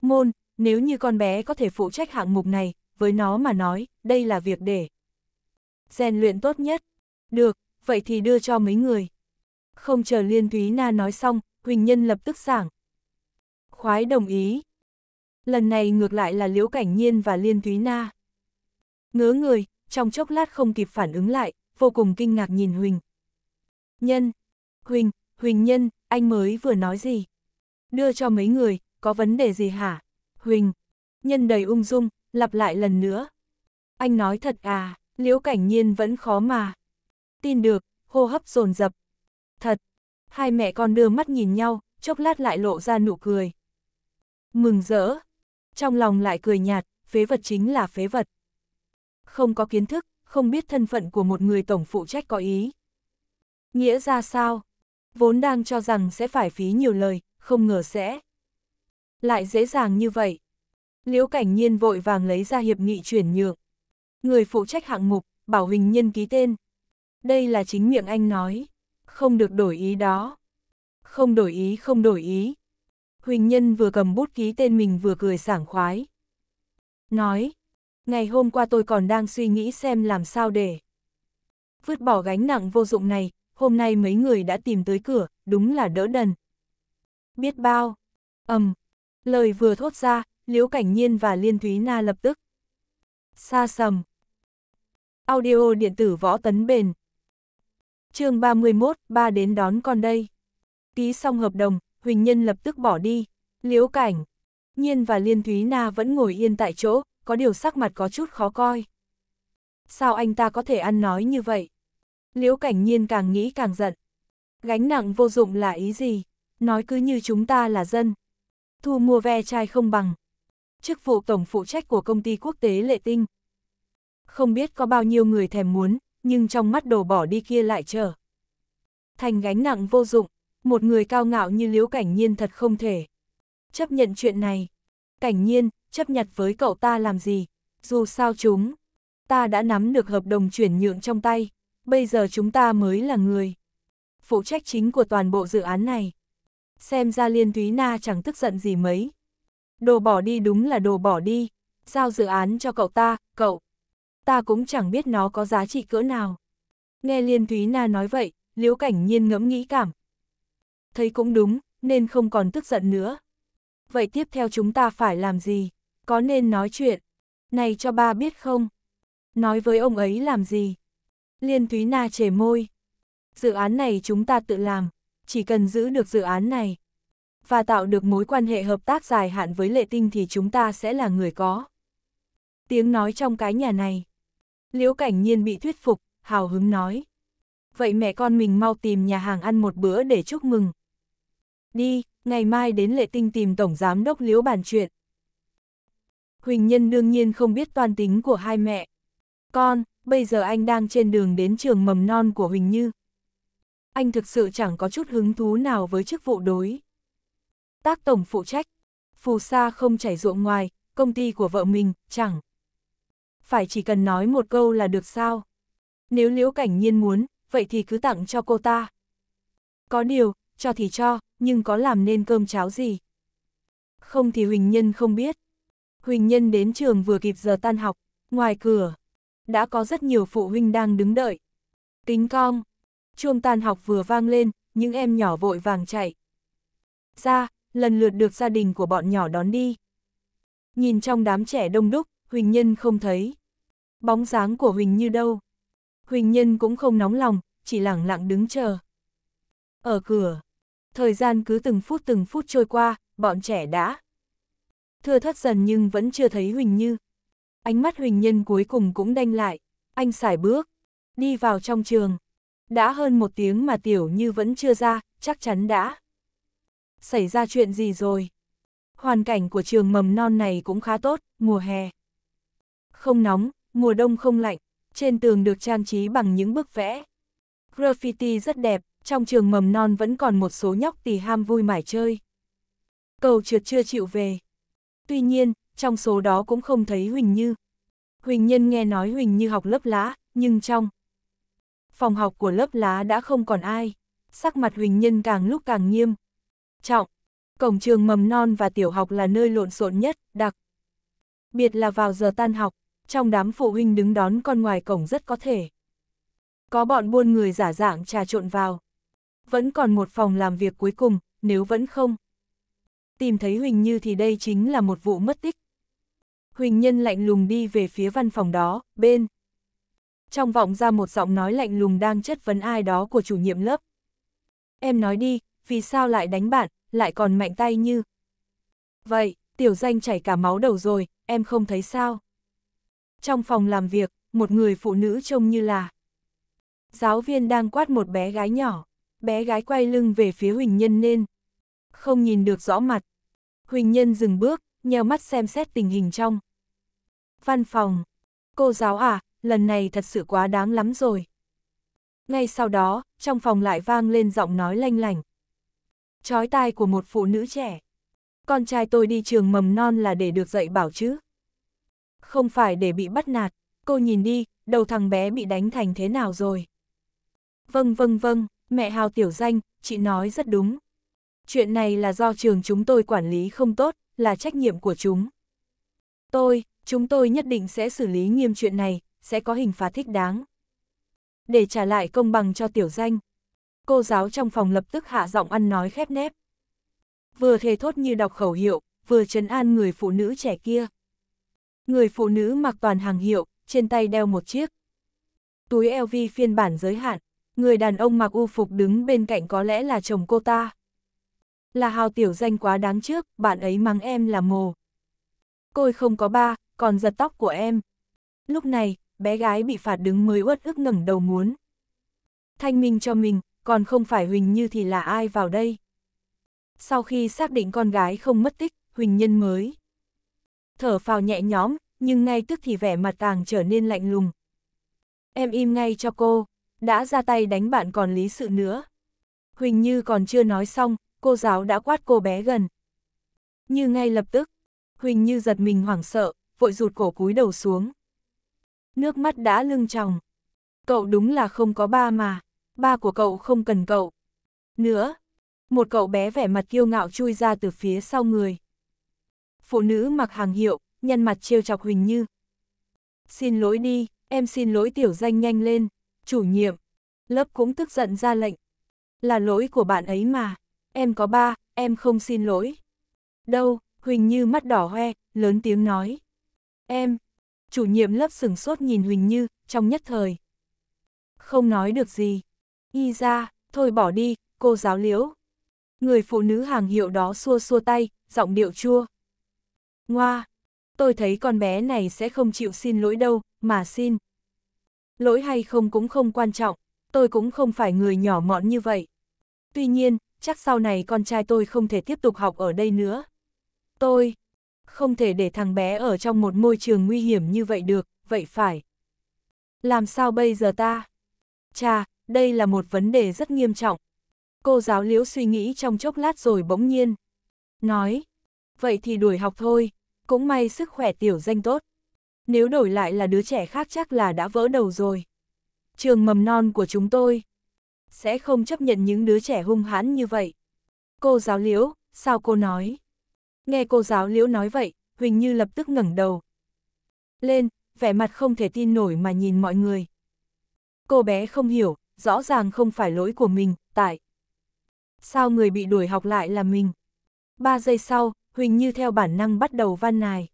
Môn, nếu như con bé có thể phụ trách hạng mục này, với nó mà nói, đây là việc để rèn luyện tốt nhất. Được, vậy thì đưa cho mấy người. Không chờ Liên Thúy Na nói xong, Huỳnh Nhân lập tức giảng. Khoái đồng ý. Lần này ngược lại là Liễu Cảnh Nhiên và Liên Thúy Na. Ngớ người, trong chốc lát không kịp phản ứng lại, vô cùng kinh ngạc nhìn Huỳnh. Nhân, Huỳnh, Huỳnh Nhân, anh mới vừa nói gì? Đưa cho mấy người, có vấn đề gì hả? Huỳnh, Nhân đầy ung dung, lặp lại lần nữa. Anh nói thật à, liễu cảnh nhiên vẫn khó mà. Tin được, hô hấp dồn dập Thật, hai mẹ con đưa mắt nhìn nhau, chốc lát lại lộ ra nụ cười. Mừng rỡ, trong lòng lại cười nhạt, phế vật chính là phế vật. Không có kiến thức, không biết thân phận của một người tổng phụ trách có ý. Nghĩa ra sao? Vốn đang cho rằng sẽ phải phí nhiều lời, không ngờ sẽ. Lại dễ dàng như vậy. Liễu Cảnh Nhiên vội vàng lấy ra hiệp nghị chuyển nhượng. Người phụ trách hạng mục, Bảo Huỳnh Nhiên ký tên. Đây là chính miệng anh nói. Không được đổi ý đó. Không đổi ý, không đổi ý. Huỳnh Nhân vừa cầm bút ký tên mình vừa cười sảng khoái. Nói, ngày hôm qua tôi còn đang suy nghĩ xem làm sao để. Vứt bỏ gánh nặng vô dụng này, hôm nay mấy người đã tìm tới cửa, đúng là đỡ đần. Biết bao, ầm, lời vừa thốt ra, Liễu Cảnh Nhiên và Liên Thúy Na lập tức. Sa sầm. Audio điện tử võ tấn bền. chương 31, ba đến đón con đây. Ký xong hợp đồng, Huỳnh Nhân lập tức bỏ đi. Liễu Cảnh. Nhiên và Liên Thúy Na vẫn ngồi yên tại chỗ, có điều sắc mặt có chút khó coi. Sao anh ta có thể ăn nói như vậy? Liễu Cảnh Nhiên càng nghĩ càng giận. Gánh nặng vô dụng là ý gì? Nói cứ như chúng ta là dân. Thu mua ve chai không bằng chức vụ tổng phụ trách của công ty quốc tế lệ tinh. Không biết có bao nhiêu người thèm muốn, nhưng trong mắt đồ bỏ đi kia lại chờ. Thành gánh nặng vô dụng, một người cao ngạo như liễu cảnh nhiên thật không thể. Chấp nhận chuyện này. Cảnh nhiên, chấp nhận với cậu ta làm gì? Dù sao chúng, ta đã nắm được hợp đồng chuyển nhượng trong tay, bây giờ chúng ta mới là người. Phụ trách chính của toàn bộ dự án này. Xem ra Liên Thúy Na chẳng tức giận gì mấy, Đồ bỏ đi đúng là đồ bỏ đi. Giao dự án cho cậu ta, cậu. Ta cũng chẳng biết nó có giá trị cỡ nào. Nghe Liên Thúy Na nói vậy, Liễu Cảnh Nhiên ngẫm nghĩ cảm. Thấy cũng đúng, nên không còn tức giận nữa. Vậy tiếp theo chúng ta phải làm gì? Có nên nói chuyện? Này cho ba biết không? Nói với ông ấy làm gì? Liên Thúy Na chề môi. Dự án này chúng ta tự làm, chỉ cần giữ được dự án này, và tạo được mối quan hệ hợp tác dài hạn với lệ tinh thì chúng ta sẽ là người có. Tiếng nói trong cái nhà này. Liễu cảnh nhiên bị thuyết phục, hào hứng nói. Vậy mẹ con mình mau tìm nhà hàng ăn một bữa để chúc mừng. Đi, ngày mai đến lệ tinh tìm tổng giám đốc Liễu bàn chuyện. Huỳnh Nhân đương nhiên không biết toàn tính của hai mẹ. Con, bây giờ anh đang trên đường đến trường mầm non của Huỳnh Như. Anh thực sự chẳng có chút hứng thú nào với chức vụ đối tác tổng phụ trách. Phù sa không chảy ruộng ngoài, công ty của vợ mình, chẳng. Phải chỉ cần nói một câu là được sao? Nếu Liễu Cảnh Nhiên muốn, vậy thì cứ tặng cho cô ta. Có điều, cho thì cho, nhưng có làm nên cơm cháo gì? Không thì Huỳnh Nhân không biết. Huỳnh Nhân đến trường vừa kịp giờ tan học, ngoài cửa. Đã có rất nhiều phụ huynh đang đứng đợi. Kính cong, chuông tan học vừa vang lên, những em nhỏ vội vàng chạy. Ra, lần lượt được gia đình của bọn nhỏ đón đi. Nhìn trong đám trẻ đông đúc, Huỳnh Nhân không thấy. Bóng dáng của Huỳnh như đâu. Huỳnh Nhân cũng không nóng lòng, chỉ lẳng lặng đứng chờ. Ở cửa, thời gian cứ từng phút từng phút trôi qua, bọn trẻ đã. Thưa thất dần nhưng vẫn chưa thấy Huỳnh Như. Ánh mắt Huỳnh Nhân cuối cùng cũng đanh lại, anh xài bước, đi vào trong trường. Đã hơn một tiếng mà Tiểu Như vẫn chưa ra, chắc chắn đã xảy ra chuyện gì rồi? Hoàn cảnh của trường mầm non này cũng khá tốt, mùa hè. Không nóng, mùa đông không lạnh, trên tường được trang trí bằng những bức vẽ. Graffiti rất đẹp, trong trường mầm non vẫn còn một số nhóc tì ham vui mải chơi. Cầu trượt chưa chịu về. Tuy nhiên, trong số đó cũng không thấy Huỳnh Như. Huỳnh Nhân nghe nói Huỳnh Như học lớp lá, nhưng trong phòng học của lớp lá đã không còn ai. Sắc mặt Huỳnh Nhân càng lúc càng nghiêm, trọng. Cổng trường mầm non và tiểu học là nơi lộn xộn nhất, đặc. Biệt là vào giờ tan học, trong đám phụ huynh đứng đón con ngoài cổng rất có thể. Có bọn buôn người giả dạng trà trộn vào. Vẫn còn một phòng làm việc cuối cùng, nếu vẫn không. Tìm thấy Huỳnh Như thì đây chính là một vụ mất tích. Huỳnh Nhân lạnh lùng đi về phía văn phòng đó, bên. Trong vọng ra một giọng nói lạnh lùng đang chất vấn ai đó của chủ nhiệm lớp. Em nói đi, vì sao lại đánh bạn, lại còn mạnh tay như. Vậy, tiểu danh chảy cả máu đầu rồi, em không thấy sao? Trong phòng làm việc, một người phụ nữ trông như là giáo viên đang quát một bé gái nhỏ, bé gái quay lưng về phía Huỳnh Nhân nên không nhìn được rõ mặt. Huỳnh Nhân dừng bước, nheo mắt xem xét tình hình trong. Văn phòng, cô giáo à, lần này thật sự quá đáng lắm rồi. Ngay sau đó, trong phòng lại vang lên giọng nói lanh lành chói tai của một phụ nữ trẻ. Con trai tôi đi trường mầm non là để được dạy bảo chứ. Không phải để bị bắt nạt, cô nhìn đi, đầu thằng bé bị đánh thành thế nào rồi. Vâng vâng vâng, mẹ Hào Tiểu Danh, chị nói rất đúng. Chuyện này là do trường chúng tôi quản lý không tốt, là trách nhiệm của chúng. Tôi, chúng tôi nhất định sẽ xử lý nghiêm chuyện này, sẽ có hình phạt thích đáng. Để trả lại công bằng cho Tiểu Danh, cô giáo trong phòng lập tức hạ giọng ăn nói khép nép. Vừa thề thốt như đọc khẩu hiệu, vừa trấn an người phụ nữ trẻ kia. Người phụ nữ mặc toàn hàng hiệu, trên tay đeo một chiếc. Túi LV phiên bản giới hạn, người đàn ông mặc u phục đứng bên cạnh có lẽ là chồng cô ta. Là hào tiểu danh quá đáng trước, bạn ấy mắng em là mồ. Côi không có ba, còn giật tóc của em. Lúc này, bé gái bị phạt đứng mới uất ức ngẩng đầu muốn. Thanh minh cho mình, còn không phải Huỳnh Như thì là ai vào đây. Sau khi xác định con gái không mất tích, Huỳnh Nhân mới thở phào nhẹ nhõm, nhưng ngay tức thì vẻ mặt càng trở nên lạnh lùng. Em im ngay cho cô, đã ra tay đánh bạn còn lý sự nữa. Huỳnh Như còn chưa nói xong, cô giáo đã quát cô bé gần. Như ngay lập tức, Huỳnh Như giật mình hoảng sợ, vội rụt cổ cúi đầu xuống. Nước mắt đã lưng tròng. Cậu đúng là không có ba mà ba của cậu không cần cậu. Nữa, một cậu bé vẻ mặt kiêu ngạo chui ra từ phía sau người. Phụ nữ mặc hàng hiệu, nhân mặt trêu chọc Huỳnh Như. Xin lỗi đi, em xin lỗi tiểu danh nhanh lên, chủ nhiệm. Lớp cũng tức giận ra lệnh. Là lỗi của bạn ấy mà, em có ba, em không xin lỗi. Đâu, Huỳnh Như mắt đỏ hoe, lớn tiếng nói. Em, chủ nhiệm lớp sửng sốt nhìn Huỳnh Như, trong nhất thời. Không nói được gì, y ra, thôi bỏ đi, cô giáo liễu. Người phụ nữ hàng hiệu đó xua xua tay, giọng điệu chua. Ngoa, tôi thấy con bé này sẽ không chịu xin lỗi đâu, mà xin. Lỗi hay không cũng không quan trọng, tôi cũng không phải người nhỏ mọn như vậy. Tuy nhiên, chắc sau này con trai tôi không thể tiếp tục học ở đây nữa. Tôi không thể để thằng bé ở trong một môi trường nguy hiểm như vậy được, vậy phải. Làm sao bây giờ ta? Chà, đây là một vấn đề rất nghiêm trọng. Cô giáo liễu suy nghĩ trong chốc lát rồi bỗng nhiên. Nói, vậy thì đuổi học thôi, cũng may sức khỏe tiểu danh tốt. Nếu đổi lại là đứa trẻ khác chắc là đã vỡ đầu rồi. Trường mầm non của chúng tôi sẽ không chấp nhận những đứa trẻ hung hãn như vậy. Cô giáo liễu, sao cô nói? Nghe cô giáo liễu nói vậy, Huỳnh Như lập tức ngẩng đầu. Lên, vẻ mặt không thể tin nổi mà nhìn mọi người. Cô bé không hiểu, rõ ràng không phải lỗi của mình, tại. Sao người bị đuổi học lại là mình? Ba giây sau, Huỳnh như theo bản năng bắt đầu van nài.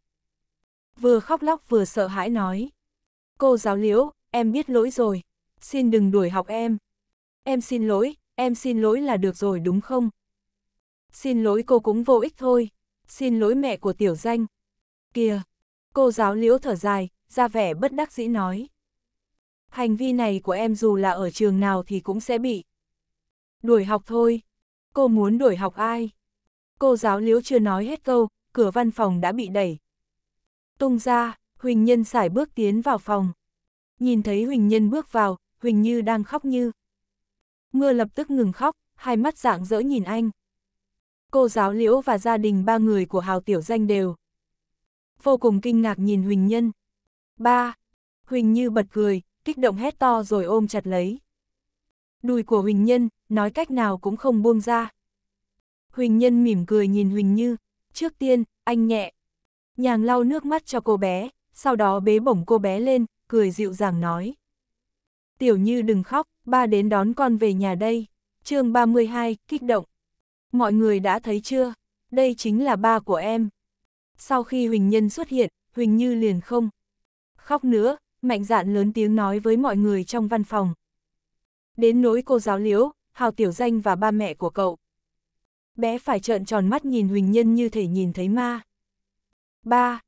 Vừa khóc lóc vừa sợ hãi nói. Cô giáo liễu, em biết lỗi rồi, xin đừng đuổi học em. Em xin lỗi, em xin lỗi là được rồi đúng không? Xin lỗi cô cũng vô ích thôi, xin lỗi mẹ của tiểu danh. Kìa, cô giáo liễu thở dài, ra vẻ bất đắc dĩ nói. Hành vi này của em dù là ở trường nào thì cũng sẽ bị. Đuổi học thôi. Cô muốn đuổi học ai? Cô giáo liễu chưa nói hết câu, cửa văn phòng đã bị đẩy. Tung ra, Huỳnh Nhân sải bước tiến vào phòng. Nhìn thấy Huỳnh Nhân bước vào, Huỳnh Như đang khóc như. Mưa lập tức ngừng khóc, hai mắt dạng dỡ nhìn anh. Cô giáo liễu và gia đình ba người của Hào Tiểu Danh đều. Vô cùng kinh ngạc nhìn Huỳnh Nhân. Ba, Huỳnh Như bật cười, kích động hét to rồi ôm chặt lấy. Đùi của Huỳnh Nhân, nói cách nào cũng không buông ra. Huỳnh Nhân mỉm cười nhìn Huỳnh Như, trước tiên, anh nhẹ. Nhàng lau nước mắt cho cô bé, sau đó bế bổng cô bé lên, cười dịu dàng nói. Tiểu Như đừng khóc, ba đến đón con về nhà đây. chương 32, kích động. Mọi người đã thấy chưa? Đây chính là ba của em. Sau khi Huỳnh Nhân xuất hiện, Huỳnh Như liền không khóc nữa, mạnh dạn lớn tiếng nói với mọi người trong văn phòng. Đến nỗi cô giáo liễu, hào tiểu danh và ba mẹ của cậu. Bé phải trợn tròn mắt nhìn Huỳnh Nhân như thể nhìn thấy ma. Ba.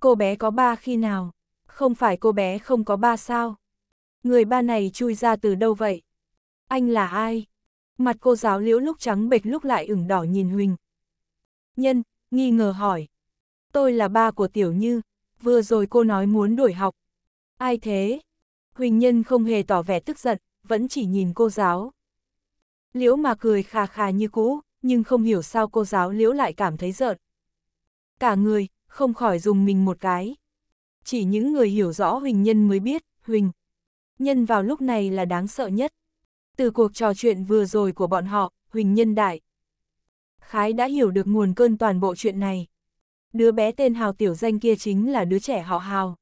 Cô bé có ba khi nào? Không phải cô bé không có ba sao? Người ba này chui ra từ đâu vậy? Anh là ai? Mặt cô giáo liễu lúc trắng bệch lúc lại ửng đỏ nhìn Huỳnh. Nhân, nghi ngờ hỏi. Tôi là ba của Tiểu Như, vừa rồi cô nói muốn đổi học, Ai thế? Huỳnh Nhân không hề tỏ vẻ tức giận, vẫn chỉ nhìn cô giáo. Liễu mà cười khà khà như cũ, nhưng không hiểu sao cô giáo Liễu lại cảm thấy giận. Cả người, không khỏi dùng mình một cái. Chỉ những người hiểu rõ Huỳnh Nhân mới biết, Huỳnh. Nhân vào lúc này là đáng sợ nhất. Từ cuộc trò chuyện vừa rồi của bọn họ, Huỳnh Nhân đại. Khái đã hiểu được nguồn cơn toàn bộ chuyện này. Đứa bé tên Hào Tiểu Danh kia chính là đứa trẻ họ Hào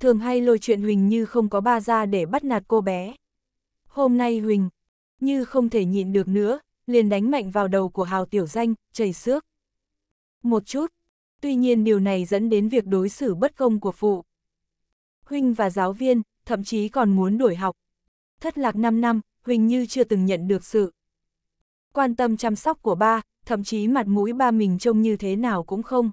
thường hay lôi chuyện Huỳnh như không có ba ra để bắt nạt cô bé. Hôm nay Huỳnh, như không thể nhịn được nữa, liền đánh mạnh vào đầu của Hào Tiểu Danh, chảy xước. Một chút, tuy nhiên điều này dẫn đến việc đối xử bất công của phụ. Huynh và giáo viên, thậm chí còn muốn đổi học. Thất lạc 5 năm, Huỳnh như chưa từng nhận được sự quan tâm chăm sóc của ba, thậm chí mặt mũi ba mình trông như thế nào cũng không.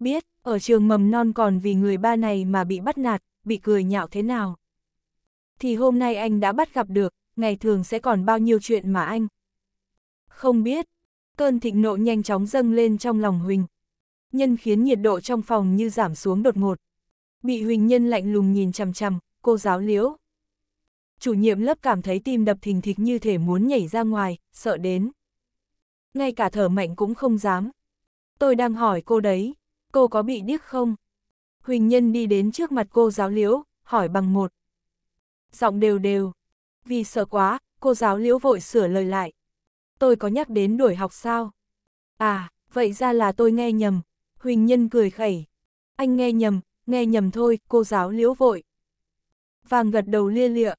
Biết, ở trường mầm non còn vì người ba này mà bị bắt nạt, bị cười nhạo thế nào. Thì hôm nay anh đã bắt gặp được, ngày thường sẽ còn bao nhiêu chuyện mà anh. Không biết, cơn thịnh nộ nhanh chóng dâng lên trong lòng Huỳnh. Nhân khiến nhiệt độ trong phòng như giảm xuống đột ngột. Bị Huỳnh Nhân lạnh lùng nhìn chằm chằm, cô giáo liễu. Chủ nhiệm lớp cảm thấy tim đập thình thịch như thể muốn nhảy ra ngoài, sợ đến. Ngay cả thở mạnh cũng không dám. Tôi đang hỏi cô đấy, cô có bị điếc không? Huỳnh Nhân đi đến trước mặt cô giáo liễu, hỏi bằng một. Giọng đều đều. Vì sợ quá, cô giáo liễu vội sửa lời lại. Tôi có nhắc đến đuổi học sao? À, vậy ra là tôi nghe nhầm. Huỳnh Nhân cười khẩy. Anh nghe nhầm, nghe nhầm thôi, cô giáo liễu vội. Vàng gật đầu lia lịa.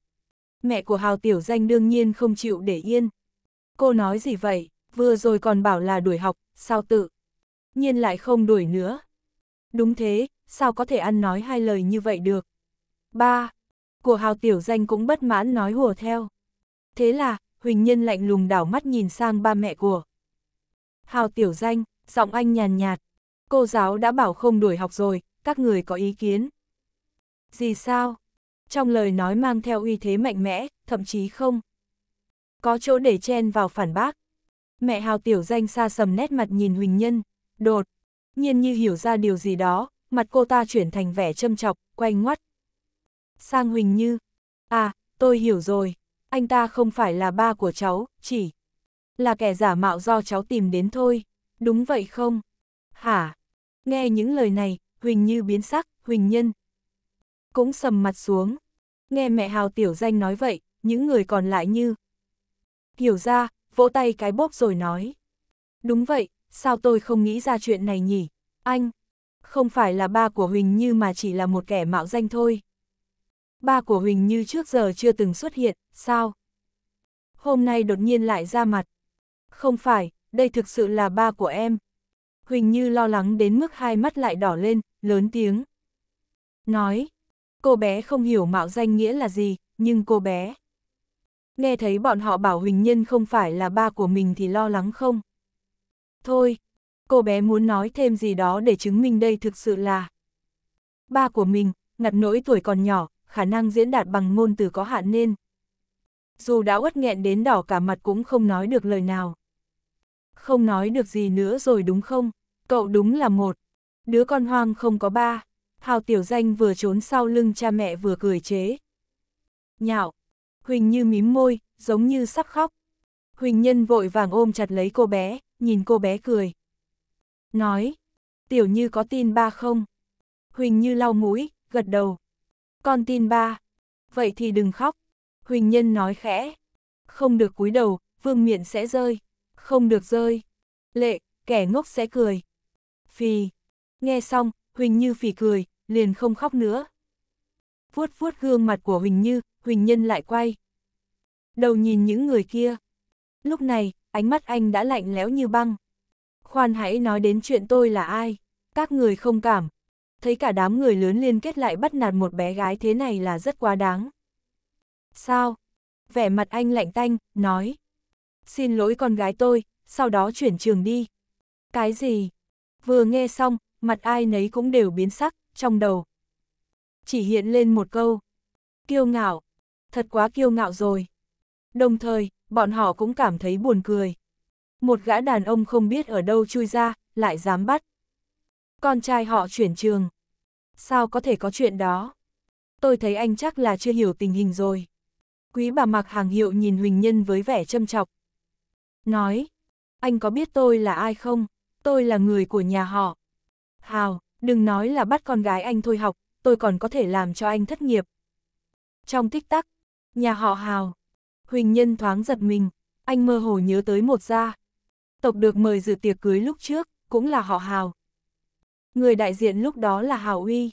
Mẹ của Hào Tiểu Danh đương nhiên không chịu để yên. Cô nói gì vậy, vừa rồi còn bảo là đuổi học, sao tự. Nhiên lại không đuổi nữa. Đúng thế, sao có thể ăn nói hai lời như vậy được? Ba, của hào tiểu danh cũng bất mãn nói hùa theo. Thế là, Huỳnh Nhân lạnh lùng đảo mắt nhìn sang ba mẹ của. Hào tiểu danh, giọng anh nhàn nhạt. Cô giáo đã bảo không đuổi học rồi, các người có ý kiến. Gì sao? Trong lời nói mang theo uy thế mạnh mẽ, thậm chí không. Có chỗ để chen vào phản bác. Mẹ hào tiểu danh xa sầm nét mặt nhìn Huỳnh Nhân. Đột, nhiên như hiểu ra điều gì đó, mặt cô ta chuyển thành vẻ châm chọc, quay ngoắt. Sang Huỳnh Như, à, tôi hiểu rồi, anh ta không phải là ba của cháu, chỉ là kẻ giả mạo do cháu tìm đến thôi, đúng vậy không? Hả? Nghe những lời này, Huỳnh Như biến sắc, Huỳnh Nhân cũng sầm mặt xuống. Nghe mẹ Hào Tiểu Danh nói vậy, những người còn lại như hiểu ra, vỗ tay cái bốp rồi nói. Đúng vậy, sao tôi không nghĩ ra chuyện này nhỉ? Anh, không phải là ba của Huỳnh Như mà chỉ là một kẻ mạo danh thôi. Ba của Huỳnh Như trước giờ chưa từng xuất hiện, sao? Hôm nay đột nhiên lại ra mặt. Không phải, đây thực sự là ba của em. Huỳnh Như lo lắng đến mức hai mắt lại đỏ lên, lớn tiếng. Nói, cô bé không hiểu mạo danh nghĩa là gì, nhưng cô bé... Nghe thấy bọn họ bảo Huỳnh Nhân không phải là ba của mình thì lo lắng không? Thôi, cô bé muốn nói thêm gì đó để chứng minh đây thực sự là ba của mình, ngặt nỗi tuổi còn nhỏ, khả năng diễn đạt bằng ngôn từ có hạn nên. Dù đã uất nghẹn đến đỏ cả mặt cũng không nói được lời nào. Không nói được gì nữa rồi đúng không? Cậu đúng là một. Đứa con hoang không có ba. Hào Tiểu Danh vừa trốn sau lưng cha mẹ vừa cười chế. Nhạo. Huỳnh như mím môi, giống như sắp khóc. Huỳnh Nhân vội vàng ôm chặt lấy cô bé, nhìn cô bé cười. Nói, tiểu như có tin ba không? Huỳnh như lau mũi, gật đầu. Con tin ba. Vậy thì đừng khóc. Huỳnh nhân nói khẽ. Không được cúi đầu, vương miện sẽ rơi. Không được rơi. Lệ, kẻ ngốc sẽ cười. Phì. Nghe xong, Huỳnh như phì cười, liền không khóc nữa. Vuốt vuốt gương mặt của Huỳnh như, Huỳnh nhân lại quay. Đầu nhìn những người kia. Lúc này, ánh mắt anh đã lạnh lẽo như băng. Khoan hãy nói đến chuyện tôi là ai, các người không cảm. Thấy cả đám người lớn liên kết lại bắt nạt một bé gái thế này là rất quá đáng. Sao? Vẻ mặt anh lạnh tanh, nói. Xin lỗi con gái tôi, sau đó chuyển trường đi. Cái gì? Vừa nghe xong, mặt ai nấy cũng đều biến sắc, trong đầu. Chỉ hiện lên một câu. Kiêu ngạo. Thật quá kiêu ngạo rồi. Đồng thời, bọn họ cũng cảm thấy buồn cười. Một gã đàn ông không biết ở đâu chui ra, lại dám bắt. Con trai họ chuyển trường. Sao có thể có chuyện đó? Tôi thấy anh chắc là chưa hiểu tình hình rồi. Quý bà mặc hàng hiệu nhìn Huỳnh Nhân với vẻ châm chọc. Nói, anh có biết tôi là ai không? Tôi là người của nhà họ. Hào, đừng nói là bắt con gái anh thôi học, tôi còn có thể làm cho anh thất nghiệp. Trong tích tắc, nhà họ Hào, Huỳnh Nhân thoáng giật mình, anh mơ hồ nhớ tới một gia. Tộc được mời dự tiệc cưới lúc trước, cũng là họ Hào. Người đại diện lúc đó là Hào Uy.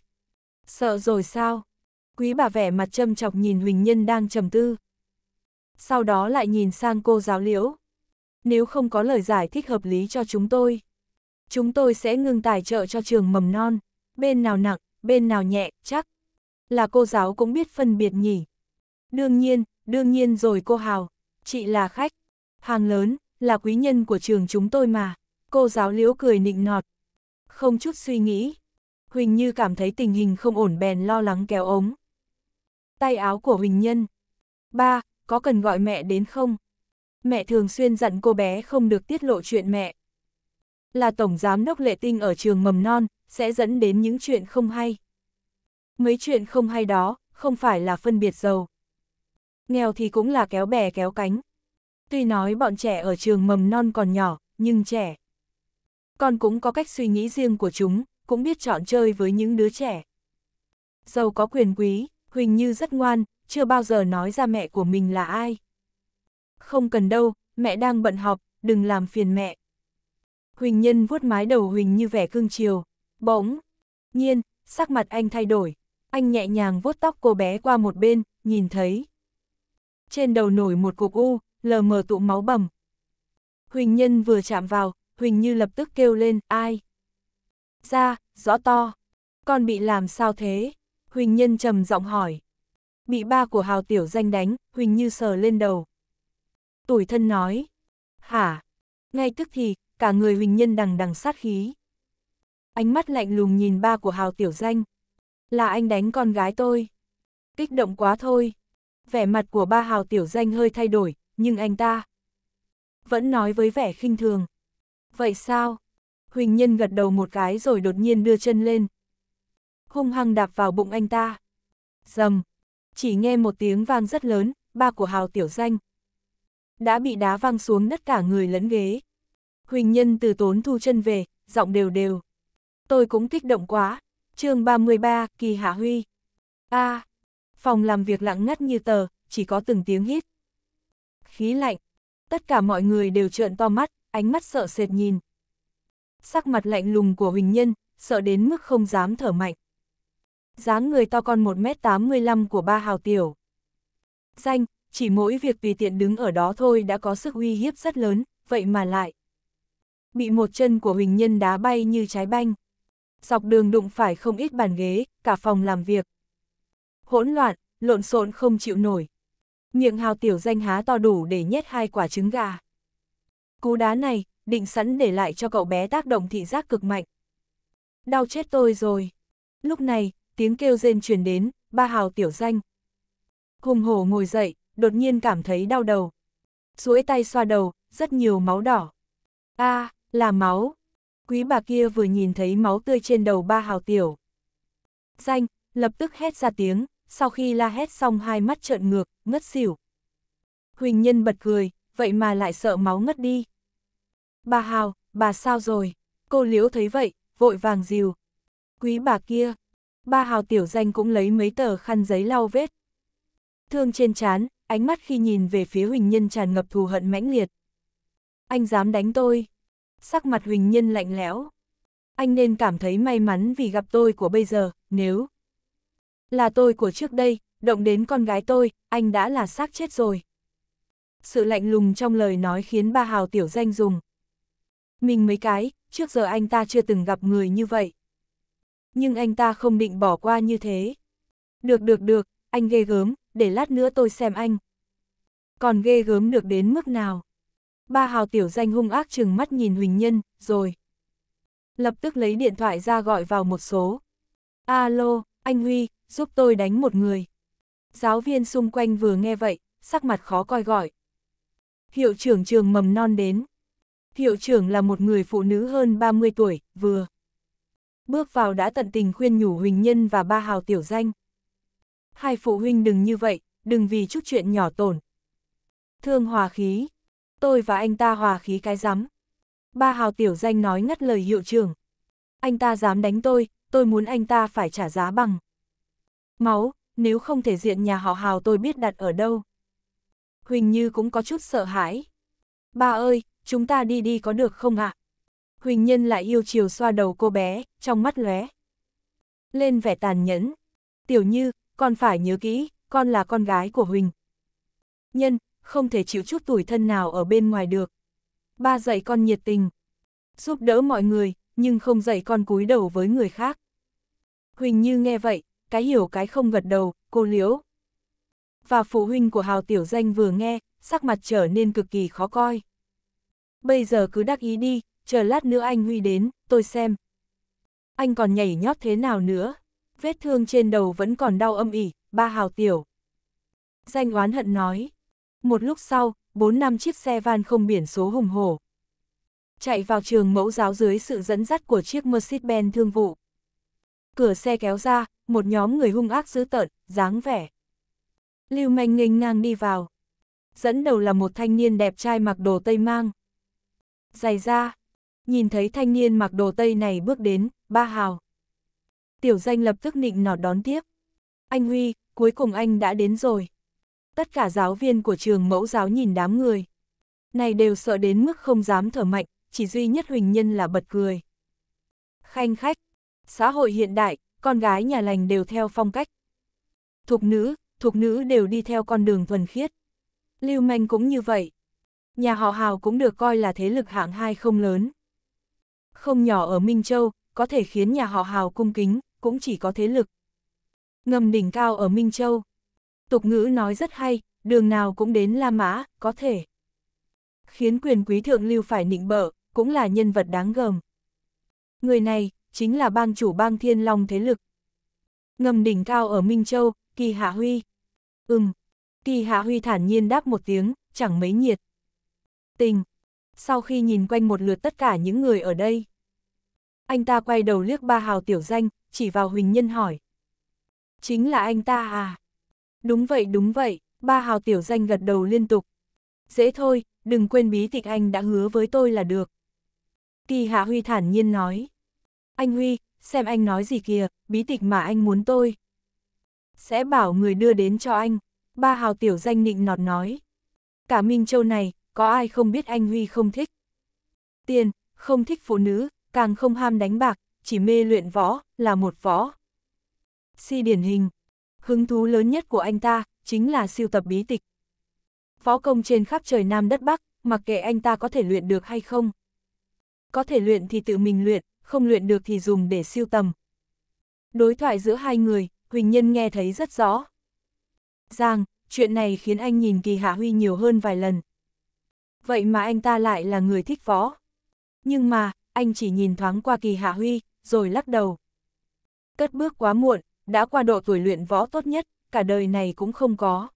Sợ rồi sao? Quý bà vẻ mặt châm chọc nhìn Huỳnh Nhân đang trầm tư. Sau đó lại nhìn sang cô giáo liễu. Nếu không có lời giải thích hợp lý cho chúng tôi, chúng tôi sẽ ngừng tài trợ cho trường mầm non. Bên nào nặng, bên nào nhẹ, chắc. Là cô giáo cũng biết phân biệt nhỉ. Đương nhiên, đương nhiên rồi cô Hào, chị là khách, hàng lớn, là quý nhân của trường chúng tôi mà, cô giáo liễu cười nịnh nọt. Không chút suy nghĩ, Huỳnh Như cảm thấy tình hình không ổn bèn lo lắng kéo ống. Tay áo của Huỳnh Nhân. Ba, có cần gọi mẹ đến không? Mẹ thường xuyên dặn cô bé không được tiết lộ chuyện mẹ. Là tổng giám đốc lệ tinh ở trường mầm non, sẽ dẫn đến những chuyện không hay. Mấy chuyện không hay đó, không phải là phân biệt giàu, nghèo thì cũng là kéo bè kéo cánh. Tuy nói bọn trẻ ở trường mầm non còn nhỏ, nhưng trẻ con cũng có cách suy nghĩ riêng của chúng, cũng biết chọn chơi với những đứa trẻ. Dâu có quyền quý, Huỳnh Như rất ngoan, chưa bao giờ nói ra mẹ của mình là ai. Không cần đâu, mẹ đang bận họp, đừng làm phiền mẹ. Huỳnh Nhân vuốt mái đầu Huỳnh Như vẻ cương chiều, bỗng, nhiên, sắc mặt anh thay đổi, anh nhẹ nhàng vuốt tóc cô bé qua một bên, nhìn thấy trên đầu nổi một cục u, lờ mờ tụ máu bầm. Huỳnh Nhân vừa chạm vào, Huỳnh Như lập tức kêu lên, ai? Ra, rõ to. Con bị làm sao thế? Huỳnh Nhân trầm giọng hỏi. Bị ba của Hào Tiểu Danh đánh, Huỳnh Như sờ lên đầu. tuổi thân nói. Hả? Ngay tức thì, cả người Huỳnh Nhân đằng đằng sát khí. Ánh mắt lạnh lùng nhìn ba của Hào Tiểu Danh. Là anh đánh con gái tôi. Kích động quá thôi vẻ mặt của ba hào tiểu danh hơi thay đổi, nhưng anh ta vẫn nói với vẻ khinh thường. Vậy sao? Huỳnh Nhân gật đầu một cái rồi đột nhiên đưa chân lên. Hung hăng đạp vào bụng anh ta. Dầm! Chỉ nghe một tiếng vang rất lớn, ba của hào tiểu danh. Đã bị đá văng xuống đất cả người lẫn ghế. Huỳnh Nhân từ tốn thu chân về, giọng đều đều. Tôi cũng kích động quá. chương 33, Kỳ Hạ Huy. a à, Phòng làm việc lặng ngắt như tờ, chỉ có từng tiếng hít. Khí lạnh. Tất cả mọi người đều trợn to mắt, ánh mắt sợ sệt nhìn. Sắc mặt lạnh lùng của Huỳnh Nhân, sợ đến mức không dám thở mạnh. dáng người to con 1m85 của ba hào tiểu. Danh, chỉ mỗi việc tùy tiện đứng ở đó thôi đã có sức uy hiếp rất lớn, vậy mà lại. Bị một chân của Huỳnh Nhân đá bay như trái banh. Dọc đường đụng phải không ít bàn ghế, cả phòng làm việc hỗn loạn, lộn xộn không chịu nổi. Miệng hào tiểu danh há to đủ để nhét hai quả trứng gà. Cú đá này, định sẵn để lại cho cậu bé tác động thị giác cực mạnh. Đau chết tôi rồi. Lúc này, tiếng kêu rên truyền đến, ba hào tiểu danh. Hùng hổ ngồi dậy, đột nhiên cảm thấy đau đầu. duỗi tay xoa đầu, rất nhiều máu đỏ. a à, là máu. Quý bà kia vừa nhìn thấy máu tươi trên đầu ba hào tiểu. Danh, lập tức hét ra tiếng sau khi la hét xong hai mắt trợn ngược, ngất xỉu. Huỳnh Nhân bật cười, vậy mà lại sợ máu ngất đi. Bà Hào, bà sao rồi? Cô Liễu thấy vậy, vội vàng dìu. Quý bà kia, bà Hào tiểu danh cũng lấy mấy tờ khăn giấy lau vết. Thương trên chán, ánh mắt khi nhìn về phía Huỳnh Nhân tràn ngập thù hận mãnh liệt. Anh dám đánh tôi. Sắc mặt Huỳnh Nhân lạnh lẽo. Anh nên cảm thấy may mắn vì gặp tôi của bây giờ, nếu... Là tôi của trước đây, động đến con gái tôi, anh đã là xác chết rồi. Sự lạnh lùng trong lời nói khiến ba hào tiểu danh dùng. Mình mấy cái, trước giờ anh ta chưa từng gặp người như vậy. Nhưng anh ta không định bỏ qua như thế. Được được được, anh ghê gớm, để lát nữa tôi xem anh. Còn ghê gớm được đến mức nào? Ba hào tiểu danh hung ác chừng mắt nhìn Huỳnh Nhân, rồi. Lập tức lấy điện thoại ra gọi vào một số. Alo, anh Huy, giúp tôi đánh một người. Giáo viên xung quanh vừa nghe vậy, sắc mặt khó coi gọi. Hiệu trưởng trường mầm non đến. Hiệu trưởng là một người phụ nữ hơn 30 tuổi, vừa. Bước vào đã tận tình khuyên nhủ Huỳnh Nhân và ba hào tiểu danh. Hai phụ huynh đừng như vậy, đừng vì chút chuyện nhỏ tổn. Thương hòa khí, tôi và anh ta hòa khí cái rắm. Ba hào tiểu danh nói ngắt lời hiệu trưởng. Anh ta dám đánh tôi, tôi muốn anh ta phải trả giá bằng. Máu, nếu không thể diện nhà họ Hào tôi biết đặt ở đâu. Huỳnh Như cũng có chút sợ hãi. Ba ơi, chúng ta đi đi có được không ạ? À? Huỳnh Nhân lại yêu chiều xoa đầu cô bé, trong mắt lóe. Lên vẻ tàn nhẫn. Tiểu Như, con phải nhớ kỹ, con là con gái của Huỳnh. Nhân, không thể chịu chút tủi thân nào ở bên ngoài được. Ba dạy con nhiệt tình, giúp đỡ mọi người, nhưng không dạy con cúi đầu với người khác. Huỳnh Như nghe vậy, cái hiểu cái không gật đầu, cô liễu. Và phụ huynh của Hào Tiểu Danh vừa nghe, sắc mặt trở nên cực kỳ khó coi. Bây giờ cứ đắc ý đi, chờ lát nữa anh Huy đến, tôi xem. Anh còn nhảy nhót thế nào nữa? Vết thương trên đầu vẫn còn đau âm ỉ, ba Hào Tiểu. Danh oán hận nói. Một lúc sau, bốn năm chiếc xe van không biển số hùng hổ, chạy vào trường mẫu giáo dưới sự dẫn dắt của chiếc Mercedes-Benz thương vụ. Cửa xe kéo ra, một nhóm người hung ác dữ tợn, dáng vẻ. Lưu Manh nghênh ngang đi vào. Dẫn đầu là một thanh niên đẹp trai mặc đồ tây mang. Dày da, nhìn thấy thanh niên mặc đồ tây này bước đến, ba hào. Tiểu danh lập tức nịnh nọt đón tiếp. Anh Huy, cuối cùng anh đã đến rồi. Tất cả giáo viên của trường mẫu giáo nhìn đám người. Này đều sợ đến mức không dám thở mạnh, chỉ duy nhất Huỳnh Nhân là bật cười. Khanh khách, xã hội hiện đại, con gái nhà lành đều theo phong cách. Thục nữ, thục nữ đều đi theo con đường thuần khiết. Lưu Manh cũng như vậy. Nhà họ Hào cũng được coi là thế lực hạng hai không lớn. Không nhỏ ở Minh Châu, có thể khiến nhà họ Hào cung kính, cũng chỉ có thế lực. Ngầm đỉnh cao ở Minh Châu. Tục ngữ nói rất hay, đường nào cũng đến La Mã, có thể. Khiến quyền quý thượng lưu phải nịnh bợ, cũng là nhân vật đáng gờm. Người này, chính là bang chủ bang Thiên Long thế lực. Ngầm đỉnh cao ở Minh Châu, Kỳ Hạ Huy. Ừm, Kỳ Hạ Huy thản nhiên đáp một tiếng, chẳng mấy nhiệt. Tình, sau khi nhìn quanh một lượt tất cả những người ở đây. Anh ta quay đầu liếc ba hào tiểu danh, chỉ vào Huỳnh Nhân hỏi. Chính là anh ta à? Đúng vậy đúng vậy, ba hào tiểu danh gật đầu liên tục. Dễ thôi, đừng quên bí tịch anh đã hứa với tôi là được. Kỳ Hạ Huy thản nhiên nói. Anh Huy, xem anh nói gì kìa, bí tịch mà anh muốn tôi. Sẽ bảo người đưa đến cho anh, ba hào tiểu danh nịnh nọt nói. Cả Minh Châu này, có ai không biết anh Huy không thích. Tiền, không thích phụ nữ, càng không ham đánh bạc, chỉ mê luyện võ, là một võ. Si điển hình, hứng thú lớn nhất của anh ta, chính là siêu tập bí tịch. Võ công trên khắp trời Nam đất Bắc, mặc kệ anh ta có thể luyện được hay không có thể luyện thì tự mình luyện, không luyện được thì dùng để siêu tầm. Đối thoại giữa hai người, Quỳnh Nhân nghe thấy rất rõ. Giang, chuyện này khiến anh nhìn kỳ hạ huy nhiều hơn vài lần. Vậy mà anh ta lại là người thích võ. Nhưng mà, anh chỉ nhìn thoáng qua kỳ hạ huy, rồi lắc đầu. Cất bước quá muộn, đã qua độ tuổi luyện võ tốt nhất, cả đời này cũng không có.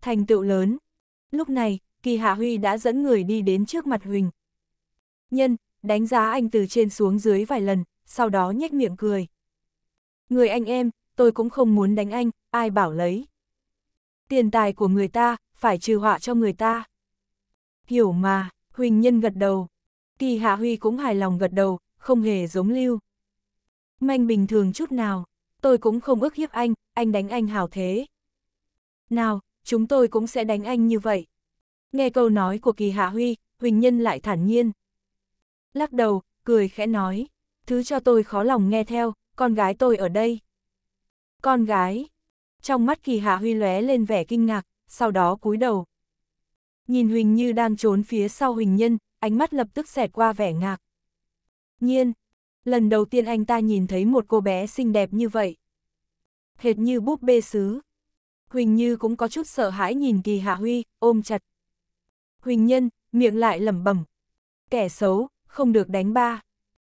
Thành tựu lớn. Lúc này, kỳ hạ huy đã dẫn người đi đến trước mặt Huỳnh, nhân, đánh giá anh từ trên xuống dưới vài lần, sau đó nhếch miệng cười. Người anh em, tôi cũng không muốn đánh anh, ai bảo lấy. Tiền tài của người ta, phải trừ họa cho người ta. Hiểu mà, Huỳnh Nhân gật đầu. Kỳ Hạ Huy cũng hài lòng gật đầu, không hề giống lưu. Manh bình thường chút nào, tôi cũng không ức hiếp anh, anh đánh anh hào thế. Nào, chúng tôi cũng sẽ đánh anh như vậy. Nghe câu nói của Kỳ Hạ Huy, Huỳnh Nhân lại thản nhiên lắc đầu, cười khẽ nói, thứ cho tôi khó lòng nghe theo, con gái tôi ở đây. Con gái. Trong mắt kỳ hạ huy lóe lên vẻ kinh ngạc, sau đó cúi đầu. Nhìn Huỳnh như đang trốn phía sau Huỳnh nhân, ánh mắt lập tức xẹt qua vẻ ngạc. Nhiên, lần đầu tiên anh ta nhìn thấy một cô bé xinh đẹp như vậy. Hệt như búp bê sứ. Huỳnh Như cũng có chút sợ hãi nhìn Kỳ Hạ Huy, ôm chặt. Huỳnh Nhân, miệng lại lẩm bẩm. Kẻ xấu, không được đánh ba.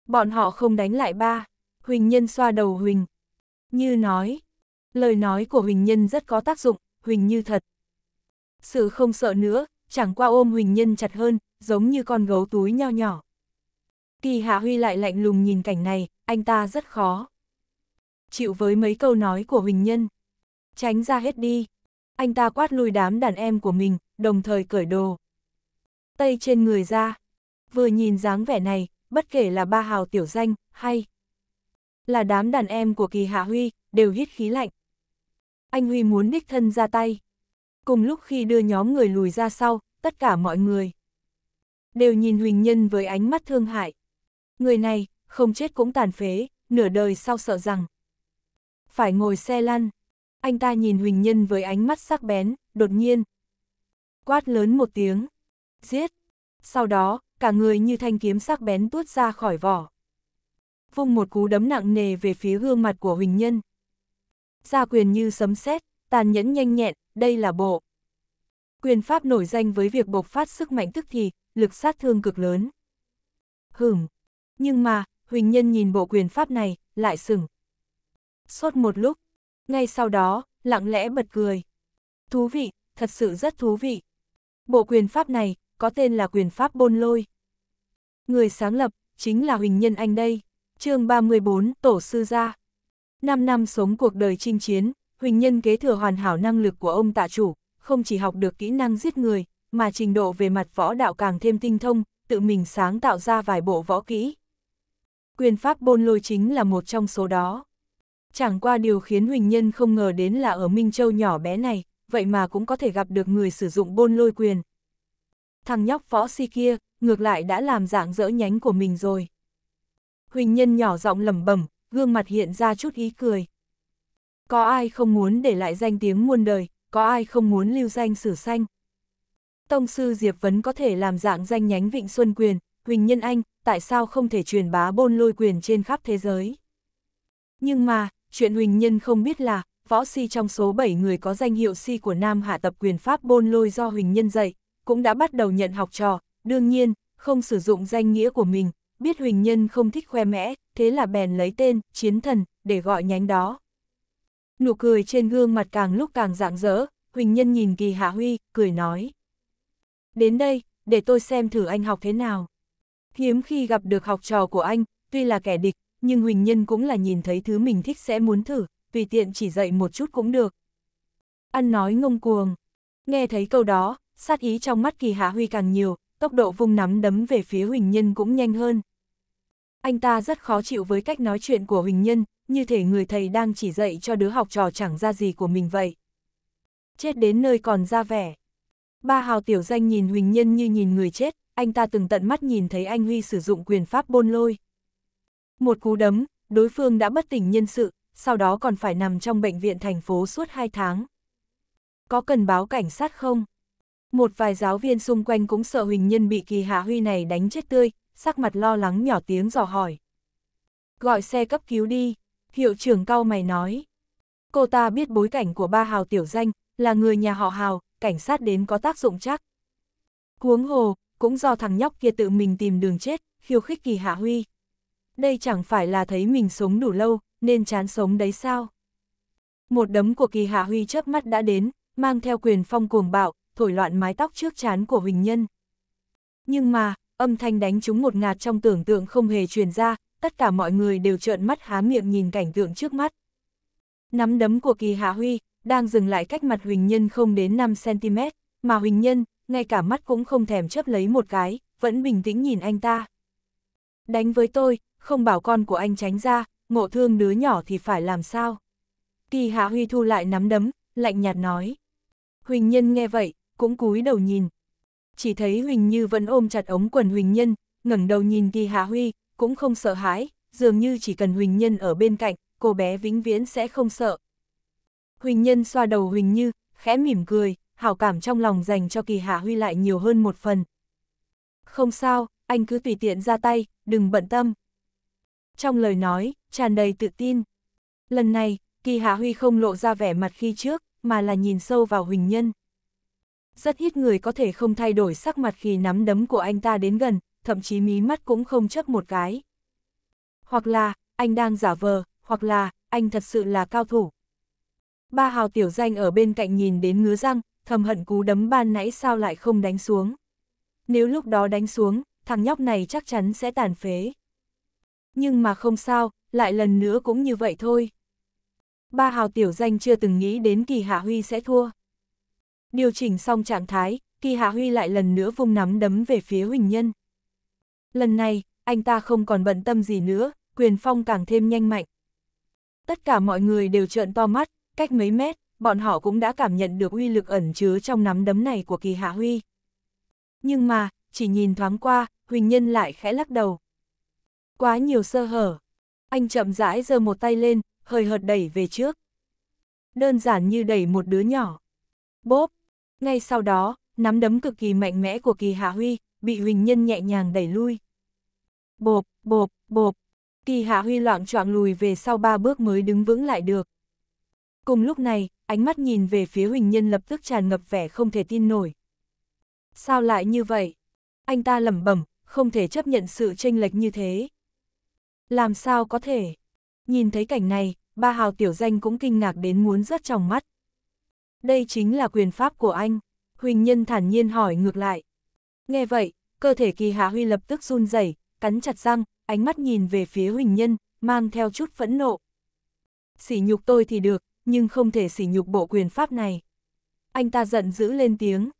Bọn họ không đánh lại ba. Huỳnh Nhân xoa đầu Huỳnh. Như nói, lời nói của Huỳnh Nhân rất có tác dụng, Huỳnh Như thật. Sự không sợ nữa, chẳng qua ôm Huỳnh Nhân chặt hơn, giống như con gấu túi nho nhỏ. Kỳ Hạ Huy lại lạnh lùng nhìn cảnh này, anh ta rất khó. Chịu với mấy câu nói của Huỳnh Nhân. Tránh ra hết đi. Anh ta quát lui đám đàn em của mình, đồng thời cởi đồ. tay trên người ra, vừa nhìn dáng vẻ này, bất kể là ba hào tiểu danh, hay là đám đàn em của kỳ hạ Huy, đều hít khí lạnh. Anh Huy muốn đích thân ra tay. Cùng lúc khi đưa nhóm người lùi ra sau, tất cả mọi người đều nhìn Huỳnh Nhân với ánh mắt thương hại. Người này, không chết cũng tàn phế, nửa đời sau sợ rằng phải ngồi xe lăn. Anh ta nhìn Huỳnh Nhân với ánh mắt sắc bén, đột nhiên. Quát lớn một tiếng. Giết. Sau đó, cả người như thanh kiếm sắc bén tuốt ra khỏi vỏ. Vung một cú đấm nặng nề về phía gương mặt của Huỳnh Nhân. Gia quyền như sấm sét, tàn nhẫn nhanh nhẹn, đây là bộ. Quyền pháp nổi danh với việc bộc phát sức mạnh tức thì, lực sát thương cực lớn. Hửm, nhưng mà, Huỳnh Nhân nhìn bộ quyền pháp này, lại sừng. sốt một lúc, ngay sau đó, lặng lẽ bật cười. Thú vị, thật sự rất thú vị. Bộ quyền pháp này, có tên là quyền pháp bôn lôi. Người sáng lập, chính là Huỳnh Nhân Anh đây. chương 34, Tổ Sư Gia. 5 năm sống cuộc đời chinh chiến, Huỳnh Nhân kế thừa hoàn hảo năng lực của ông tạ chủ, không chỉ học được kỹ năng giết người, mà trình độ về mặt võ đạo càng thêm tinh thông, tự mình sáng tạo ra vài bộ võ kỹ. Quyền pháp bôn lôi chính là một trong số đó. Chẳng qua điều khiến Huỳnh Nhân không ngờ đến là ở Minh Châu nhỏ bé này, vậy mà cũng có thể gặp được người sử dụng bôn lôi quyền, thằng nhóc võ si kia, ngược lại đã làm dạng dỡ nhánh của mình rồi. Huỳnh Nhân nhỏ giọng lẩm bẩm, gương mặt hiện ra chút ý cười. Có ai không muốn để lại danh tiếng muôn đời, có ai không muốn lưu danh sử xanh. Tông sư Diệp Vấn có thể làm dạng danh nhánh Vịnh Xuân Quyền, Huỳnh Nhân Anh, tại sao không thể truyền bá bôn lôi quyền trên khắp thế giới. Nhưng mà, chuyện Huỳnh Nhân không biết là, võ si trong số 7 người có danh hiệu si của Nam Hạ tập quyền Pháp bôn lôi do Huỳnh Nhân dạy, cũng đã bắt đầu nhận học trò, đương nhiên, không sử dụng danh nghĩa của mình, biết Huỳnh Nhân không thích khoe mẽ, thế là bèn lấy tên, chiến thần, để gọi nhánh đó. Nụ cười trên gương mặt càng lúc càng rạng rỡ, Huỳnh Nhân nhìn kỳ hạ huy, cười nói. Đến đây, để tôi xem thử anh học thế nào. Hiếm khi gặp được học trò của anh, tuy là kẻ địch, nhưng Huỳnh Nhân cũng là nhìn thấy thứ mình thích sẽ muốn thử, tùy tiện chỉ dạy một chút cũng được. Ăn nói ngông cuồng. Nghe thấy câu đó, sát ý trong mắt kỳ hạ huy càng nhiều, tốc độ vung nắm đấm về phía Huỳnh Nhân cũng nhanh hơn. Anh ta rất khó chịu với cách nói chuyện của Huỳnh Nhân, như thể người thầy đang chỉ dạy cho đứa học trò chẳng ra gì của mình vậy. Chết đến nơi còn ra vẻ. Ba hào tiểu danh nhìn Huỳnh Nhân như nhìn người chết, anh ta từng tận mắt nhìn thấy anh Huy sử dụng quyền pháp bôn lôi. Một cú đấm, đối phương đã bất tỉnh nhân sự, sau đó còn phải nằm trong bệnh viện thành phố suốt 2 tháng. Có cần báo cảnh sát không? Một vài giáo viên xung quanh cũng sợ Huỳnh Nhân bị kỳ hạ huy này đánh chết tươi, sắc mặt lo lắng nhỏ tiếng dò hỏi. Gọi xe cấp cứu đi, hiệu trưởng cao mày nói. Cô ta biết bối cảnh của ba hào tiểu danh, là người nhà họ hào, cảnh sát đến có tác dụng chắc. Huống hồ, cũng do thằng nhóc kia tự mình tìm đường chết, khiêu khích kỳ hạ huy. Đây chẳng phải là thấy mình sống đủ lâu, nên chán sống đấy sao? Một đấm của kỳ hạ huy chớp mắt đã đến, mang theo quyền phong cuồng bạo, thổi loạn mái tóc trước chán của Huỳnh Nhân. Nhưng mà, âm thanh đánh trúng một ngạt trong tưởng tượng không hề truyền ra, tất cả mọi người đều trợn mắt há miệng nhìn cảnh tượng trước mắt. Nắm đấm của kỳ hạ huy, đang dừng lại cách mặt Huỳnh Nhân không đến 5cm, mà Huỳnh Nhân, ngay cả mắt cũng không thèm chấp lấy một cái, vẫn bình tĩnh nhìn anh ta. Đánh với tôi, không bảo con của anh tránh ra, ngộ thương đứa nhỏ thì phải làm sao? Kỳ hạ huy thu lại nắm đấm, lạnh nhạt nói. Huỳnh Nhân nghe vậy, cũng cúi đầu nhìn. Chỉ thấy Huỳnh Như vẫn ôm chặt ống quần Huỳnh Nhân, ngẩng đầu nhìn Kỳ Hạ Huy, cũng không sợ hãi, dường như chỉ cần Huỳnh Nhân ở bên cạnh, cô bé vĩnh viễn sẽ không sợ. Huỳnh Nhân xoa đầu Huỳnh Như, khẽ mỉm cười, hảo cảm trong lòng dành cho Kỳ Hạ Huy lại nhiều hơn một phần. Không sao, anh cứ tùy tiện ra tay, đừng bận tâm. Trong lời nói, tràn đầy tự tin. Lần này, Kỳ Hạ Huy không lộ ra vẻ mặt khi trước, mà là nhìn sâu vào Huỳnh Nhân. Rất ít người có thể không thay đổi sắc mặt khi nắm đấm của anh ta đến gần, thậm chí mí mắt cũng không chấp một cái. Hoặc là, anh đang giả vờ, hoặc là, anh thật sự là cao thủ. Ba hào tiểu danh ở bên cạnh nhìn đến ngứa răng, thầm hận cú đấm ban nãy sao lại không đánh xuống. Nếu lúc đó đánh xuống, thằng nhóc này chắc chắn sẽ tàn phế. Nhưng mà không sao, lại lần nữa cũng như vậy thôi. Ba hào tiểu danh chưa từng nghĩ đến kỳ Hạ Huy sẽ thua. Điều chỉnh xong trạng thái, Kỳ Hạ Huy lại lần nữa vung nắm đấm về phía Huỳnh Nhân. Lần này, anh ta không còn bận tâm gì nữa, quyền phong càng thêm nhanh mạnh. Tất cả mọi người đều trợn to mắt, cách mấy mét, bọn họ cũng đã cảm nhận được uy lực ẩn chứa trong nắm đấm này của Kỳ Hạ Huy. Nhưng mà, chỉ nhìn thoáng qua, Huỳnh Nhân lại khẽ lắc đầu. Quá nhiều sơ hở. Anh chậm rãi giơ một tay lên, hơi hợt đẩy về trước. Đơn giản như đẩy một đứa nhỏ. Bốp, ngay sau đó, nắm đấm cực kỳ mạnh mẽ của kỳ hạ huy, bị Huỳnh Nhân nhẹ nhàng đẩy lui. Bộp, bộp, bộp, kỳ hạ huy loạn choạng lùi về sau ba bước mới đứng vững lại được. Cùng lúc này, ánh mắt nhìn về phía Huỳnh Nhân lập tức tràn ngập vẻ không thể tin nổi. Sao lại như vậy? Anh ta lẩm bẩm, không thể chấp nhận sự chênh lệch như thế. Làm sao có thể? Nhìn thấy cảnh này, ba hào tiểu danh cũng kinh ngạc đến muốn rớt trong mắt đây chính là quyền pháp của anh. Huỳnh Nhân thản nhiên hỏi ngược lại. Nghe vậy, cơ thể kỳ hạ huy lập tức run rẩy, cắn chặt răng, ánh mắt nhìn về phía Huỳnh Nhân, mang theo chút phẫn nộ. Sỉ nhục tôi thì được, nhưng không thể sỉ nhục bộ quyền pháp này. Anh ta giận dữ lên tiếng.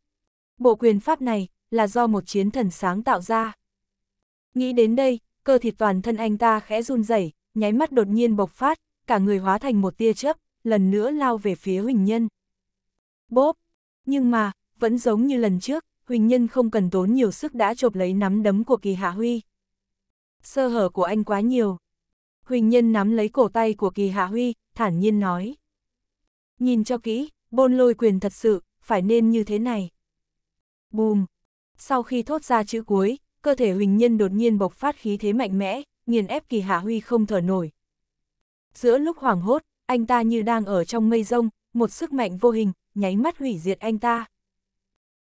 Bộ quyền pháp này là do một chiến thần sáng tạo ra. Nghĩ đến đây, cơ thịt toàn thân anh ta khẽ run rẩy, nháy mắt đột nhiên bộc phát, cả người hóa thành một tia chớp, lần nữa lao về phía Huỳnh Nhân. Bốp! Nhưng mà, vẫn giống như lần trước, Huỳnh Nhân không cần tốn nhiều sức đã chộp lấy nắm đấm của Kỳ Hạ Huy. Sơ hở của anh quá nhiều. Huỳnh Nhân nắm lấy cổ tay của Kỳ Hạ Huy, thản nhiên nói. Nhìn cho kỹ, bôn lôi quyền thật sự, phải nên như thế này. Bùm! Sau khi thốt ra chữ cuối, cơ thể Huỳnh Nhân đột nhiên bộc phát khí thế mạnh mẽ, nghiền ép Kỳ Hạ Huy không thở nổi. Giữa lúc hoảng hốt, anh ta như đang ở trong mây rông, một sức mạnh vô hình, nháy mắt hủy diệt anh ta.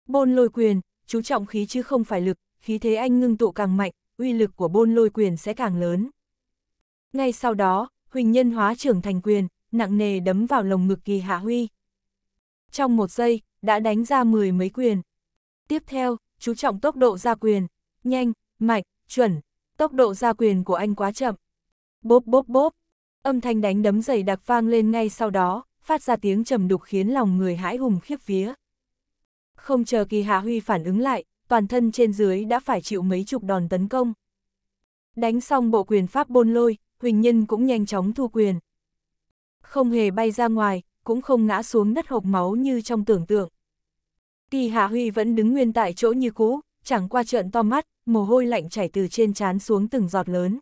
Bôn lôi quyền, chú trọng khí chứ không phải lực, khí thế anh ngưng tụ càng mạnh, uy lực của bôn lôi quyền sẽ càng lớn. Ngay sau đó, Huỳnh Nhân hóa trưởng thành quyền, nặng nề đấm vào lồng ngực kỳ hạ huy. Trong một giây, đã đánh ra mười mấy quyền. Tiếp theo, chú trọng tốc độ ra quyền, nhanh, mạnh, chuẩn, tốc độ ra quyền của anh quá chậm. Bốp bốp bốp, âm thanh đánh đấm dày đặc vang lên ngay sau đó, phát ra tiếng trầm đục khiến lòng người hãi hùng khiếp vía. Không chờ kỳ Hà Huy phản ứng lại, toàn thân trên dưới đã phải chịu mấy chục đòn tấn công. Đánh xong bộ quyền pháp bôn lôi, Huỳnh Nhân cũng nhanh chóng thu quyền. Không hề bay ra ngoài, cũng không ngã xuống đất hộp máu như trong tưởng tượng. Kỳ Hạ Huy vẫn đứng nguyên tại chỗ như cũ, chẳng qua trợn to mắt, mồ hôi lạnh chảy từ trên trán xuống từng giọt lớn.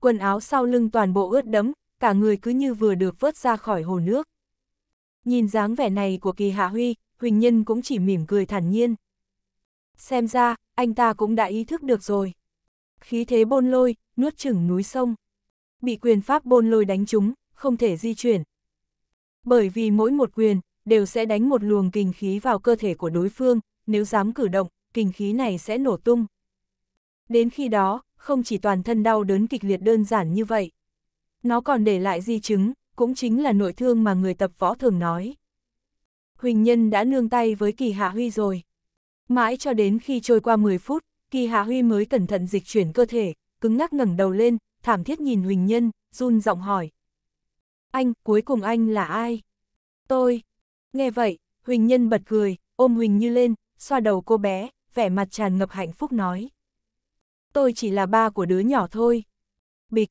Quần áo sau lưng toàn bộ ướt đẫm, cả người cứ như vừa được vớt ra khỏi hồ nước. Nhìn dáng vẻ này của kỳ hạ huy, Huỳnh Nhân cũng chỉ mỉm cười thản nhiên. Xem ra, anh ta cũng đã ý thức được rồi. Khí thế bôn lôi, nuốt chửng núi sông. Bị quyền pháp bôn lôi đánh trúng, không thể di chuyển. Bởi vì mỗi một quyền, đều sẽ đánh một luồng kinh khí vào cơ thể của đối phương, nếu dám cử động, kinh khí này sẽ nổ tung. Đến khi đó, không chỉ toàn thân đau đớn kịch liệt đơn giản như vậy. Nó còn để lại di chứng, cũng chính là nội thương mà người tập võ thường nói. Huỳnh Nhân đã nương tay với Kỳ Hạ Huy rồi. Mãi cho đến khi trôi qua 10 phút, Kỳ Hạ Huy mới cẩn thận dịch chuyển cơ thể, cứng ngắc ngẩng đầu lên, thảm thiết nhìn Huỳnh Nhân, run giọng hỏi. Anh, cuối cùng anh là ai? Tôi. Nghe vậy, Huỳnh Nhân bật cười, ôm Huỳnh Như lên, xoa đầu cô bé, vẻ mặt tràn ngập hạnh phúc nói. Tôi chỉ là ba của đứa nhỏ thôi. Bịch,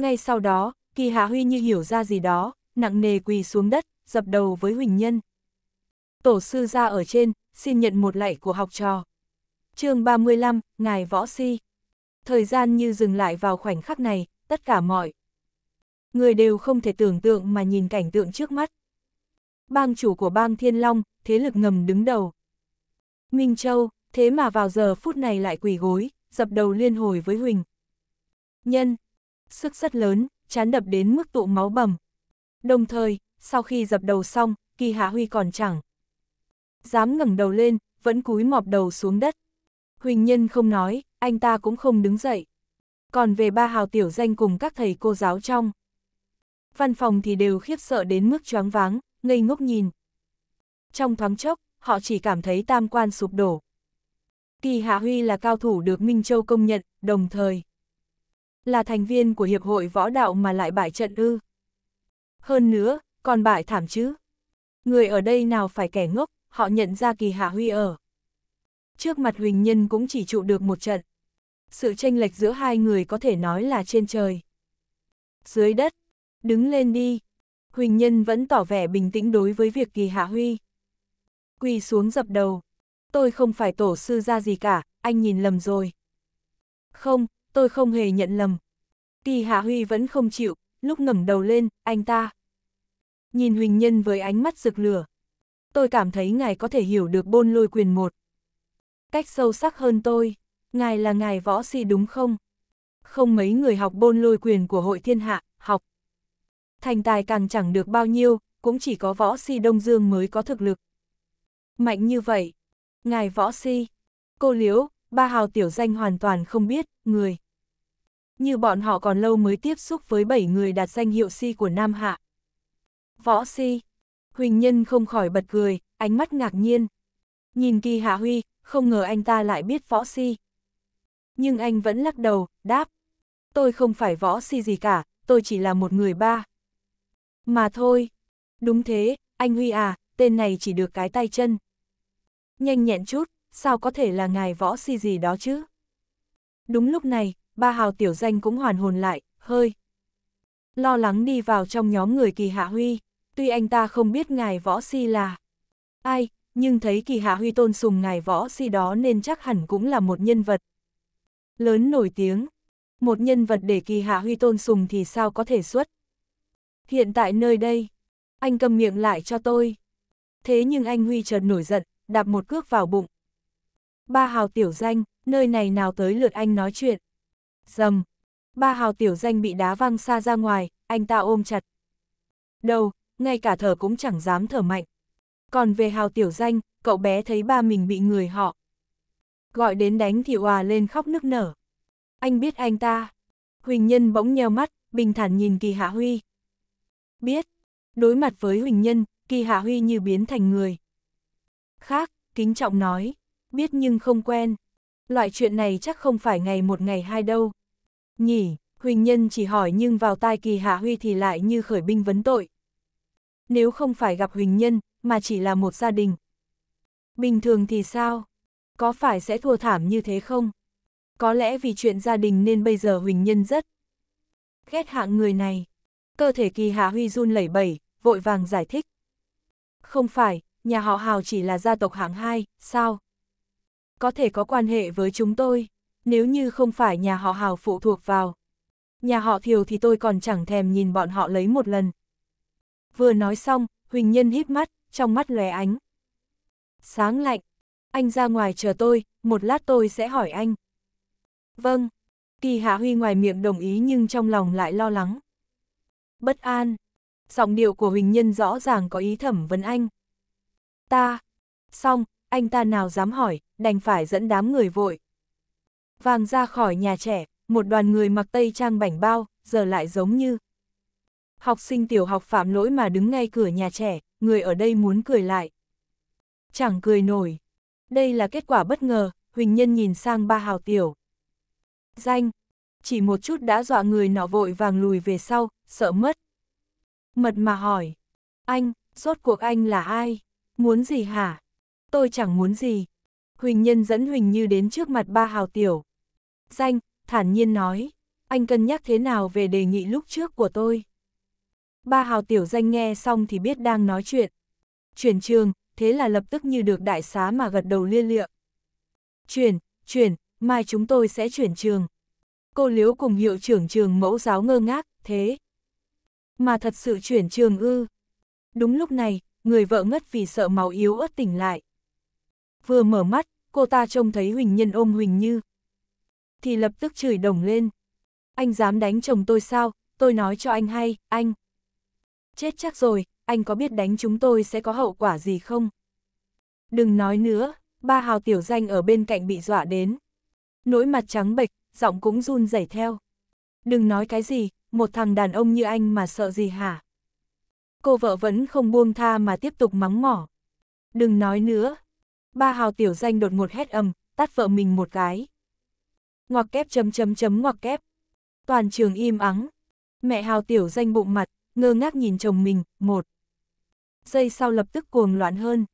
ngay sau đó, Kỳ Hà Huy như hiểu ra gì đó, nặng nề quỳ xuống đất, dập đầu với Huỳnh Nhân. Tổ sư ra ở trên, xin nhận một lạy của học trò. chương 35, Ngài Võ Si. Thời gian như dừng lại vào khoảnh khắc này, tất cả mọi. Người đều không thể tưởng tượng mà nhìn cảnh tượng trước mắt. Bang chủ của bang Thiên Long, thế lực ngầm đứng đầu. Minh Châu, thế mà vào giờ phút này lại quỳ gối, dập đầu liên hồi với Huỳnh. Nhân, sức rất lớn, chán đập đến mức tụ máu bầm. Đồng thời, sau khi dập đầu xong, kỳ hạ huy còn chẳng. Dám ngẩng đầu lên, vẫn cúi mọp đầu xuống đất. Huỳnh Nhân không nói, anh ta cũng không đứng dậy. Còn về ba hào tiểu danh cùng các thầy cô giáo trong. Văn phòng thì đều khiếp sợ đến mức choáng váng, ngây ngốc nhìn. Trong thoáng chốc, họ chỉ cảm thấy tam quan sụp đổ. Kỳ Hạ Huy là cao thủ được Minh Châu công nhận, đồng thời. Là thành viên của Hiệp hội Võ Đạo mà lại bại trận ư. Hơn nữa, còn bại thảm chứ. Người ở đây nào phải kẻ ngốc, họ nhận ra kỳ hạ huy ở. Trước mặt Huỳnh Nhân cũng chỉ trụ được một trận. Sự tranh lệch giữa hai người có thể nói là trên trời. Dưới đất, đứng lên đi. Huỳnh Nhân vẫn tỏ vẻ bình tĩnh đối với việc kỳ hạ huy. Quỳ xuống dập đầu. Tôi không phải tổ sư ra gì cả, anh nhìn lầm rồi. Không, tôi không hề nhận lầm. Kỳ Hạ Huy vẫn không chịu, lúc ngẩng đầu lên, anh ta. Nhìn Huỳnh Nhân với ánh mắt rực lửa. Tôi cảm thấy ngài có thể hiểu được bôn lôi quyền một. Cách sâu sắc hơn tôi, ngài là ngài võ sĩ si đúng không? Không mấy người học bôn lôi quyền của hội thiên hạ, học. Thành tài càng chẳng được bao nhiêu, cũng chỉ có võ sĩ si Đông Dương mới có thực lực. Mạnh như vậy, ngài võ sĩ, si. cô liễu, ba hào tiểu danh hoàn toàn không biết, người. Như bọn họ còn lâu mới tiếp xúc với bảy người đạt danh hiệu si của Nam Hạ. Võ si, Huỳnh Nhân không khỏi bật cười, ánh mắt ngạc nhiên. Nhìn kỳ hạ huy, không ngờ anh ta lại biết võ si. Nhưng anh vẫn lắc đầu, đáp. Tôi không phải võ si gì cả, tôi chỉ là một người ba. Mà thôi. Đúng thế, anh Huy à, tên này chỉ được cái tay chân. Nhanh nhẹn chút, sao có thể là ngài võ si gì đó chứ? Đúng lúc này, ba hào tiểu danh cũng hoàn hồn lại, hơi. Lo lắng đi vào trong nhóm người kỳ hạ huy, tuy anh ta không biết ngài võ si là ai, nhưng thấy kỳ hạ huy tôn sùng ngài võ si đó nên chắc hẳn cũng là một nhân vật. Lớn nổi tiếng, một nhân vật để kỳ hạ huy tôn sùng thì sao có thể xuất. Hiện tại nơi đây, anh cầm miệng lại cho tôi. Thế nhưng anh Huy chợt nổi giận, đạp một cước vào bụng, ba hào tiểu danh, nơi này nào tới lượt anh nói chuyện. Dầm, ba hào tiểu danh bị đá văng xa ra ngoài, anh ta ôm chặt. Đâu, ngay cả thở cũng chẳng dám thở mạnh. Còn về hào tiểu danh, cậu bé thấy ba mình bị người họ. Gọi đến đánh thì hòa lên khóc nức nở. Anh biết anh ta. Huỳnh Nhân bỗng nheo mắt, bình thản nhìn Kỳ Hạ Huy. Biết. Đối mặt với Huỳnh Nhân, Kỳ Hạ Huy như biến thành người. Khác, kính trọng nói biết nhưng không quen. Loại chuyện này chắc không phải ngày một ngày hai đâu. Nhỉ, Huỳnh Nhân chỉ hỏi nhưng vào tai kỳ hạ huy thì lại như khởi binh vấn tội. Nếu không phải gặp Huỳnh Nhân, mà chỉ là một gia đình. Bình thường thì sao? Có phải sẽ thua thảm như thế không? Có lẽ vì chuyện gia đình nên bây giờ Huỳnh Nhân rất ghét hạng người này. Cơ thể kỳ hạ huy run lẩy bẩy, vội vàng giải thích. Không phải, nhà họ Hào chỉ là gia tộc hạng 2, sao? có thể có quan hệ với chúng tôi, nếu như không phải nhà họ Hào phụ thuộc vào. Nhà họ Thiều thì tôi còn chẳng thèm nhìn bọn họ lấy một lần. Vừa nói xong, Huỳnh Nhân híp mắt, trong mắt lóe ánh. Sáng lạnh, anh ra ngoài chờ tôi, một lát tôi sẽ hỏi anh. Vâng, Kỳ Hạ Huy ngoài miệng đồng ý nhưng trong lòng lại lo lắng. Bất an, giọng điệu của Huỳnh Nhân rõ ràng có ý thẩm vấn anh. Ta, xong, anh ta nào dám hỏi, đành phải dẫn đám người vội. Vàng ra khỏi nhà trẻ, một đoàn người mặc tây trang bảnh bao, giờ lại giống như. Học sinh tiểu học phạm lỗi mà đứng ngay cửa nhà trẻ, người ở đây muốn cười lại. Chẳng cười nổi. Đây là kết quả bất ngờ, Huỳnh Nhân nhìn sang ba hào tiểu. Danh. Chỉ một chút đã dọa người nọ vội vàng lùi về sau, sợ mất. Mật mà hỏi. Anh, rốt cuộc anh là ai? Muốn gì hả? tôi chẳng muốn gì. Huỳnh Nhân dẫn Huỳnh Như đến trước mặt ba hào tiểu. Danh, thản nhiên nói, anh cân nhắc thế nào về đề nghị lúc trước của tôi? Ba hào tiểu danh nghe xong thì biết đang nói chuyện. Chuyển trường, thế là lập tức như được đại xá mà gật đầu liên lịa. Chuyển, chuyển, mai chúng tôi sẽ chuyển trường. Cô Liếu cùng hiệu trưởng trường mẫu giáo ngơ ngác, thế. Mà thật sự chuyển trường ư. Đúng lúc này, người vợ ngất vì sợ máu yếu ớt tỉnh lại. Vừa mở mắt, cô ta trông thấy Huỳnh Nhân ôm Huỳnh Như. Thì lập tức chửi đồng lên. Anh dám đánh chồng tôi sao, tôi nói cho anh hay, anh. Chết chắc rồi, anh có biết đánh chúng tôi sẽ có hậu quả gì không? Đừng nói nữa, ba hào tiểu danh ở bên cạnh bị dọa đến. Nỗi mặt trắng bệch, giọng cũng run rẩy theo. Đừng nói cái gì, một thằng đàn ông như anh mà sợ gì hả? Cô vợ vẫn không buông tha mà tiếp tục mắng mỏ. Đừng nói nữa, Ba hào tiểu danh đột ngột hét ầm, tát vợ mình một cái. Ngoặc kép chấm chấm chấm ngoặc kép. Toàn trường im ắng. Mẹ hào tiểu danh bụng mặt, ngơ ngác nhìn chồng mình, một. Giây sau lập tức cuồng loạn hơn.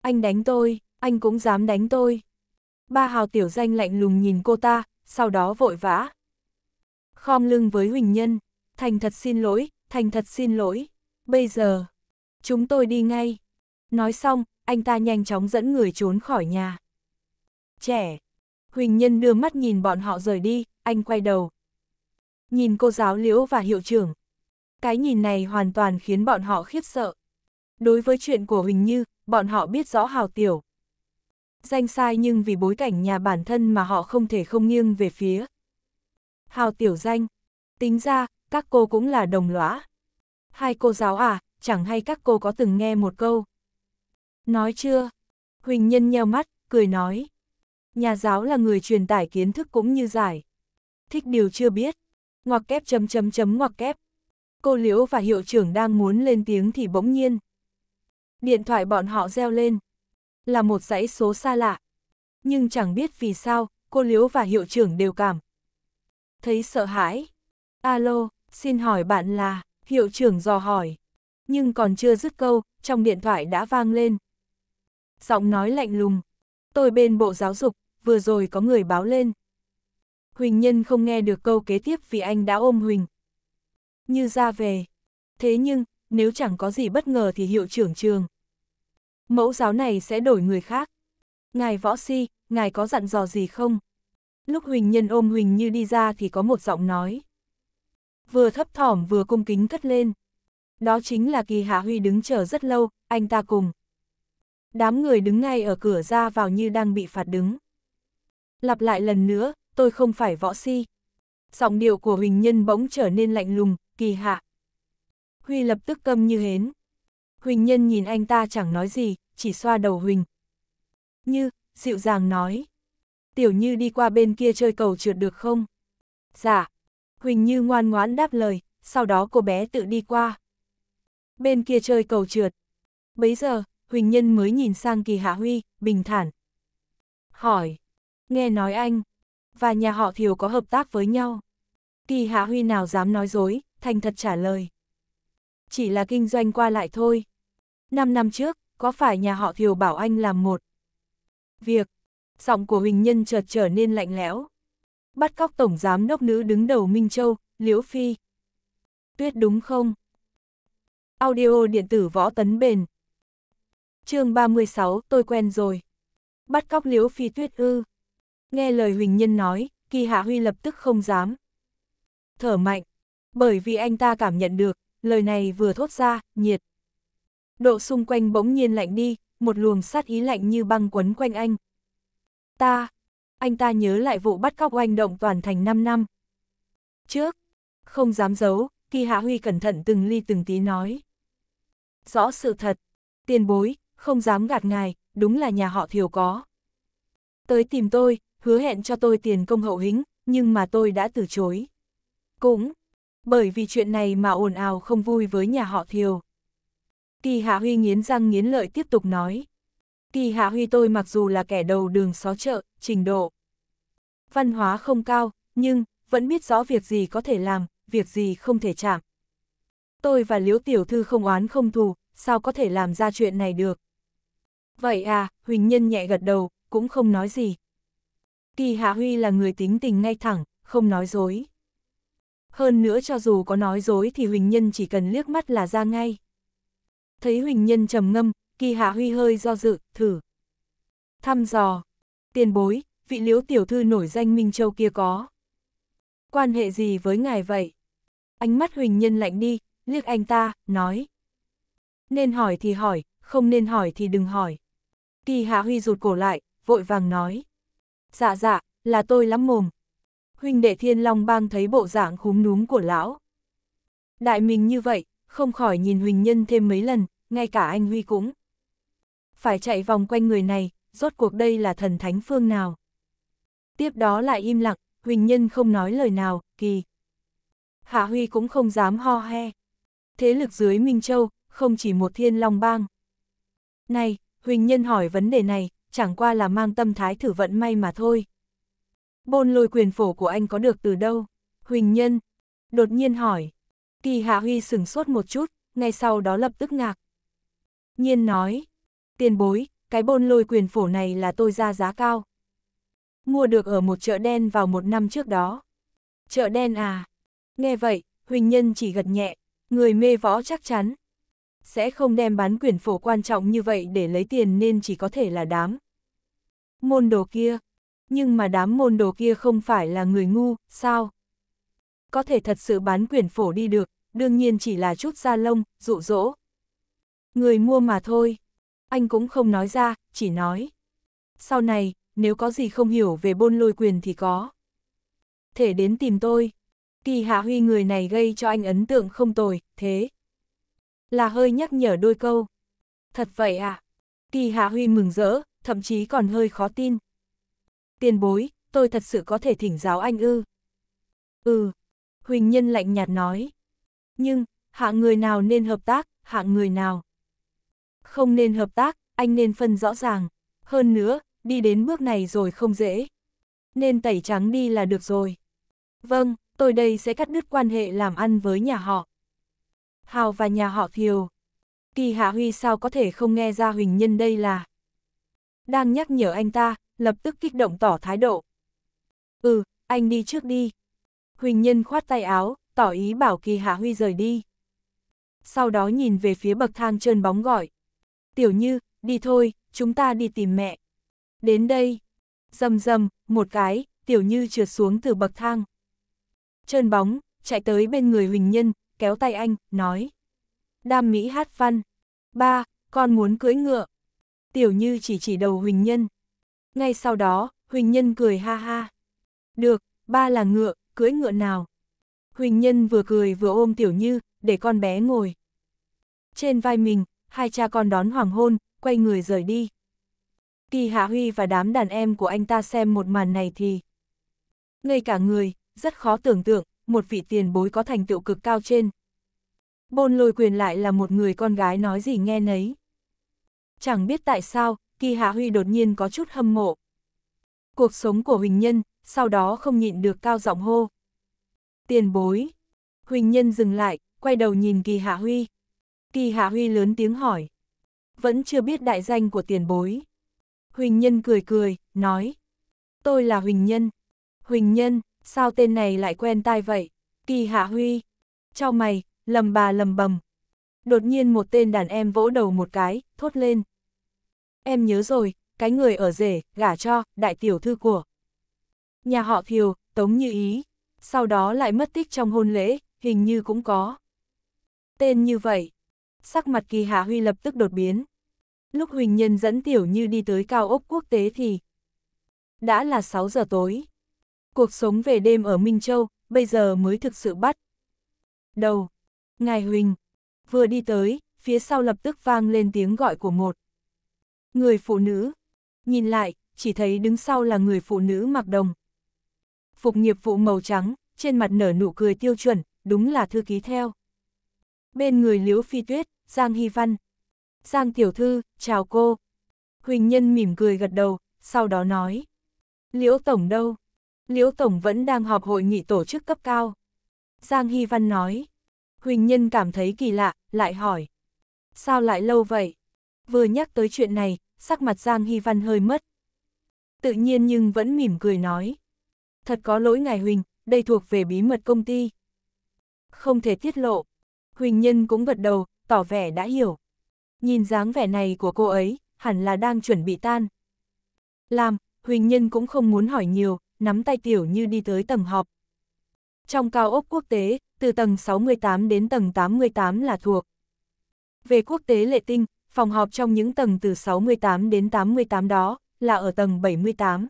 Anh đánh tôi, anh cũng dám đánh tôi. Ba hào tiểu danh lạnh lùng nhìn cô ta, sau đó vội vã. Khom lưng với Huỳnh Nhân, thành thật xin lỗi, thành thật xin lỗi. Bây giờ, chúng tôi đi ngay. Nói xong, anh ta nhanh chóng dẫn người trốn khỏi nhà. Trẻ! Huỳnh Nhân đưa mắt nhìn bọn họ rời đi, anh quay đầu. Nhìn cô giáo liễu và hiệu trưởng. Cái nhìn này hoàn toàn khiến bọn họ khiếp sợ. Đối với chuyện của Huỳnh Như, bọn họ biết rõ hào tiểu. Danh sai nhưng vì bối cảnh nhà bản thân mà họ không thể không nghiêng về phía. Hào tiểu danh. Tính ra, các cô cũng là đồng lõa. Hai cô giáo à, chẳng hay các cô có từng nghe một câu. Nói chưa? Huỳnh Nhân nheo mắt, cười nói. Nhà giáo là người truyền tải kiến thức cũng như giải. Thích điều chưa biết. Ngoặc kép chấm chấm chấm ngoặc kép. Cô Liễu và hiệu trưởng đang muốn lên tiếng thì bỗng nhiên. Điện thoại bọn họ reo lên. Là một dãy số xa lạ. Nhưng chẳng biết vì sao, cô Liễu và hiệu trưởng đều cảm. Thấy sợ hãi. Alo, xin hỏi bạn là, hiệu trưởng dò hỏi. Nhưng còn chưa dứt câu, trong điện thoại đã vang lên giọng nói lạnh lùng. Tôi bên bộ giáo dục, vừa rồi có người báo lên. Huỳnh Nhân không nghe được câu kế tiếp vì anh đã ôm Huỳnh. Như ra về. Thế nhưng, nếu chẳng có gì bất ngờ thì hiệu trưởng trường. Mẫu giáo này sẽ đổi người khác. Ngài Võ Si, ngài có dặn dò gì không? Lúc Huỳnh Nhân ôm Huỳnh Như đi ra thì có một giọng nói. Vừa thấp thỏm vừa cung kính cất lên. Đó chính là kỳ Hạ Huy đứng chờ rất lâu, anh ta cùng. Đám người đứng ngay ở cửa ra vào như đang bị phạt đứng. Lặp lại lần nữa, tôi không phải võ si. Giọng điệu của Huỳnh Nhân bỗng trở nên lạnh lùng, kỳ hạ. Huy lập tức câm như hến. Huỳnh Nhân nhìn anh ta chẳng nói gì, chỉ xoa đầu Huỳnh. Như, dịu dàng nói. Tiểu Như đi qua bên kia chơi cầu trượt được không? Dạ. Huỳnh Như ngoan ngoãn đáp lời, sau đó cô bé tự đi qua. Bên kia chơi cầu trượt. Bấy giờ, Huỳnh Nhân mới nhìn sang kỳ hạ huy, bình thản. Hỏi, nghe nói anh, và nhà họ Thiều có hợp tác với nhau. Kỳ hạ huy nào dám nói dối, thành thật trả lời. Chỉ là kinh doanh qua lại thôi. Năm năm trước, có phải nhà họ Thiều bảo anh làm một việc? Giọng của Huỳnh Nhân chợt trở nên lạnh lẽo. Bắt cóc tổng giám đốc nữ đứng đầu Minh Châu, Liễu Phi. Tuyết đúng không? Audio điện tử võ tấn bền, chương 36, tôi quen rồi. Bắt cóc liễu phi tuyết ư. Nghe lời Huỳnh Nhân nói, Kỳ Hạ Huy lập tức không dám. Thở mạnh, bởi vì anh ta cảm nhận được, lời này vừa thốt ra, nhiệt. Độ xung quanh bỗng nhiên lạnh đi, một luồng sát ý lạnh như băng quấn quanh anh. Ta, anh ta nhớ lại vụ bắt cóc oanh động toàn thành 5 năm. Trước, không dám giấu, Kỳ Hạ Huy cẩn thận từng ly từng tí nói. Rõ sự thật, tiền bối, không dám gạt ngài, đúng là nhà họ thiểu có. Tới tìm tôi, hứa hẹn cho tôi tiền công hậu hĩnh, nhưng mà tôi đã từ chối. Cũng, bởi vì chuyện này mà ồn ào không vui với nhà họ thiều. Kỳ Hạ Huy nghiến răng nghiến lợi tiếp tục nói. Kỳ Hạ Huy tôi mặc dù là kẻ đầu đường xó chợ, trình độ. Văn hóa không cao, nhưng vẫn biết rõ việc gì có thể làm, việc gì không thể chạm. Tôi và Liễu Tiểu Thư không oán không thù, sao có thể làm ra chuyện này được. Vậy à, Huỳnh Nhân nhẹ gật đầu, cũng không nói gì. Kỳ Hạ Huy là người tính tình ngay thẳng, không nói dối. Hơn nữa cho dù có nói dối thì Huỳnh Nhân chỉ cần liếc mắt là ra ngay. Thấy Huỳnh Nhân trầm ngâm, Kỳ Hạ Huy hơi do dự, thử. Thăm dò. Tiền bối, vị liếu tiểu thư nổi danh Minh Châu kia có. Quan hệ gì với ngài vậy? Ánh mắt Huỳnh Nhân lạnh đi, liếc anh ta, nói. Nên hỏi thì hỏi, không nên hỏi thì đừng hỏi. Kỳ Hạ Huy rụt cổ lại, vội vàng nói. Dạ dạ, là tôi lắm mồm. Huynh đệ Thiên Long Bang thấy bộ dạng khúm núm của lão. Đại mình như vậy, không khỏi nhìn Huỳnh Nhân thêm mấy lần, ngay cả anh Huy cũng. Phải chạy vòng quanh người này, rốt cuộc đây là thần thánh phương nào. Tiếp đó lại im lặng, Huỳnh Nhân không nói lời nào, kỳ. Hạ Huy cũng không dám ho he. Thế lực dưới Minh Châu, không chỉ một thiên long bang. Này, Huỳnh Nhân hỏi vấn đề này, chẳng qua là mang tâm thái thử vận may mà thôi. Bôn lôi quyền phổ của anh có được từ đâu? Huỳnh Nhân đột nhiên hỏi. Kỳ Hạ Huy sừng sốt một chút, ngay sau đó lập tức ngạc. Nhiên nói, tiền bối, cái bôn lôi quyền phổ này là tôi ra giá cao. Mua được ở một chợ đen vào một năm trước đó. Chợ đen à? Nghe vậy, Huỳnh Nhân chỉ gật nhẹ, người mê võ chắc chắn, sẽ không đem bán quyền phổ quan trọng như vậy để lấy tiền nên chỉ có thể là đám. Môn đồ kia, nhưng mà đám môn đồ kia không phải là người ngu, sao? Có thể thật sự bán quyền phổ đi được, đương nhiên chỉ là chút da lông, dụ dỗ. Người mua mà thôi, anh cũng không nói ra, chỉ nói. Sau này, nếu có gì không hiểu về bôn lôi quyền thì có. Thể đến tìm tôi. Kỳ Hạ Huy người này gây cho anh ấn tượng không tồi, thế là hơi nhắc nhở đôi câu. Thật vậy à? Kỳ Hạ Huy mừng rỡ, thậm chí còn hơi khó tin. Tiền bối, tôi thật sự có thể thỉnh giáo anh ư. Ừ, Huỳnh Nhân lạnh nhạt nói. Nhưng, hạng người nào nên hợp tác, hạng người nào? Không nên hợp tác, anh nên phân rõ ràng. Hơn nữa, đi đến bước này rồi không dễ. Nên tẩy trắng đi là được rồi. Vâng, tôi đây sẽ cắt đứt quan hệ làm ăn với nhà họ. Hào và nhà họ Thiều. Kỳ Hạ Huy sao có thể không nghe ra Huỳnh Nhân đây là... Đang nhắc nhở anh ta, lập tức kích động tỏ thái độ. Ừ, anh đi trước đi. Huỳnh Nhân khoát tay áo, tỏ ý bảo Kỳ Hạ Huy rời đi. Sau đó nhìn về phía bậc thang trơn bóng gọi. Tiểu Như, đi thôi, chúng ta đi tìm mẹ. Đến đây. Dầm dầm, một cái, Tiểu Như trượt xuống từ bậc thang. Trơn bóng, chạy tới bên người Huỳnh Nhân, kéo tay anh, nói. Đam mỹ hát văn. Ba, con muốn cưỡi ngựa. Tiểu Như chỉ chỉ đầu Huỳnh Nhân. Ngay sau đó, Huỳnh Nhân cười ha ha. Được, ba là ngựa, cưỡi ngựa nào. Huỳnh Nhân vừa cười vừa ôm Tiểu Như, để con bé ngồi. Trên vai mình, hai cha con đón hoàng hôn, quay người rời đi. Kỳ Hạ Huy và đám đàn em của anh ta xem một màn này thì ngay cả người, rất khó tưởng tượng, một vị tiền bối có thành tựu cực cao trên. Bôn lôi quyền lại là một người con gái nói gì nghe nấy. Chẳng biết tại sao, Kỳ Hạ Huy đột nhiên có chút hâm mộ. Cuộc sống của Huỳnh Nhân, sau đó không nhịn được cao giọng hô. Tiền bối. Huỳnh Nhân dừng lại, quay đầu nhìn Kỳ Hạ Huy. Kỳ Hạ Huy lớn tiếng hỏi. Vẫn chưa biết đại danh của tiền bối. Huỳnh Nhân cười cười, nói. Tôi là Huỳnh Nhân. Huỳnh Nhân, Sao tên này lại quen tai vậy? Kỳ Hạ Huy. Cho mày, lầm bà lầm bầm. Đột nhiên một tên đàn em vỗ đầu một cái, thốt lên. Em nhớ rồi, cái người ở rể, gả cho, đại tiểu thư của. Nhà họ Thiều, Tống Như Ý. Sau đó lại mất tích trong hôn lễ, hình như cũng có. Tên như vậy. Sắc mặt kỳ hạ huy lập tức đột biến. Lúc Huỳnh Nhân dẫn Tiểu Như đi tới cao ốc quốc tế thì đã là 6 giờ tối. Cuộc sống về đêm ở Minh Châu, bây giờ mới thực sự bắt. Đầu. Ngài Huỳnh. Vừa đi tới, phía sau lập tức vang lên tiếng gọi của một. Người phụ nữ. Nhìn lại, chỉ thấy đứng sau là người phụ nữ mặc đồng. Phục nghiệp vụ màu trắng, trên mặt nở nụ cười tiêu chuẩn, đúng là thư ký theo. Bên người Liễu Phi Tuyết, Giang Hy Văn. Giang Tiểu Thư, chào cô. Huỳnh Nhân mỉm cười gật đầu, sau đó nói. Liễu Tổng đâu? Liễu Tổng vẫn đang họp hội nghị tổ chức cấp cao. Giang Hy Văn nói. Huỳnh Nhân cảm thấy kỳ lạ, lại hỏi. Sao lại lâu vậy? Vừa nhắc tới chuyện này, sắc mặt Giang Hy Văn hơi mất. Tự nhiên nhưng vẫn mỉm cười nói. Thật có lỗi ngài Huỳnh, đây thuộc về bí mật công ty. Không thể tiết lộ. Huỳnh Nhân cũng gật đầu, tỏ vẻ đã hiểu. Nhìn dáng vẻ này của cô ấy, hẳn là đang chuẩn bị tan. Làm, Huỳnh Nhân cũng không muốn hỏi nhiều, nắm tay Tiểu Như đi tới tầng họp. Trong cao ốc quốc tế, từ tầng 68 đến tầng 88 là thuộc. Về quốc tế lệ tinh, phòng họp trong những tầng từ 68 đến 88 đó, là ở tầng 78.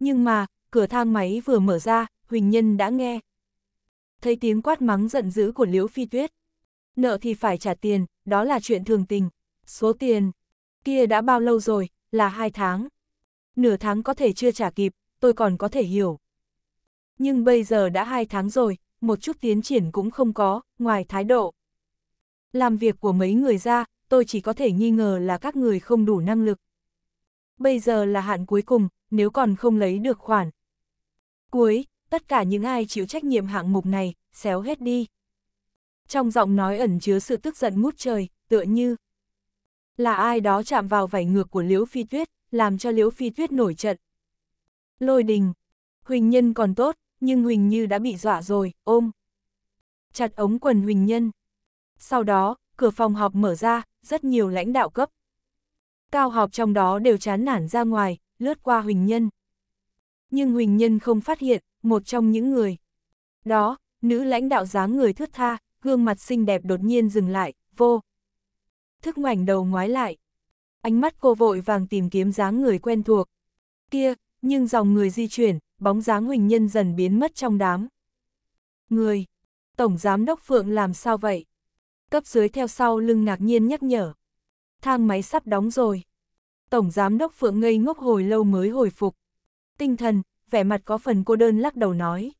Nhưng mà, cửa thang máy vừa mở ra, Huỳnh Nhân đã nghe. Thấy tiếng quát mắng giận dữ của Liễu Phi Tuyết. Nợ thì phải trả tiền, đó là chuyện thường tình. Số tiền kia đã bao lâu rồi, là hai tháng. Nửa tháng có thể chưa trả kịp, tôi còn có thể hiểu. Nhưng bây giờ đã hai tháng rồi, một chút tiến triển cũng không có, ngoài thái độ. Làm việc của mấy người ra, tôi chỉ có thể nghi ngờ là các người không đủ năng lực. Bây giờ là hạn cuối cùng, nếu còn không lấy được khoản. Cuối, tất cả những ai chịu trách nhiệm hạng mục này, xéo hết đi. Trong giọng nói ẩn chứa sự tức giận ngút trời, tựa như là ai đó chạm vào vảy ngược của Liễu Phi Tuyết, làm cho Liễu Phi Tuyết nổi trận, Lôi đình. Huỳnh Nhân còn tốt, nhưng Huỳnh Như đã bị dọa rồi, ôm. Chặt ống quần Huỳnh Nhân. Sau đó, cửa phòng họp mở ra, rất nhiều lãnh đạo cấp. Cao họp trong đó đều chán nản ra ngoài, lướt qua Huỳnh Nhân. Nhưng Huỳnh Nhân không phát hiện, một trong những người. Đó, nữ lãnh đạo dáng người thướt tha, gương mặt xinh đẹp đột nhiên dừng lại, vô. Thức ngoảnh đầu ngoái lại. Ánh mắt cô vội vàng tìm kiếm dáng người quen thuộc. Kia, nhưng dòng người di chuyển, bóng dáng Huỳnh Nhân dần biến mất trong đám. Người, Tổng Giám Đốc Phượng làm sao vậy? Cấp dưới theo sau lưng ngạc nhiên nhắc nhở. Thang máy sắp đóng rồi. Tổng Giám Đốc Phượng ngây ngốc hồi lâu mới hồi phục. Tinh thần, vẻ mặt có phần cô đơn lắc đầu nói.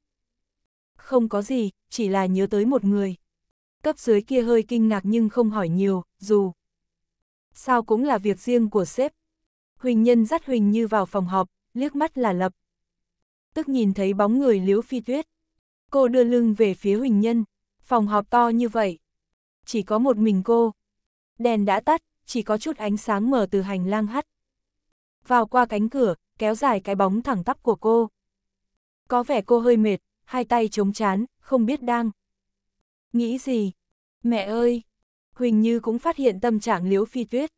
Không có gì, chỉ là nhớ tới một người. Cấp dưới kia hơi kinh ngạc nhưng không hỏi nhiều, dù. Sao cũng là việc riêng của sếp. Huỳnh Nhân dắt Huỳnh Như vào phòng họp, liếc mắt là lập. Tức nhìn thấy bóng người liếu Phi Tuyết. Cô đưa lưng về phía Huỳnh Nhân, phòng họp to như vậy. Chỉ có một mình cô. Đèn đã tắt, chỉ có chút ánh sáng mờ từ hành lang hắt. Vào qua cánh cửa, kéo dài cái bóng thẳng tắp của cô. Có vẻ cô hơi mệt, hai tay chống chán, không biết đang. Nghĩ gì? Mẹ ơi! Huỳnh Như cũng phát hiện tâm trạng liếu phi tuyết.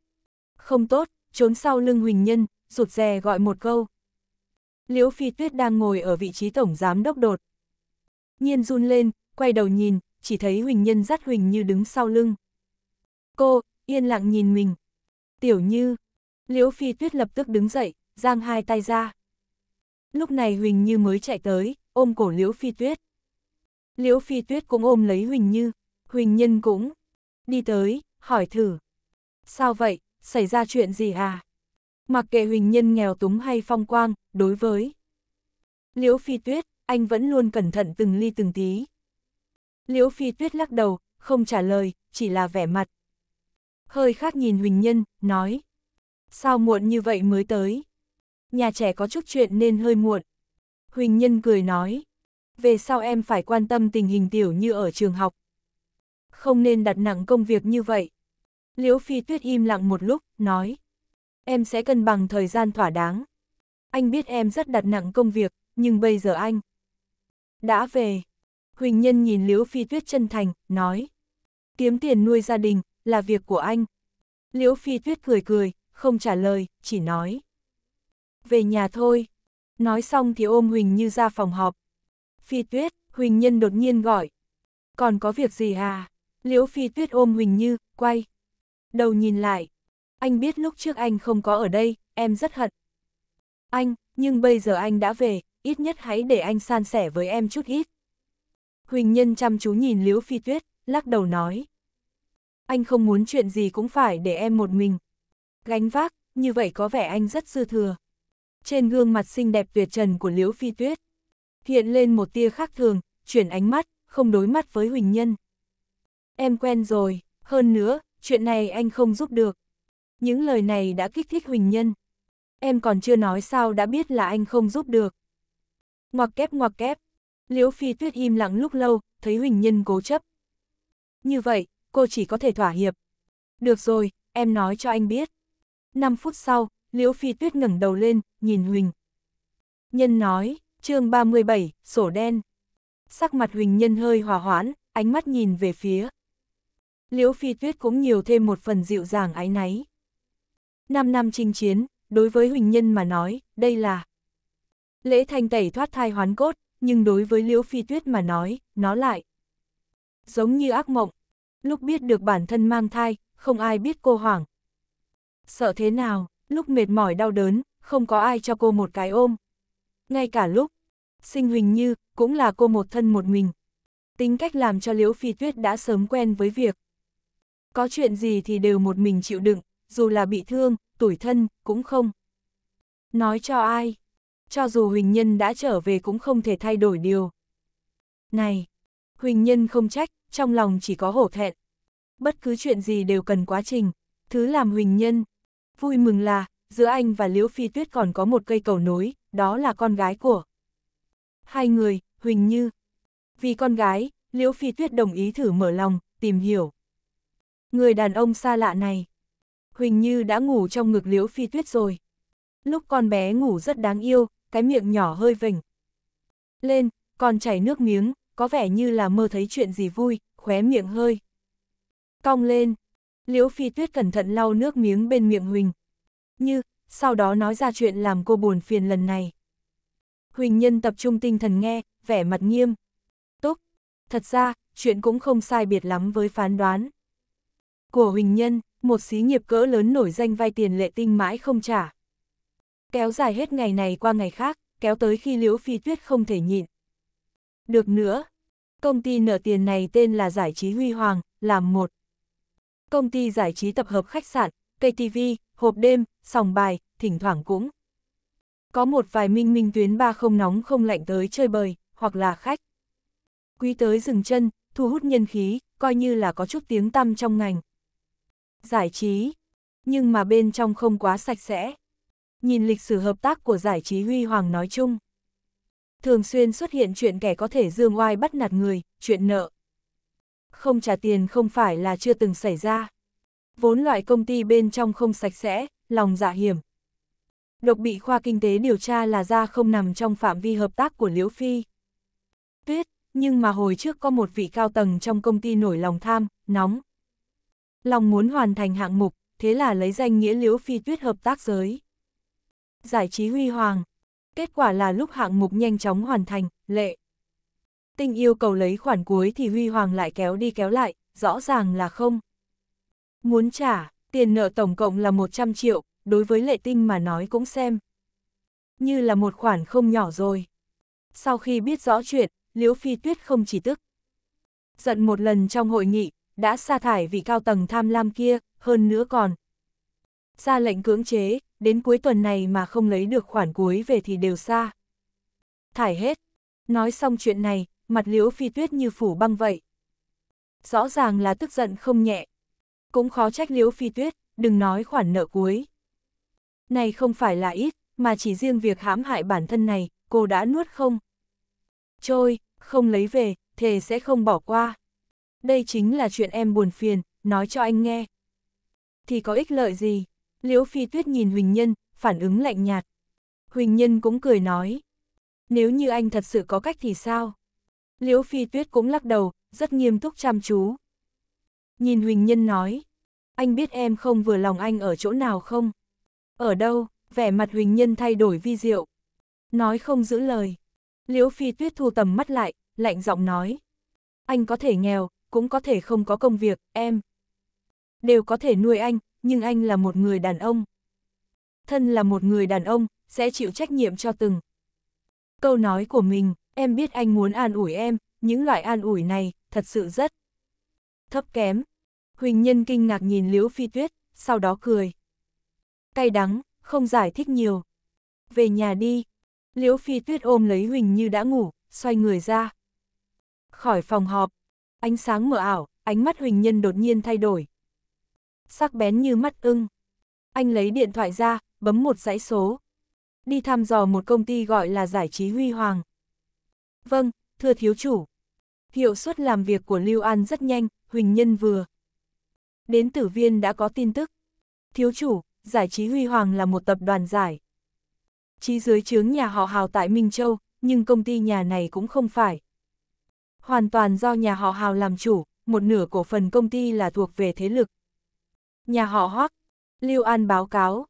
Không tốt, trốn sau lưng Huỳnh Nhân, rụt rè gọi một câu. Liễu Phi Tuyết đang ngồi ở vị trí tổng giám đốc đột. Nhiên run lên, quay đầu nhìn, chỉ thấy Huỳnh Nhân dắt Huỳnh Như đứng sau lưng. Cô, yên lặng nhìn mình. Tiểu Như. Liễu Phi Tuyết lập tức đứng dậy, giang hai tay ra. Lúc này Huỳnh Như mới chạy tới, ôm cổ Liễu Phi Tuyết. Liễu Phi Tuyết cũng ôm lấy Huỳnh Như, Huỳnh Nhân cũng. Đi tới, hỏi thử. Sao vậy, xảy ra chuyện gì à? Mặc kệ Huỳnh Nhân nghèo túng hay phong quang, đối với Liễu Phi Tuyết, anh vẫn luôn cẩn thận từng ly từng tí. Liễu Phi Tuyết lắc đầu, không trả lời, chỉ là vẻ mặt. Hơi khác nhìn Huỳnh Nhân, nói. Sao muộn như vậy mới tới? Nhà trẻ có chút chuyện nên hơi muộn. Huỳnh Nhân cười nói. Về sau em phải quan tâm tình hình tiểu như ở trường học. Không nên đặt nặng công việc như vậy. Liễu Phi Tuyết im lặng một lúc, nói. Em sẽ cân bằng thời gian thỏa đáng anh biết em rất đặt nặng công việc, nhưng bây giờ anh đã về. Huỳnh Nhân nhìn Liễu Phi Tuyết chân thành, nói, kiếm tiền nuôi gia đình, là việc của anh. Liễu Phi Tuyết cười cười, không trả lời, chỉ nói, về nhà thôi. Nói xong thì ôm Huỳnh Như ra phòng họp. Phi Tuyết, Huỳnh Nhân đột nhiên gọi, còn có việc gì à? Liễu Phi Tuyết ôm Huỳnh Như, quay. Đầu nhìn lại. Anh biết lúc trước anh không có ở đây, em rất hận anh, nhưng bây giờ anh đã về, ít nhất hãy để anh san sẻ với em chút ít. Huỳnh Nhân chăm chú nhìn Liễu Phi Tuyết, lắc đầu nói. Anh không muốn chuyện gì cũng phải để em một mình. Gánh vác, như vậy có vẻ anh rất dư thừa. Trên gương mặt xinh đẹp tuyệt trần của Liễu Phi Tuyết, hiện lên một tia khác thường, chuyển ánh mắt, không đối mắt với Huỳnh Nhân. Em quen rồi, hơn nữa, chuyện này anh không giúp được. Những lời này đã kích thích Huỳnh Nhân em còn chưa nói sao đã biết là anh không giúp được. Ngoặc kép ngoặc kép, Liễu Phi Tuyết im lặng lúc lâu, thấy Huỳnh Nhân cố chấp. Như vậy, cô chỉ có thể thỏa hiệp. Được rồi, em nói cho anh biết. 5 phút sau, Liễu Phi Tuyết ngẩng đầu lên, nhìn Huỳnh. Nhân nói, chương 37, sổ đen. Sắc mặt Huỳnh Nhân hơi hòa hoãn, ánh mắt nhìn về phía. Liễu Phi Tuyết cũng nhiều thêm một phần dịu dàng ái náy. 5 năm chinh chiến, đối với Huỳnh Nhân mà nói, đây là lễ thanh tẩy thoát thai hoán cốt, nhưng đối với Liễu Phi Tuyết mà nói, nó lại giống như ác mộng. Lúc biết được bản thân mang thai, không ai biết cô hoảng. Sợ thế nào, lúc mệt mỏi đau đớn, không có ai cho cô một cái ôm. Ngay cả lúc, sinh Huỳnh Như, cũng là cô một thân một mình. Tính cách làm cho Liễu Phi Tuyết đã sớm quen với việc. Có chuyện gì thì đều một mình chịu đựng, dù là bị thương, tủi thân, cũng không. Nói cho ai? Cho dù Huỳnh Nhân đã trở về cũng không thể thay đổi điều. Này! Huỳnh Nhân không trách, trong lòng chỉ có hổ thẹn. Bất cứ chuyện gì đều cần quá trình. Thứ làm Huỳnh Nhân. Vui mừng là, giữa anh và Liễu Phi Tuyết còn có một cây cầu nối, đó là con gái của. Hai người, Huỳnh Như. Vì con gái, Liễu Phi Tuyết đồng ý thử mở lòng, tìm hiểu. Người đàn ông xa lạ này, Huỳnh Như đã ngủ trong ngực Liễu Phi Tuyết rồi. Lúc con bé ngủ rất đáng yêu, cái miệng nhỏ hơi vỉnh. Lên, còn chảy nước miếng, có vẻ như là mơ thấy chuyện gì vui, khóe miệng hơi. Cong lên, Liễu Phi Tuyết cẩn thận lau nước miếng bên miệng Huỳnh. Như, sau đó nói ra chuyện làm cô buồn phiền lần này. Huỳnh Nhân tập trung tinh thần nghe, vẻ mặt nghiêm. Tốt, thật ra, chuyện cũng không sai biệt lắm với phán đoán. Của Huỳnh Nhân, một xí nghiệp cỡ lớn nổi danh vay tiền lệ tinh mãi không trả. Kéo dài hết ngày này qua ngày khác, kéo tới khi Liễu Phi Tuyết không thể nhịn. Được nữa, công ty nợ tiền này tên là Giải trí Huy Hoàng, làm một. Công ty giải trí tập hợp khách sạn, KTV, hộp đêm, sòng bài, thỉnh thoảng cũng. Có một vài minh minh tuyến ba không nóng không lạnh tới chơi bời, hoặc là khách. Quý tới dừng chân, thu hút nhân khí, coi như là có chút tiếng tăm trong ngành giải trí, nhưng mà bên trong không quá sạch sẽ. Nhìn lịch sử hợp tác của giải trí huy hoàng nói chung. Thường xuyên xuất hiện chuyện kẻ có thể dương oai bắt nạt người, chuyện nợ. Không trả tiền không phải là chưa từng xảy ra. Vốn loại công ty bên trong không sạch sẽ, lòng dạ hiểm. Độc bị khoa kinh tế điều tra là ra không nằm trong phạm vi hợp tác của Liễu Phi. Tuyết, nhưng mà hồi trước có một vị cao tầng trong công ty nổi lòng tham, nóng, Lòng muốn hoàn thành hạng mục, thế là lấy danh nghĩa liễu phi tuyết hợp tác giới. Giải trí huy hoàng. Kết quả là lúc hạng mục nhanh chóng hoàn thành, lệ. Tinh yêu cầu lấy khoản cuối thì huy hoàng lại kéo đi kéo lại, rõ ràng là không. Muốn trả, tiền nợ tổng cộng là 100 triệu, đối với lệ tinh mà nói cũng xem. Như là một khoản không nhỏ rồi. Sau khi biết rõ chuyện, Liễu Phi Tuyết không chỉ tức. Giận một lần trong hội nghị, đã sa thải vì cao tầng tham lam kia, hơn nữa còn. Ra lệnh cưỡng chế, đến cuối tuần này mà không lấy được khoản cuối về thì đều xa. Thải hết. Nói xong chuyện này, mặt liễu phi tuyết như phủ băng vậy. Rõ ràng là tức giận không nhẹ. Cũng khó trách liễu phi tuyết, đừng nói khoản nợ cuối. Này không phải là ít, mà chỉ riêng việc hãm hại bản thân này, cô đã nuốt không? Trôi, không lấy về, thề sẽ không bỏ qua đây chính là chuyện em buồn phiền, nói cho anh nghe. Thì có ích lợi gì? Liễu Phi Tuyết nhìn Huỳnh Nhân, phản ứng lạnh nhạt. Huỳnh Nhân cũng cười nói. Nếu như anh thật sự có cách thì sao? Liễu Phi Tuyết cũng lắc đầu, rất nghiêm túc chăm chú. Nhìn Huỳnh Nhân nói. Anh biết em không vừa lòng anh ở chỗ nào không? Ở đâu? Vẻ mặt Huỳnh Nhân thay đổi vi diệu. Nói không giữ lời. Liễu Phi Tuyết thu tầm mắt lại, lạnh giọng nói. Anh có thể nghèo, cũng có thể không có công việc, em. Đều có thể nuôi anh, nhưng anh là một người đàn ông. Thân là một người đàn ông, sẽ chịu trách nhiệm cho từng. Câu nói của mình, em biết anh muốn an ủi em, những loại an ủi này, thật sự rất thấp kém. Huỳnh Nhân kinh ngạc nhìn Liễu Phi Tuyết, sau đó cười. Cay đắng, không giải thích nhiều. Về nhà đi. Liễu Phi Tuyết ôm lấy Huỳnh như đã ngủ, xoay người ra. Khỏi phòng họp, Ánh sáng mờ ảo, ánh mắt Huỳnh Nhân đột nhiên thay đổi. Sắc bén như mắt ưng. Anh lấy điện thoại ra, bấm một dãy số. Đi thăm dò một công ty gọi là Giải trí Huy Hoàng. Vâng, thưa thiếu chủ. Hiệu suất làm việc của Lưu An rất nhanh, Huỳnh Nhân vừa. Đến tử viên đã có tin tức. Thiếu chủ, Giải trí Huy Hoàng là một tập đoàn giải. trí dưới chướng nhà họ Hào tại Minh Châu, nhưng công ty nhà này cũng không phải hoàn toàn do nhà họ Hào làm chủ, một nửa cổ phần công ty là thuộc về thế lực. Nhà họ Hoắc, Lưu An báo cáo.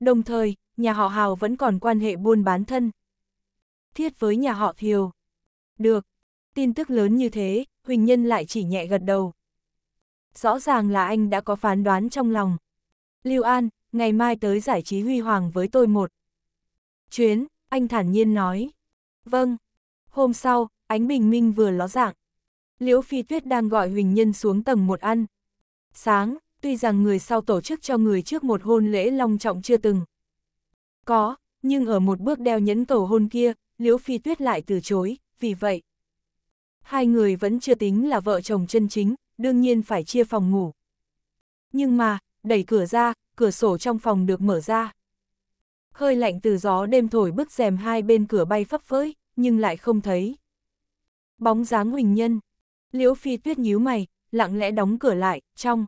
Đồng thời, nhà họ Hào vẫn còn quan hệ buôn bán thân. Thiết với nhà họ Thiều. Được, tin tức lớn như thế, Huỳnh Nhân lại chỉ nhẹ gật đầu. Rõ ràng là anh đã có phán đoán trong lòng. Lưu An, ngày mai tới giải trí huy hoàng với tôi một. Chuyến, anh thản nhiên nói. Vâng. Hôm sau, ánh bình minh vừa ló dạng. Liễu Phi Tuyết đang gọi Huỳnh Nhân xuống tầng một ăn. Sáng, tuy rằng người sau tổ chức cho người trước một hôn lễ long trọng chưa từng. Có, nhưng ở một bước đeo nhẫn cầu hôn kia, Liễu Phi Tuyết lại từ chối, vì vậy. Hai người vẫn chưa tính là vợ chồng chân chính, đương nhiên phải chia phòng ngủ. Nhưng mà, đẩy cửa ra, cửa sổ trong phòng được mở ra. Hơi lạnh từ gió đêm thổi bức rèm hai bên cửa bay phấp phới, nhưng lại không thấy. Bóng dáng huỳnh nhân. Liễu Phi Tuyết nhíu mày, lặng lẽ đóng cửa lại, trong.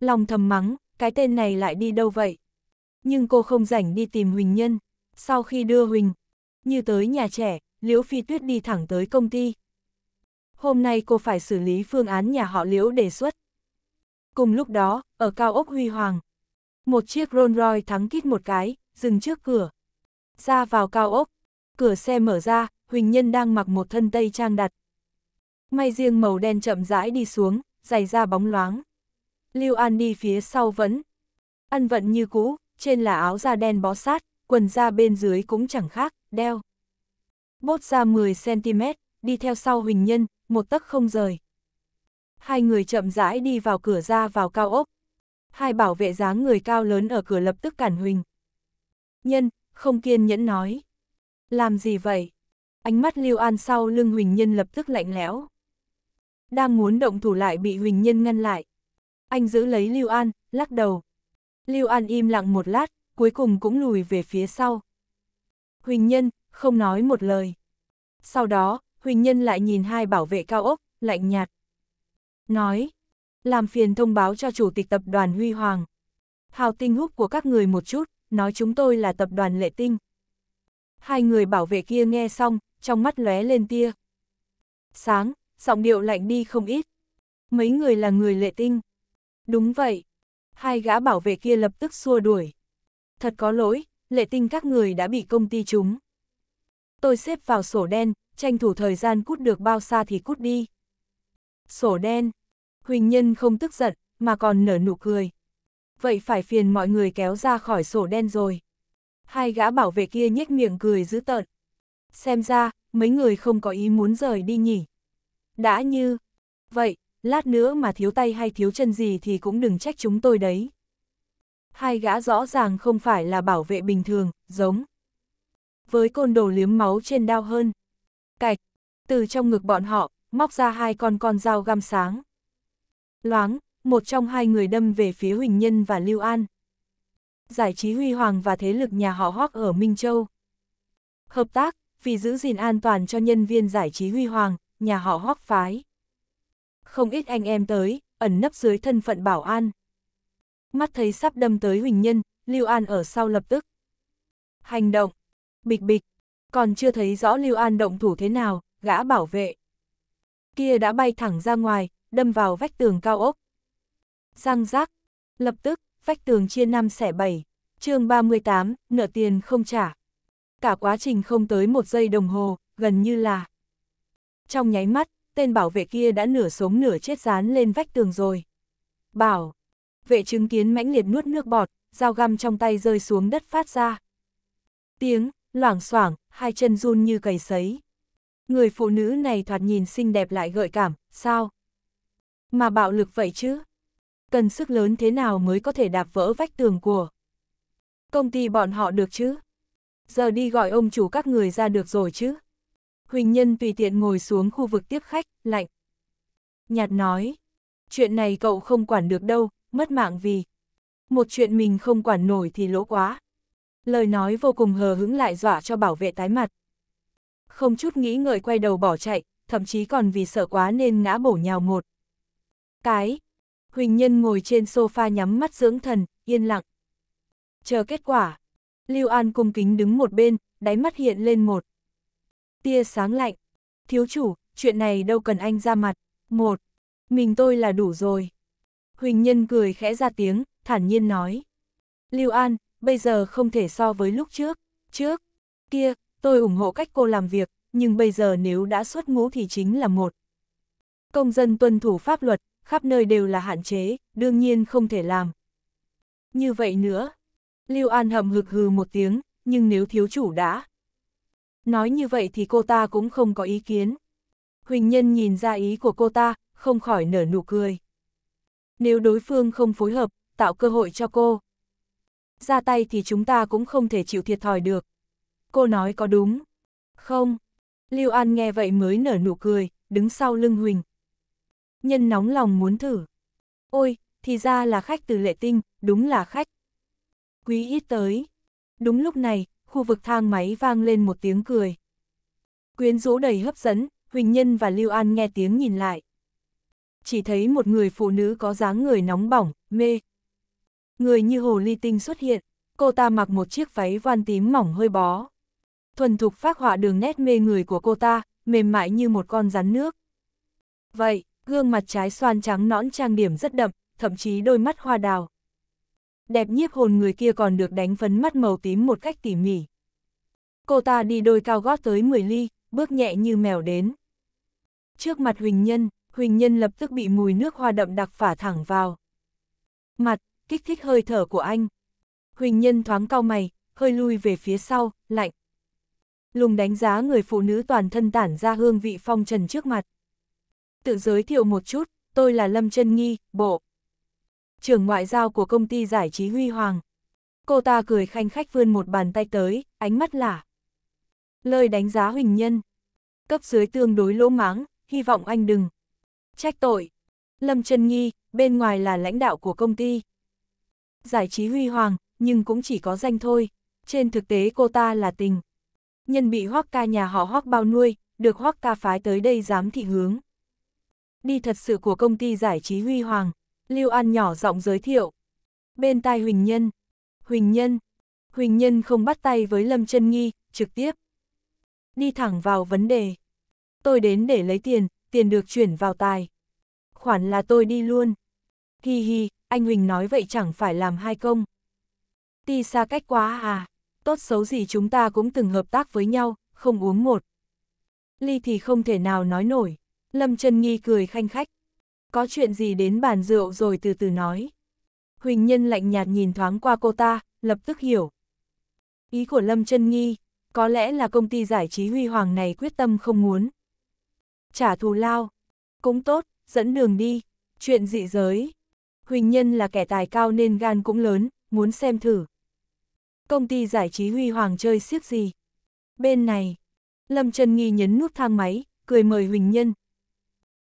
Lòng thầm mắng, cái tên này lại đi đâu vậy? Nhưng cô không rảnh đi tìm huỳnh nhân. Sau khi đưa huỳnh, như tới nhà trẻ, Liễu Phi Tuyết đi thẳng tới công ty. Hôm nay cô phải xử lý phương án nhà họ Liễu đề xuất. Cùng lúc đó, ở cao ốc Huy Hoàng, một chiếc Rolls Royce thắng kít một cái, dừng trước cửa. Ra vào cao ốc, cửa xe mở ra, Huỳnh Nhân đang mặc một thân tây trang đặt. May riêng màu đen chậm rãi đi xuống, giày da bóng loáng. Lưu An đi phía sau vẫn. Ăn vận như cũ, trên là áo da đen bó sát, quần da bên dưới cũng chẳng khác, đeo. Bốt ra 10cm, đi theo sau Huỳnh Nhân, một tấc không rời. Hai người chậm rãi đi vào cửa ra vào cao ốc. Hai bảo vệ dáng người cao lớn ở cửa lập tức cản Huỳnh. Nhân, không kiên nhẫn nói. Làm gì vậy? ánh mắt Lưu An sau lưng Huỳnh Nhân lập tức lạnh lẽo. Đang muốn động thủ lại bị Huỳnh Nhân ngăn lại. Anh giữ lấy Lưu An, lắc đầu. Lưu An im lặng một lát, cuối cùng cũng lùi về phía sau. Huỳnh Nhân, không nói một lời. Sau đó, Huỳnh Nhân lại nhìn hai bảo vệ cao ốc, lạnh nhạt. Nói, làm phiền thông báo cho chủ tịch tập đoàn Huy Hoàng. Hào tinh húc của các người một chút, nói chúng tôi là tập đoàn lệ tinh. Hai người bảo vệ kia nghe xong, trong mắt lóe lên tia. Sáng, giọng điệu lạnh đi không ít. Mấy người là người lệ tinh. Đúng vậy. Hai gã bảo vệ kia lập tức xua đuổi. Thật có lỗi, lệ tinh các người đã bị công ty chúng. Tôi xếp vào sổ đen, tranh thủ thời gian cút được bao xa thì cút đi. Sổ đen. Huỳnh Nhân không tức giận, mà còn nở nụ cười. Vậy phải phiền mọi người kéo ra khỏi sổ đen rồi. Hai gã bảo vệ kia nhếch miệng cười dữ tợn xem ra, mấy người không có ý muốn rời đi nhỉ. Đã như, vậy, lát nữa mà thiếu tay hay thiếu chân gì thì cũng đừng trách chúng tôi đấy. Hai gã rõ ràng không phải là bảo vệ bình thường, giống. Với côn đồ liếm máu trên đao hơn. Cạch, từ trong ngực bọn họ, móc ra hai con con dao găm sáng. Loáng, một trong hai người đâm về phía Huỳnh Nhân và Lưu An. Giải trí huy hoàng và thế lực nhà họ hoác ở Minh Châu. Hợp tác, vì giữ gìn an toàn cho nhân viên giải trí huy hoàng, nhà họ hoắc phái. Không ít anh em tới, ẩn nấp dưới thân phận bảo an. Mắt thấy sắp đâm tới Huỳnh Nhân, Lưu An ở sau lập tức. Hành động, bịch bịch, còn chưa thấy rõ Lưu An động thủ thế nào, gã bảo vệ. Kia đã bay thẳng ra ngoài, đâm vào vách tường cao ốc. Răng rác, lập tức, vách tường chia năm xẻ bảy chương 38, nợ tiền không trả cả quá trình không tới một giây đồng hồ, gần như là. Trong nháy mắt, tên bảo vệ kia đã nửa sống nửa chết dán lên vách tường rồi. Bảo, vệ chứng kiến mãnh liệt nuốt nước bọt, dao găm trong tay rơi xuống đất phát ra. Tiếng, loảng xoảng, hai chân run như cầy sấy. Người phụ nữ này thoạt nhìn xinh đẹp lại gợi cảm, sao? Mà bạo lực vậy chứ? Cần sức lớn thế nào mới có thể đạp vỡ vách tường của? Công ty bọn họ được chứ? giờ đi gọi ông chủ các người ra được rồi chứ. Huỳnh Nhân tùy tiện ngồi xuống khu vực tiếp khách, lạnh. Nhạt nói, chuyện này cậu không quản được đâu, mất mạng vì. Một chuyện mình không quản nổi thì lỗ quá. Lời nói vô cùng hờ hững lại dọa cho bảo vệ tái mặt. Không chút nghĩ ngợi quay đầu bỏ chạy, thậm chí còn vì sợ quá nên ngã bổ nhào một. Cái, Huỳnh Nhân ngồi trên sofa nhắm mắt dưỡng thần, yên lặng. Chờ kết quả. Lưu An cung kính đứng một bên, đáy mắt hiện lên một tia sáng lạnh. Thiếu chủ, chuyện này đâu cần anh ra mặt. Một, mình tôi là đủ rồi. Huỳnh Nhân cười khẽ ra tiếng, thản nhiên nói. Lưu An, bây giờ không thể so với lúc trước. Trước, kia, tôi ủng hộ cách cô làm việc, nhưng bây giờ nếu đã xuất ngũ thì chính là một. Công dân tuân thủ pháp luật, khắp nơi đều là hạn chế, đương nhiên không thể làm. Như vậy nữa, Lưu An hầm hực hừ một tiếng, nhưng nếu thiếu chủ đã. Nói như vậy thì cô ta cũng không có ý kiến. Huỳnh Nhân nhìn ra ý của cô ta, không khỏi nở nụ cười. Nếu đối phương không phối hợp, tạo cơ hội cho cô. Ra tay thì chúng ta cũng không thể chịu thiệt thòi được. Cô nói có đúng. Không. Lưu An nghe vậy mới nở nụ cười, đứng sau lưng Huỳnh. Nhân nóng lòng muốn thử. Ôi, thì ra là khách từ lệ tinh, đúng là khách quý ít tới. Đúng lúc này, khu vực thang máy vang lên một tiếng cười. Quyến rũ đầy hấp dẫn, Huỳnh Nhân và Lưu An nghe tiếng nhìn lại. Chỉ thấy một người phụ nữ có dáng người nóng bỏng, mê. Người như hồ ly tinh xuất hiện, cô ta mặc một chiếc váy voan tím mỏng hơi bó. Thuần thục phát họa đường nét mê người của cô ta, mềm mại như một con rắn nước. Vậy, gương mặt trái xoan trắng nõn trang điểm rất đậm, thậm chí đôi mắt hoa đào đẹp nhiếp hồn người kia còn được đánh phấn mắt màu tím một cách tỉ mỉ. Cô ta đi đôi cao gót tới 10 ly, bước nhẹ như mèo đến. Trước mặt Huỳnh Nhân, Huỳnh Nhân lập tức bị mùi nước hoa đậm đặc phả thẳng vào. Mặt, kích thích hơi thở của anh. Huỳnh Nhân thoáng cau mày, hơi lui về phía sau, lạnh. Lùng đánh giá người phụ nữ toàn thân tản ra hương vị phong trần trước mặt. Tự giới thiệu một chút, tôi là Lâm Trân Nghi, bộ trưởng ngoại giao của công ty giải trí Huy Hoàng. Cô ta cười khanh khách vươn một bàn tay tới, ánh mắt lả. Lời đánh giá Huỳnh Nhân. Cấp dưới tương đối lỗ máng, hy vọng anh đừng. Trách tội. Lâm trần Nghi, bên ngoài là lãnh đạo của công ty. Giải trí Huy Hoàng, nhưng cũng chỉ có danh thôi. Trên thực tế cô ta là tình. Nhân bị hoác ca nhà họ hoác bao nuôi, được hoác ca phái tới đây dám thị hướng. Đi thật sự của công ty giải trí Huy Hoàng, Lưu An nhỏ giọng giới thiệu. Bên tai Huỳnh Nhân. Huỳnh Nhân. Huỳnh Nhân không bắt tay với Lâm Trân Nghi, trực tiếp. Đi thẳng vào vấn đề. Tôi đến để lấy tiền, tiền được chuyển vào tài. Khoản là tôi đi luôn. Hi hi, anh Huỳnh nói vậy chẳng phải làm hai công. Ti xa cách quá à. Tốt xấu gì chúng ta cũng từng hợp tác với nhau, không uống một. Ly thì không thể nào nói nổi. Lâm Trân Nghi cười khanh khách có chuyện gì đến bàn rượu rồi từ từ nói. Huỳnh Nhân lạnh nhạt nhìn thoáng qua cô ta, lập tức hiểu. Ý của Lâm Trân Nghi, có lẽ là công ty giải trí huy hoàng này quyết tâm không muốn. Trả thù lao, cũng tốt, dẫn đường đi, chuyện dị giới. Huỳnh Nhân là kẻ tài cao nên gan cũng lớn, muốn xem thử. Công ty giải trí huy hoàng chơi siếc gì? Bên này, Lâm Trân Nghi nhấn nút thang máy, cười mời Huỳnh Nhân.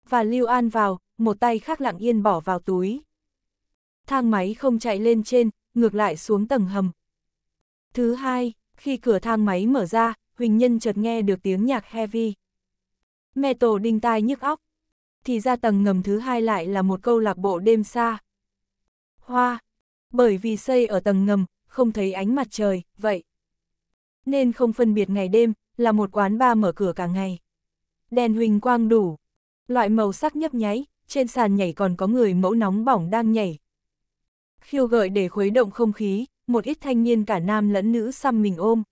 Và Lưu An vào, một tay khác lặng yên bỏ vào túi. Thang máy không chạy lên trên, ngược lại xuống tầng hầm. Thứ hai, khi cửa thang máy mở ra, Huỳnh Nhân chợt nghe được tiếng nhạc heavy. Metal đinh tai nhức óc. Thì ra tầng ngầm thứ hai lại là một câu lạc bộ đêm xa. Hoa, bởi vì xây ở tầng ngầm, không thấy ánh mặt trời, vậy. Nên không phân biệt ngày đêm, là một quán bar mở cửa cả ngày. Đèn huỳnh quang đủ, loại màu sắc nhấp nháy, trên sàn nhảy còn có người mẫu nóng bỏng đang nhảy. Khiêu gợi để khuấy động không khí, một ít thanh niên cả nam lẫn nữ xăm mình ôm.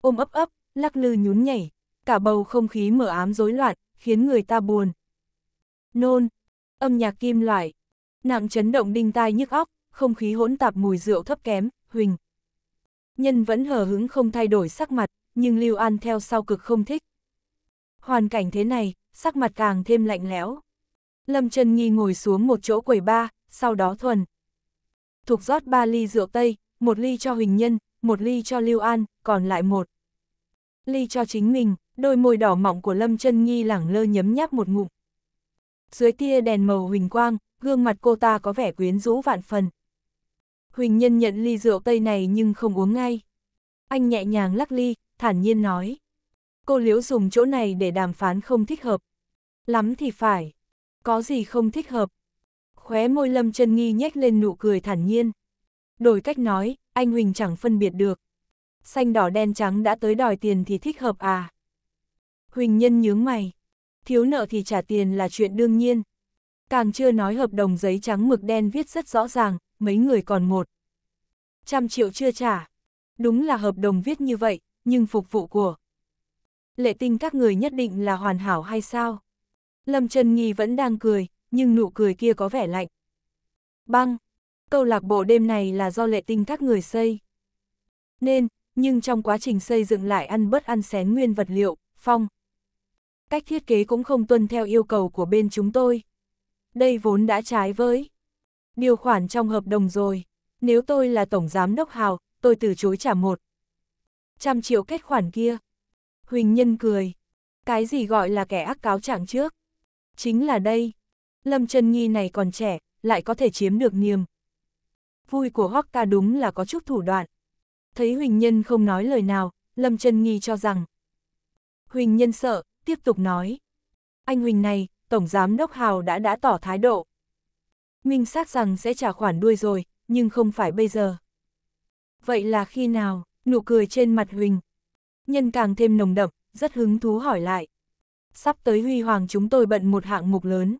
Ôm ấp ấp, lắc lư nhún nhảy, cả bầu không khí mờ ám rối loạn, khiến người ta buồn. Nôn, âm nhạc kim loại, nặng chấn động đinh tai nhức óc, không khí hỗn tạp mùi rượu thấp kém, huỳnh. Nhân vẫn hờ hứng không thay đổi sắc mặt, nhưng Lưu An theo sau cực không thích. Hoàn cảnh thế này, sắc mặt càng thêm lạnh lẽo. Lâm Trần Nghi ngồi xuống một chỗ quầy ba, sau đó thuần. Thục rót ba ly rượu Tây, một ly cho Huỳnh Nhân, một ly cho Lưu An, còn lại một ly cho chính mình, đôi môi đỏ mọng của Lâm Trân Nghi lẳng lơ nhấm nháp một ngụm. Dưới tia đèn màu huỳnh quang, gương mặt cô ta có vẻ quyến rũ vạn phần. Huỳnh Nhân nhận ly rượu Tây này nhưng không uống ngay. Anh nhẹ nhàng lắc ly, thản nhiên nói. Cô liễu dùng chỗ này để đàm phán không thích hợp. Lắm thì phải có gì không thích hợp. Khóe môi Lâm chân Nghi nhếch lên nụ cười thản nhiên. Đổi cách nói, anh Huỳnh chẳng phân biệt được. Xanh đỏ đen trắng đã tới đòi tiền thì thích hợp à. Huỳnh Nhân nhướng mày. Thiếu nợ thì trả tiền là chuyện đương nhiên. Càng chưa nói hợp đồng giấy trắng mực đen viết rất rõ ràng, mấy người còn một. Trăm triệu chưa trả. Đúng là hợp đồng viết như vậy, nhưng phục vụ của. Lệ tinh các người nhất định là hoàn hảo hay sao? Lâm Trần Nghi vẫn đang cười, nhưng nụ cười kia có vẻ lạnh. Băng! Câu lạc bộ đêm này là do lệ tinh các người xây. Nên, nhưng trong quá trình xây dựng lại ăn bớt ăn xén nguyên vật liệu, phong. Cách thiết kế cũng không tuân theo yêu cầu của bên chúng tôi. Đây vốn đã trái với điều khoản trong hợp đồng rồi. Nếu tôi là tổng giám đốc Hào, tôi từ chối trả một. Trăm triệu kết khoản kia. Huỳnh Nhân cười. Cái gì gọi là kẻ ác cáo trạng trước? Chính là đây, Lâm Trần nhi này còn trẻ, lại có thể chiếm được niềm. Vui của ca đúng là có chút thủ đoạn. Thấy Huỳnh Nhân không nói lời nào, Lâm Trần nhi cho rằng. Huỳnh Nhân sợ, tiếp tục nói. Anh Huỳnh này, Tổng Giám Đốc Hào đã đã tỏ thái độ. Minh xác rằng sẽ trả khoản đuôi rồi, nhưng không phải bây giờ. Vậy là khi nào, nụ cười trên mặt Huỳnh. Nhân càng thêm nồng đậm, rất hứng thú hỏi lại sắp tới huy hoàng chúng tôi bận một hạng mục lớn.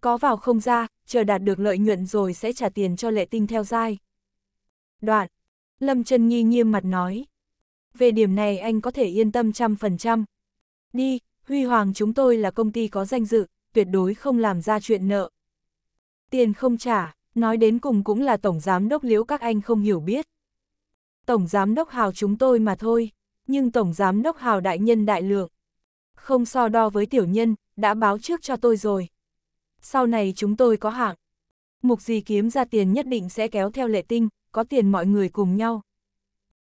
Có vào không ra, chờ đạt được lợi nhuận rồi sẽ trả tiền cho lệ tinh theo dai. Đoạn, Lâm Trân Nhi nghiêm mặt nói. Về điểm này anh có thể yên tâm trăm phần trăm. Đi, Huy Hoàng chúng tôi là công ty có danh dự, tuyệt đối không làm ra chuyện nợ. Tiền không trả, nói đến cùng cũng là Tổng Giám Đốc Liễu các anh không hiểu biết. Tổng Giám Đốc Hào chúng tôi mà thôi, nhưng Tổng Giám Đốc Hào đại nhân đại lượng. Không so đo với tiểu nhân, đã báo trước cho tôi rồi. Sau này chúng tôi có hạng. Mục gì kiếm ra tiền nhất định sẽ kéo theo lệ tinh, có tiền mọi người cùng nhau.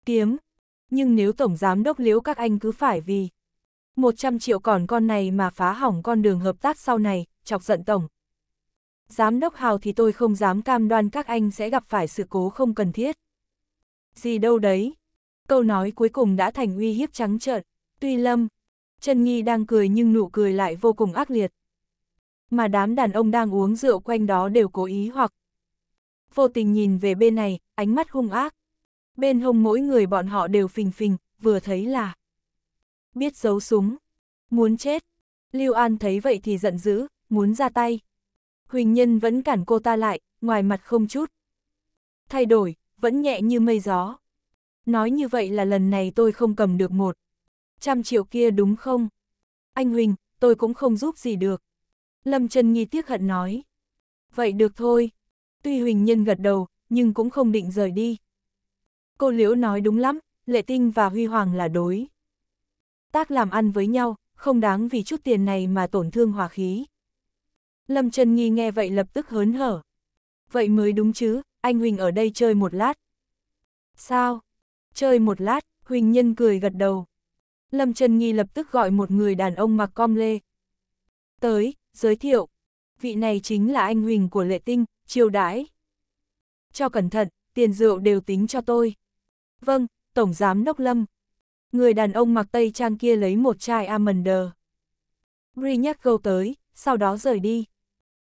Kiếm. Nhưng nếu Tổng Giám Đốc Liễu các anh cứ phải vì 100 triệu còn con này mà phá hỏng con đường hợp tác sau này, chọc giận Tổng. Giám Đốc Hào thì tôi không dám cam đoan các anh sẽ gặp phải sự cố không cần thiết. Gì đâu đấy. Câu nói cuối cùng đã thành uy hiếp trắng trợn. Tuy Lâm, Trần Nghi đang cười nhưng nụ cười lại vô cùng ác liệt. Mà đám đàn ông đang uống rượu quanh đó đều cố ý hoặc vô tình nhìn về bên này, ánh mắt hung ác. Bên hông mỗi người bọn họ đều phình phình, vừa thấy là biết giấu súng, muốn chết. Lưu An thấy vậy thì giận dữ, muốn ra tay. Huỳnh Nhân vẫn cản cô ta lại, ngoài mặt không chút. Thay đổi, vẫn nhẹ như mây gió. Nói như vậy là lần này tôi không cầm được một trăm triệu kia đúng không? Anh Huỳnh, tôi cũng không giúp gì được. Lâm Trần Nghi tiếc hận nói. Vậy được thôi. Tuy Huỳnh Nhân gật đầu, nhưng cũng không định rời đi. Cô Liễu nói đúng lắm, Lệ Tinh và Huy Hoàng là đối. Tác làm ăn với nhau, không đáng vì chút tiền này mà tổn thương hòa khí. Lâm Trần Nghi nghe vậy lập tức hớn hở. Vậy mới đúng chứ, anh Huỳnh ở đây chơi một lát. Sao? Chơi một lát, Huỳnh Nhân cười gật đầu. Lâm Trần Nghi lập tức gọi một người đàn ông mặc com lê. Tới, giới thiệu. Vị này chính là anh Huỳnh của Lệ Tinh, chiêu đãi. Cho cẩn thận, tiền rượu đều tính cho tôi. Vâng, Tổng Giám Đốc Lâm. Người đàn ông mặc tây trang kia lấy một chai Amonder. nhắc câu tới, sau đó rời đi.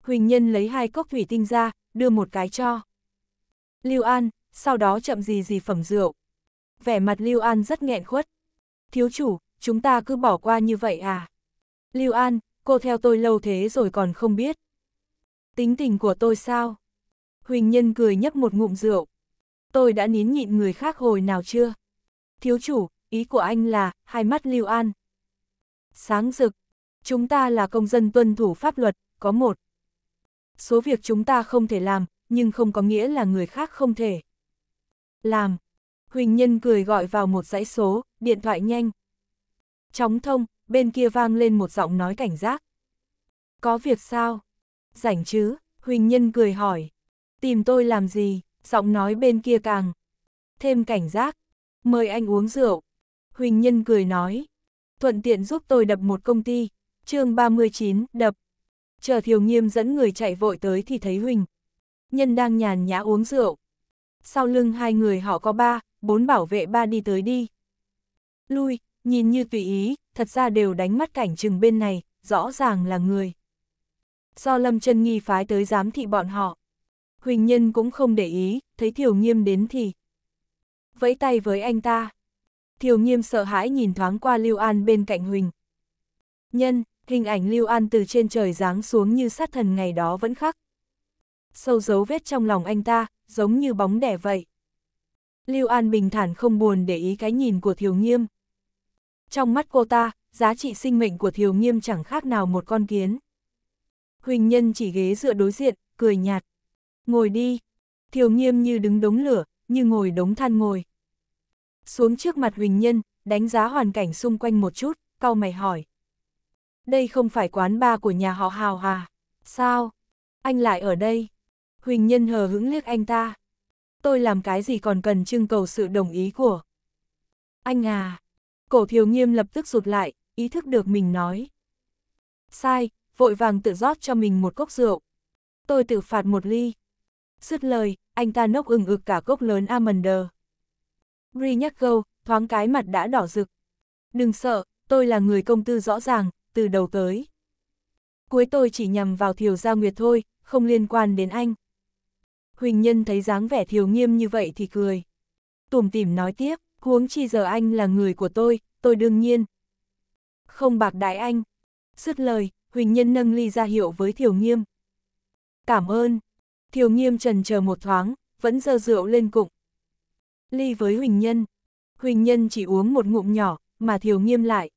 Huỳnh Nhân lấy hai cốc thủy tinh ra, đưa một cái cho. Lưu An, sau đó chậm gì gì phẩm rượu. Vẻ mặt Lưu An rất nghẹn khuất thiếu chủ, chúng ta cứ bỏ qua như vậy à? Lưu An, cô theo tôi lâu thế rồi còn không biết. Tính tình của tôi sao? Huỳnh Nhân cười nhấp một ngụm rượu. Tôi đã nín nhịn người khác hồi nào chưa? Thiếu chủ, ý của anh là, hai mắt Lưu An. Sáng rực, chúng ta là công dân tuân thủ pháp luật, có một. Số việc chúng ta không thể làm, nhưng không có nghĩa là người khác không thể. Làm. Huỳnh Nhân cười gọi vào một dãy số, điện thoại nhanh. Chóng thông, bên kia vang lên một giọng nói cảnh giác. Có việc sao? Rảnh chứ, Huỳnh Nhân cười hỏi. Tìm tôi làm gì? Giọng nói bên kia càng. Thêm cảnh giác. Mời anh uống rượu. Huỳnh Nhân cười nói. Thuận tiện giúp tôi đập một công ty. chương 39, đập. Chờ Thiều Nghiêm dẫn người chạy vội tới thì thấy Huỳnh. Nhân đang nhàn nhã uống rượu. Sau lưng hai người họ có ba, bốn bảo vệ ba đi tới đi lui, nhìn như tùy ý, thật ra đều đánh mắt cảnh chừng bên này, rõ ràng là người. Do Lâm chân Nghi phái tới giám thị bọn họ. Huỳnh Nhân cũng không để ý, thấy Thiều Nghiêm đến thì vẫy tay với anh ta. Thiều Nghiêm sợ hãi nhìn thoáng qua Lưu An bên cạnh Huỳnh. Nhân, hình ảnh Lưu An từ trên trời giáng xuống như sát thần ngày đó vẫn khắc. Sâu dấu vết trong lòng anh ta, giống như bóng đẻ vậy. Lưu An bình thản không buồn để ý cái nhìn của Thiều Nghiêm trong mắt cô ta, giá trị sinh mệnh của Thiều Nghiêm chẳng khác nào một con kiến. Huỳnh Nhân chỉ ghế dựa đối diện, cười nhạt. Ngồi đi. Thiều Nghiêm như đứng đống lửa, như ngồi đống than ngồi. Xuống trước mặt Huỳnh Nhân, đánh giá hoàn cảnh xung quanh một chút, cau mày hỏi. Đây không phải quán ba của nhà họ Hào à? Sao? Anh lại ở đây? Huỳnh Nhân hờ hững liếc anh ta. Tôi làm cái gì còn cần trưng cầu sự đồng ý của. Anh à, Cổ thiều nghiêm lập tức rụt lại, ý thức được mình nói. Sai, vội vàng tự rót cho mình một cốc rượu. Tôi tự phạt một ly. sứt lời, anh ta nốc ừng ực cả cốc lớn Amonder. Bri nhắc gâu, thoáng cái mặt đã đỏ rực. Đừng sợ, tôi là người công tư rõ ràng, từ đầu tới. Cuối tôi chỉ nhằm vào Thiều Gia Nguyệt thôi, không liên quan đến anh. Huỳnh Nhân thấy dáng vẻ Thiều Nghiêm như vậy thì cười. Tùm tìm nói tiếp huống chi giờ anh là người của tôi, tôi đương nhiên. Không bạc đại anh. Dứt lời, Huỳnh Nhân nâng ly ra hiệu với Thiều Nghiêm. Cảm ơn. Thiều Nghiêm trần chờ một thoáng, vẫn dơ rượu lên cụng. Ly với Huỳnh Nhân. Huỳnh Nhân chỉ uống một ngụm nhỏ, mà Thiều Nghiêm lại.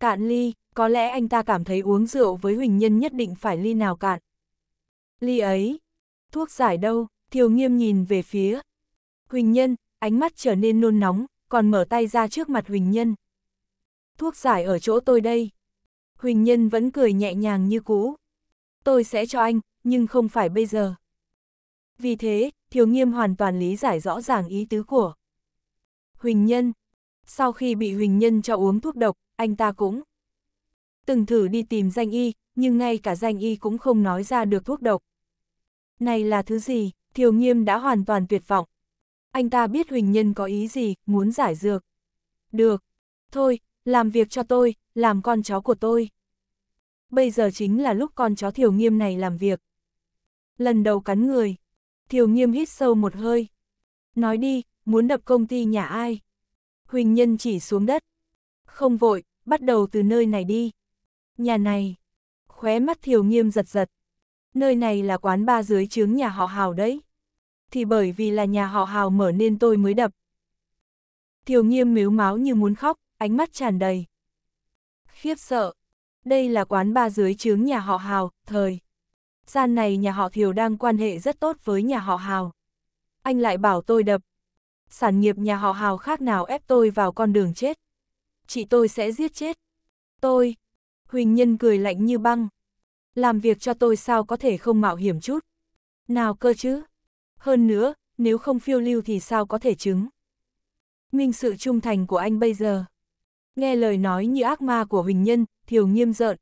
Cạn ly, có lẽ anh ta cảm thấy uống rượu với Huỳnh Nhân nhất định phải ly nào cạn. Ly ấy. Thuốc giải đâu, Thiều Nghiêm nhìn về phía. Huỳnh Nhân, ánh mắt trở nên nôn nóng, còn mở tay ra trước mặt Huỳnh Nhân. Thuốc giải ở chỗ tôi đây. Huỳnh Nhân vẫn cười nhẹ nhàng như cũ. Tôi sẽ cho anh, nhưng không phải bây giờ. Vì thế, Thiếu Nghiêm hoàn toàn lý giải rõ ràng ý tứ của Huỳnh Nhân. Sau khi bị Huỳnh Nhân cho uống thuốc độc, anh ta cũng từng thử đi tìm danh y, nhưng ngay cả danh y cũng không nói ra được thuốc độc. Này là thứ gì, Thiếu Nghiêm đã hoàn toàn tuyệt vọng, anh ta biết Huỳnh Nhân có ý gì, muốn giải dược. Được, thôi, làm việc cho tôi, làm con chó của tôi. Bây giờ chính là lúc con chó Thiều Nghiêm này làm việc. Lần đầu cắn người, Thiều Nghiêm hít sâu một hơi. Nói đi, muốn đập công ty nhà ai? Huỳnh Nhân chỉ xuống đất. Không vội, bắt đầu từ nơi này đi. Nhà này. Khóe mắt Thiều Nghiêm giật giật. Nơi này là quán ba dưới trướng nhà họ Hào đấy thì bởi vì là nhà họ hào mở nên tôi mới đập. Thiều nghiêm miếu máu như muốn khóc, ánh mắt tràn đầy. Khiếp sợ. Đây là quán ba dưới trướng nhà họ hào, thời. Gian này nhà họ Thiều đang quan hệ rất tốt với nhà họ hào. Anh lại bảo tôi đập. Sản nghiệp nhà họ hào khác nào ép tôi vào con đường chết. Chị tôi sẽ giết chết. Tôi. Huỳnh Nhân cười lạnh như băng. Làm việc cho tôi sao có thể không mạo hiểm chút. Nào cơ chứ hơn nữa, nếu không phiêu lưu thì sao có thể chứng. Minh sự trung thành của anh bây giờ. Nghe lời nói như ác ma của Huỳnh Nhân, Thiều nghiêm rợn.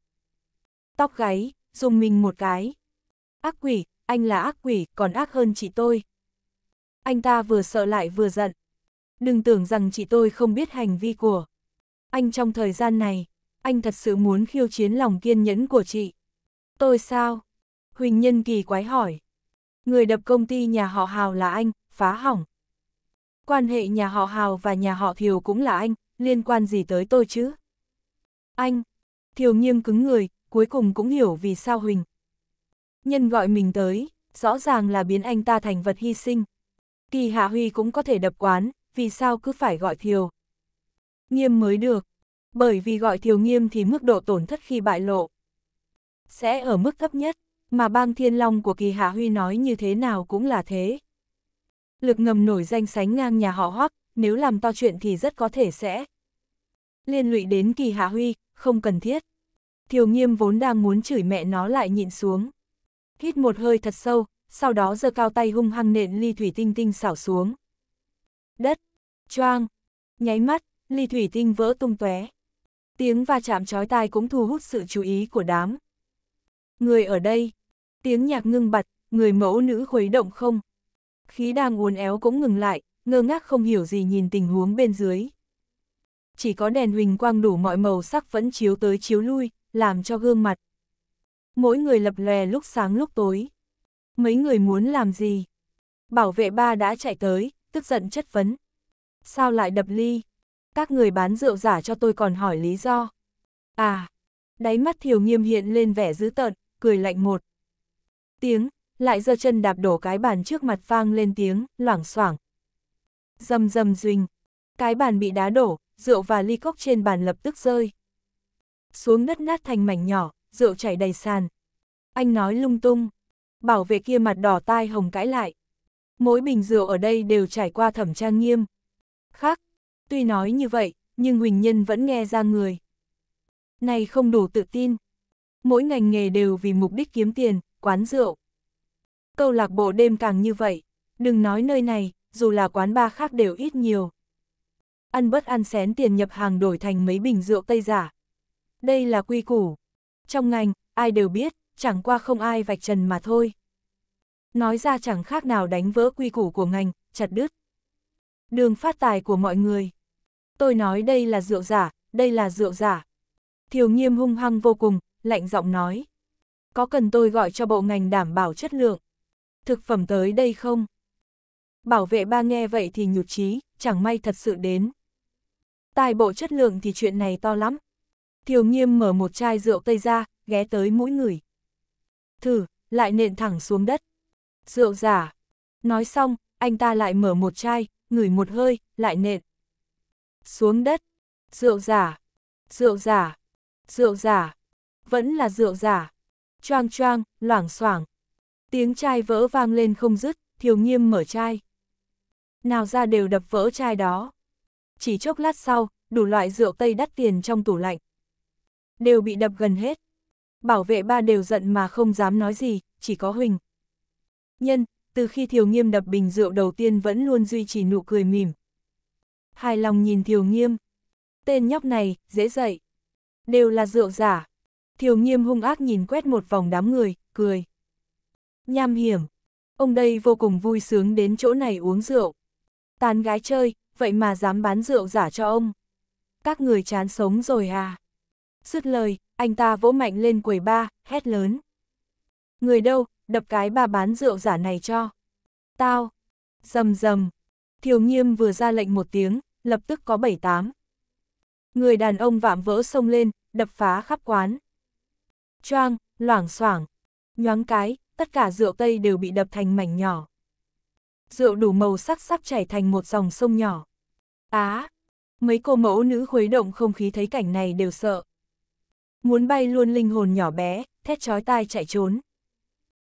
Tóc gáy, dùng mình một cái. Ác quỷ, anh là ác quỷ, còn ác hơn chị tôi. Anh ta vừa sợ lại vừa giận. Đừng tưởng rằng chị tôi không biết hành vi của. Anh trong thời gian này, anh thật sự muốn khiêu chiến lòng kiên nhẫn của chị. Tôi sao? Huỳnh Nhân kỳ quái hỏi người đập công ty nhà họ Hào là anh, phá hỏng. Quan hệ nhà họ Hào và nhà họ Thiều cũng là anh, liên quan gì tới tôi chứ? Anh, Thiều nghiêm cứng người, cuối cùng cũng hiểu vì sao Huỳnh. Nhân gọi mình tới, rõ ràng là biến anh ta thành vật hy sinh. Kỳ Hạ Huy cũng có thể đập quán, vì sao cứ phải gọi Thiều? Nghiêm mới được, bởi vì gọi Thiều nghiêm thì mức độ tổn thất khi bại lộ sẽ ở mức thấp nhất mà bang thiên long của kỳ hạ huy nói như thế nào cũng là thế. Lực ngầm nổi danh sánh ngang nhà họ hoắc, nếu làm to chuyện thì rất có thể sẽ liên lụy đến kỳ hạ huy, không cần thiết. Thiều nghiêm vốn đang muốn chửi mẹ nó lại nhịn xuống. Hít một hơi thật sâu, sau đó giơ cao tay hung hăng nện ly thủy tinh tinh xảo xuống. Đất, choang, nháy mắt, ly thủy tinh vỡ tung tóe. Tiếng va chạm chói tai cũng thu hút sự chú ý của đám. Người ở đây. Tiếng nhạc ngưng bật người mẫu nữ khuấy động không. Khí đang uốn éo cũng ngừng lại, ngơ ngác không hiểu gì nhìn tình huống bên dưới. Chỉ có đèn huỳnh quang đủ mọi màu sắc vẫn chiếu tới chiếu lui, làm cho gương mặt. Mỗi người lập lè lúc sáng lúc tối. Mấy người muốn làm gì? Bảo vệ ba đã chạy tới, tức giận chất vấn. Sao lại đập ly? Các người bán rượu giả cho tôi còn hỏi lý do. À, đáy mắt thiều nghiêm hiện lên vẻ dữ tợn, cười lạnh một. Tiếng, lại giơ chân đạp đổ cái bàn trước mặt vang lên tiếng, loảng xoảng. Dầm dầm duỳnh, cái bàn bị đá đổ, rượu và ly cốc trên bàn lập tức rơi. Xuống đất nát thành mảnh nhỏ, rượu chảy đầy sàn. Anh nói lung tung, bảo vệ kia mặt đỏ tai hồng cãi lại. Mỗi bình rượu ở đây đều trải qua thẩm trang nghiêm. Khác, tuy nói như vậy, nhưng Huỳnh Nhân vẫn nghe ra người. Này không đủ tự tin, Mỗi ngành nghề đều vì mục đích kiếm tiền, quán rượu. Câu lạc bộ đêm càng như vậy, đừng nói nơi này, dù là quán bar khác đều ít nhiều. Ăn bất ăn xén tiền nhập hàng đổi thành mấy bình rượu tây giả. Đây là quy củ. Trong ngành, ai đều biết, chẳng qua không ai vạch trần mà thôi. Nói ra chẳng khác nào đánh vỡ quy củ của ngành, chặt đứt. Đường phát tài của mọi người. Tôi nói đây là rượu giả, đây là rượu giả. Thiều nghiêm hung hăng vô cùng, lạnh giọng nói. Có cần tôi gọi cho bộ ngành đảm bảo chất lượng? Thực phẩm tới đây không? Bảo vệ ba nghe vậy thì nhụt chí, chẳng may thật sự đến. Tài bộ chất lượng thì chuyện này to lắm. Thiều nghiêm mở một chai rượu tây ra, ghé tới mũi người. Thử, lại nện thẳng xuống đất. Rượu giả. Nói xong, anh ta lại mở một chai, ngửi một hơi, lại nện. Xuống đất. Rượu giả. Rượu giả. Rượu giả vẫn là rượu giả. Choang choang, loảng xoảng. Tiếng chai vỡ vang lên không dứt, Thiều Nghiêm mở chai. Nào ra đều đập vỡ chai đó. Chỉ chốc lát sau, đủ loại rượu tây đắt tiền trong tủ lạnh. Đều bị đập gần hết. Bảo vệ ba đều giận mà không dám nói gì, chỉ có Huỳnh. Nhân, từ khi Thiều Nghiêm đập bình rượu đầu tiên vẫn luôn duy trì nụ cười mỉm. Hài lòng nhìn Thiều Nghiêm. Tên nhóc này, dễ dậy. Đều là rượu giả. Thiều nghiêm hung ác nhìn quét một vòng đám người, cười. Nham hiểm. Ông đây vô cùng vui sướng đến chỗ này uống rượu. Tàn gái chơi, vậy mà dám bán rượu giả cho ông. Các người chán sống rồi à? Dứt lời, anh ta vỗ mạnh lên quầy ba, hét lớn. Người đâu, đập cái bà bán rượu giả này cho. Tao. Rầm rầm. Thiều nghiêm vừa ra lệnh một tiếng, lập tức có bảy tám. Người đàn ông vạm vỡ xông lên, đập phá khắp quán choang, loảng xoảng. Nhoáng cái, tất cả rượu tây đều bị đập thành mảnh nhỏ. Rượu đủ màu sắc sắp chảy thành một dòng sông nhỏ. Á! mấy cô mẫu nữ khuấy động không khí thấy cảnh này đều sợ. Muốn bay luôn linh hồn nhỏ bé, thét chói tai chạy trốn.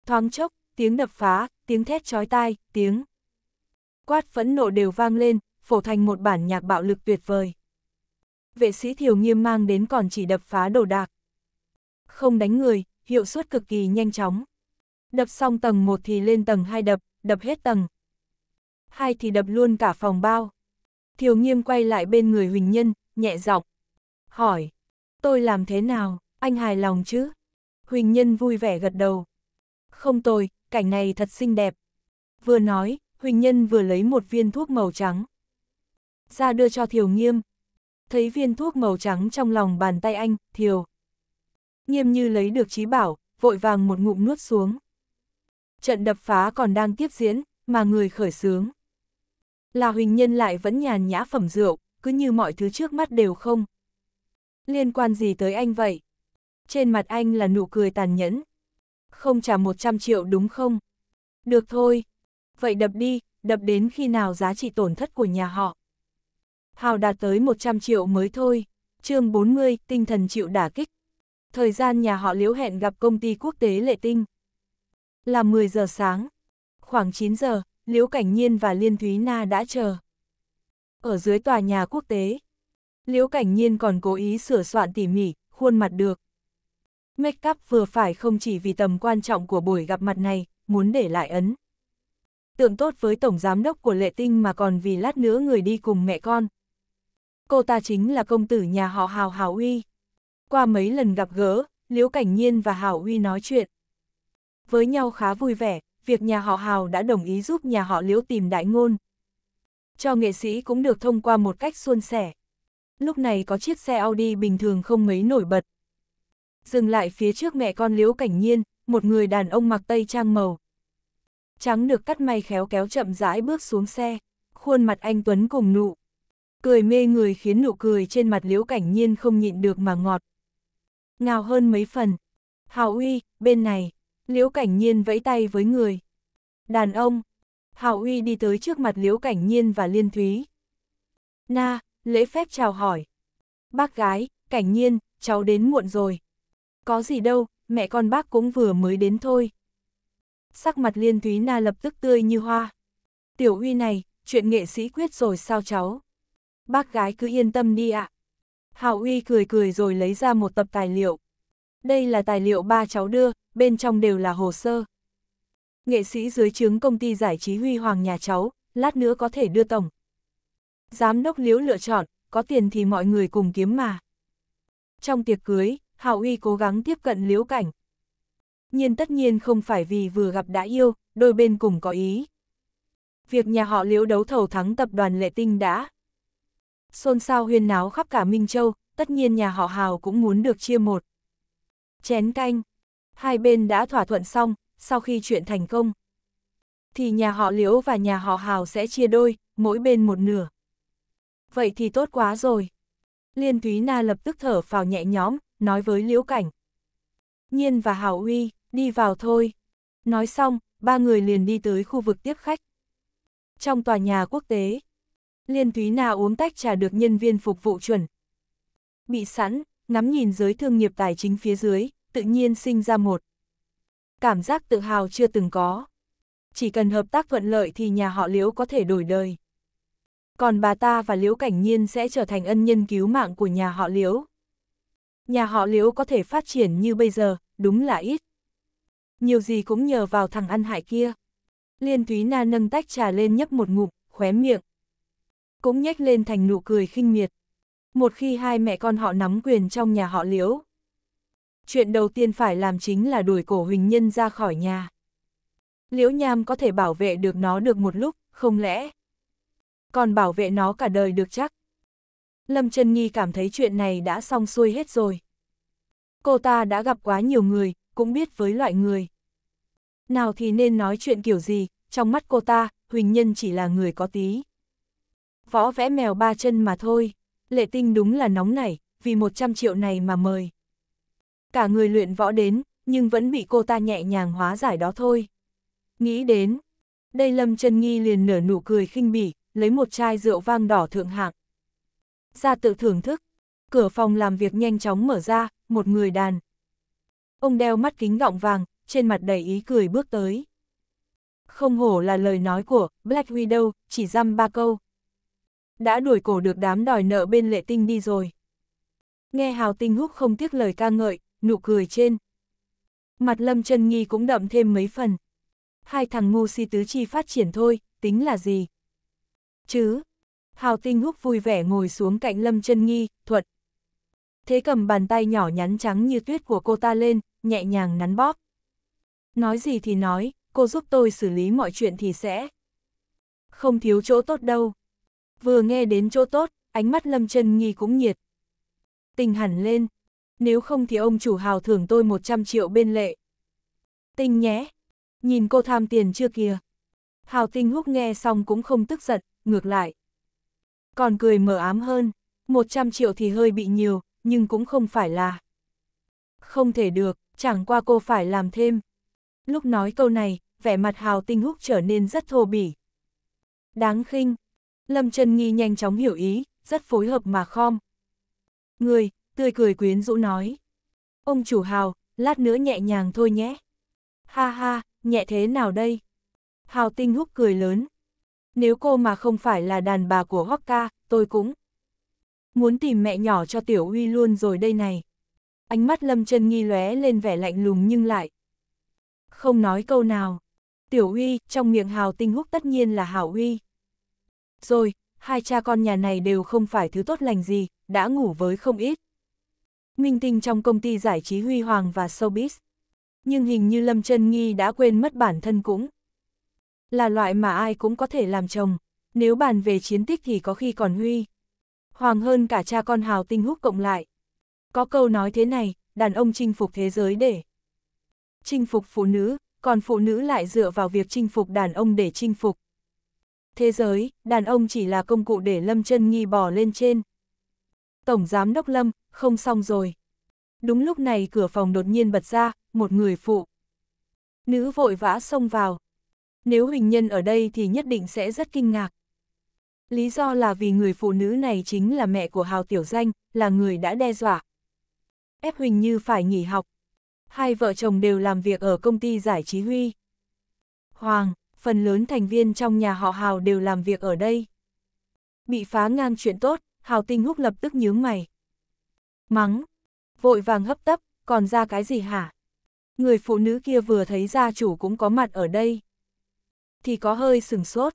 Thoáng chốc, tiếng đập phá, tiếng thét chói tai, tiếng quát phẫn nộ đều vang lên, phổ thành một bản nhạc bạo lực tuyệt vời. Vệ sĩ thiểu nghiêm mang đến còn chỉ đập phá đồ đạc không đánh người, hiệu suất cực kỳ nhanh chóng. Đập xong tầng 1 thì lên tầng 2 đập, đập hết tầng. Hai thì đập luôn cả phòng bao. Thiều nghiêm quay lại bên người Huỳnh Nhân, nhẹ giọng Hỏi, tôi làm thế nào, anh hài lòng chứ? Huỳnh Nhân vui vẻ gật đầu. Không tồi, cảnh này thật xinh đẹp. Vừa nói, Huỳnh Nhân vừa lấy một viên thuốc màu trắng. Ra đưa cho Thiều Nghiêm. Thấy viên thuốc màu trắng trong lòng bàn tay anh, Thiều nghiêm như lấy được trí bảo, vội vàng một ngụm nuốt xuống. Trận đập phá còn đang tiếp diễn, mà người khởi sướng. Là huỳnh nhân lại vẫn nhàn nhã phẩm rượu, cứ như mọi thứ trước mắt đều không. Liên quan gì tới anh vậy? Trên mặt anh là nụ cười tàn nhẫn. Không trả 100 triệu đúng không? Được thôi. Vậy đập đi, đập đến khi nào giá trị tổn thất của nhà họ. Hào đạt tới 100 triệu mới thôi. chương 40, tinh thần chịu đả kích thời gian nhà họ liễu hẹn gặp công ty quốc tế lệ tinh. Là 10 giờ sáng, khoảng 9 giờ, Liễu Cảnh Nhiên và Liên Thúy Na đã chờ. Ở dưới tòa nhà quốc tế, Liễu Cảnh Nhiên còn cố ý sửa soạn tỉ mỉ, khuôn mặt được. Make up vừa phải không chỉ vì tầm quan trọng của buổi gặp mặt này, muốn để lại ấn. Tượng tốt với tổng giám đốc của lệ tinh mà còn vì lát nữa người đi cùng mẹ con. Cô ta chính là công tử nhà họ Hào Hào Uy qua mấy lần gặp gỡ, Liễu Cảnh Nhiên và Hảo Uy nói chuyện. Với nhau khá vui vẻ, việc nhà họ Hào đã đồng ý giúp nhà họ Liễu tìm đại ngôn. Cho nghệ sĩ cũng được thông qua một cách suôn sẻ. Lúc này có chiếc xe Audi bình thường không mấy nổi bật. Dừng lại phía trước mẹ con Liễu Cảnh Nhiên, một người đàn ông mặc tây trang màu. Trắng được cắt may khéo kéo chậm rãi bước xuống xe, khuôn mặt anh Tuấn cùng nụ. Cười mê người khiến nụ cười trên mặt Liễu Cảnh Nhiên không nhịn được mà ngọt ngào hơn mấy phần. Hào Uy, bên này, Liễu Cảnh Nhiên vẫy tay với người. Đàn ông, Hào Uy đi tới trước mặt Liễu Cảnh Nhiên và Liên Thúy. Na, lễ phép chào hỏi. Bác gái, Cảnh Nhiên, cháu đến muộn rồi. Có gì đâu, mẹ con bác cũng vừa mới đến thôi. Sắc mặt Liên Thúy Na lập tức tươi như hoa. Tiểu Uy này, chuyện nghệ sĩ quyết rồi sao cháu? Bác gái cứ yên tâm đi ạ. À. Hào Uy cười cười rồi lấy ra một tập tài liệu. Đây là tài liệu ba cháu đưa, bên trong đều là hồ sơ. Nghệ sĩ dưới trướng công ty giải trí huy hoàng nhà cháu, lát nữa có thể đưa tổng. Giám đốc liễu lựa chọn, có tiền thì mọi người cùng kiếm mà. Trong tiệc cưới, Hào Uy cố gắng tiếp cận liễu cảnh. Nhiên tất nhiên không phải vì vừa gặp đã yêu, đôi bên cùng có ý. Việc nhà họ liễu đấu thầu thắng tập đoàn lệ tinh đã, xôn xao huyên náo khắp cả Minh Châu, tất nhiên nhà họ Hào cũng muốn được chia một. Chén canh, hai bên đã thỏa thuận xong, sau khi chuyện thành công, thì nhà họ Liễu và nhà họ Hào sẽ chia đôi, mỗi bên một nửa. Vậy thì tốt quá rồi. Liên Thúy Na lập tức thở phào nhẹ nhõm, nói với Liễu Cảnh. Nhiên và Hào Uy, đi vào thôi. Nói xong, ba người liền đi tới khu vực tiếp khách. Trong tòa nhà quốc tế, Liên Thúy Na uống tách trà được nhân viên phục vụ chuẩn. Bị sẵn, ngắm nhìn giới thương nghiệp tài chính phía dưới, tự nhiên sinh ra một. Cảm giác tự hào chưa từng có. Chỉ cần hợp tác thuận lợi thì nhà họ Liễu có thể đổi đời. Còn bà ta và Liễu Cảnh Nhiên sẽ trở thành ân nhân cứu mạng của nhà họ Liễu. Nhà họ Liễu có thể phát triển như bây giờ, đúng là ít. Nhiều gì cũng nhờ vào thằng ăn hại kia. Liên Thúy Na nâng tách trà lên nhấp một ngụm, khóe miệng cũng nhếch lên thành nụ cười khinh miệt. Một khi hai mẹ con họ nắm quyền trong nhà họ liễu. Chuyện đầu tiên phải làm chính là đuổi cổ Huỳnh Nhân ra khỏi nhà. Liễu Nham có thể bảo vệ được nó được một lúc, không lẽ? Còn bảo vệ nó cả đời được chắc. Lâm Trân Nghi cảm thấy chuyện này đã xong xuôi hết rồi. Cô ta đã gặp quá nhiều người, cũng biết với loại người. Nào thì nên nói chuyện kiểu gì, trong mắt cô ta, Huỳnh Nhân chỉ là người có tí võ vẽ mèo ba chân mà thôi. Lệ tinh đúng là nóng nảy, vì 100 triệu này mà mời. Cả người luyện võ đến, nhưng vẫn bị cô ta nhẹ nhàng hóa giải đó thôi. Nghĩ đến, đây Lâm chân Nghi liền nở nụ cười khinh bỉ, lấy một chai rượu vang đỏ thượng hạng. Ra tự thưởng thức, cửa phòng làm việc nhanh chóng mở ra, một người đàn. Ông đeo mắt kính gọng vàng, trên mặt đầy ý cười bước tới. Không hổ là lời nói của Black Widow, chỉ dăm ba câu, đã đuổi cổ được đám đòi nợ bên lệ tinh đi rồi. Nghe Hào Tinh Húc không tiếc lời ca ngợi, nụ cười trên. Mặt Lâm chân Nghi cũng đậm thêm mấy phần. Hai thằng ngu si tứ chi phát triển thôi, tính là gì? Chứ, Hào Tinh Húc vui vẻ ngồi xuống cạnh Lâm chân Nghi, thuận. Thế cầm bàn tay nhỏ nhắn trắng như tuyết của cô ta lên, nhẹ nhàng nắn bóp. Nói gì thì nói, cô giúp tôi xử lý mọi chuyện thì sẽ. Không thiếu chỗ tốt đâu vừa nghe đến chỗ tốt, ánh mắt Lâm Trân Nghi cũng nhiệt. Tình hẳn lên, nếu không thì ông chủ hào thưởng tôi 100 triệu bên lệ. Tình nhé, nhìn cô tham tiền chưa kìa. Hào tinh húc nghe xong cũng không tức giận, ngược lại. Còn cười mở ám hơn, 100 triệu thì hơi bị nhiều, nhưng cũng không phải là. Không thể được, chẳng qua cô phải làm thêm. Lúc nói câu này, vẻ mặt hào tinh húc trở nên rất thô bỉ. Đáng khinh, Lâm Trân Nghi nhanh chóng hiểu ý, rất phối hợp mà khom. Người, tươi cười quyến rũ nói. Ông chủ hào, lát nữa nhẹ nhàng thôi nhé. Ha ha, nhẹ thế nào đây? Hào Tinh Húc cười lớn. Nếu cô mà không phải là đàn bà của Hokka, tôi cũng muốn tìm mẹ nhỏ cho Tiểu Uy luôn rồi đây này. Ánh mắt Lâm Trân Nghi lóe lên vẻ lạnh lùng nhưng lại không nói câu nào. Tiểu Uy, trong miệng Hào Tinh Húc tất nhiên là hào Uy rồi, hai cha con nhà này đều không phải thứ tốt lành gì, đã ngủ với không ít. Minh tinh trong công ty giải trí Huy Hoàng và Showbiz. Nhưng hình như Lâm Trân Nghi đã quên mất bản thân cũng. Là loại mà ai cũng có thể làm chồng, nếu bàn về chiến tích thì có khi còn Huy. Hoàng hơn cả cha con hào tinh hút cộng lại. Có câu nói thế này, đàn ông chinh phục thế giới để chinh phục phụ nữ, còn phụ nữ lại dựa vào việc chinh phục đàn ông để chinh phục thế giới, đàn ông chỉ là công cụ để Lâm chân Nghi bỏ lên trên. Tổng Giám Đốc Lâm, không xong rồi. Đúng lúc này cửa phòng đột nhiên bật ra, một người phụ. Nữ vội vã xông vào. Nếu hình nhân ở đây thì nhất định sẽ rất kinh ngạc. Lý do là vì người phụ nữ này chính là mẹ của Hào Tiểu Danh, là người đã đe dọa. Ép Huỳnh Như phải nghỉ học. Hai vợ chồng đều làm việc ở công ty giải trí Huy. Hoàng, phần lớn thành viên trong nhà họ Hào đều làm việc ở đây. Bị phá ngang chuyện tốt, Hào Tinh Húc lập tức nhướng mày. Mắng, vội vàng hấp tấp, còn ra cái gì hả? Người phụ nữ kia vừa thấy gia chủ cũng có mặt ở đây. Thì có hơi sừng sốt.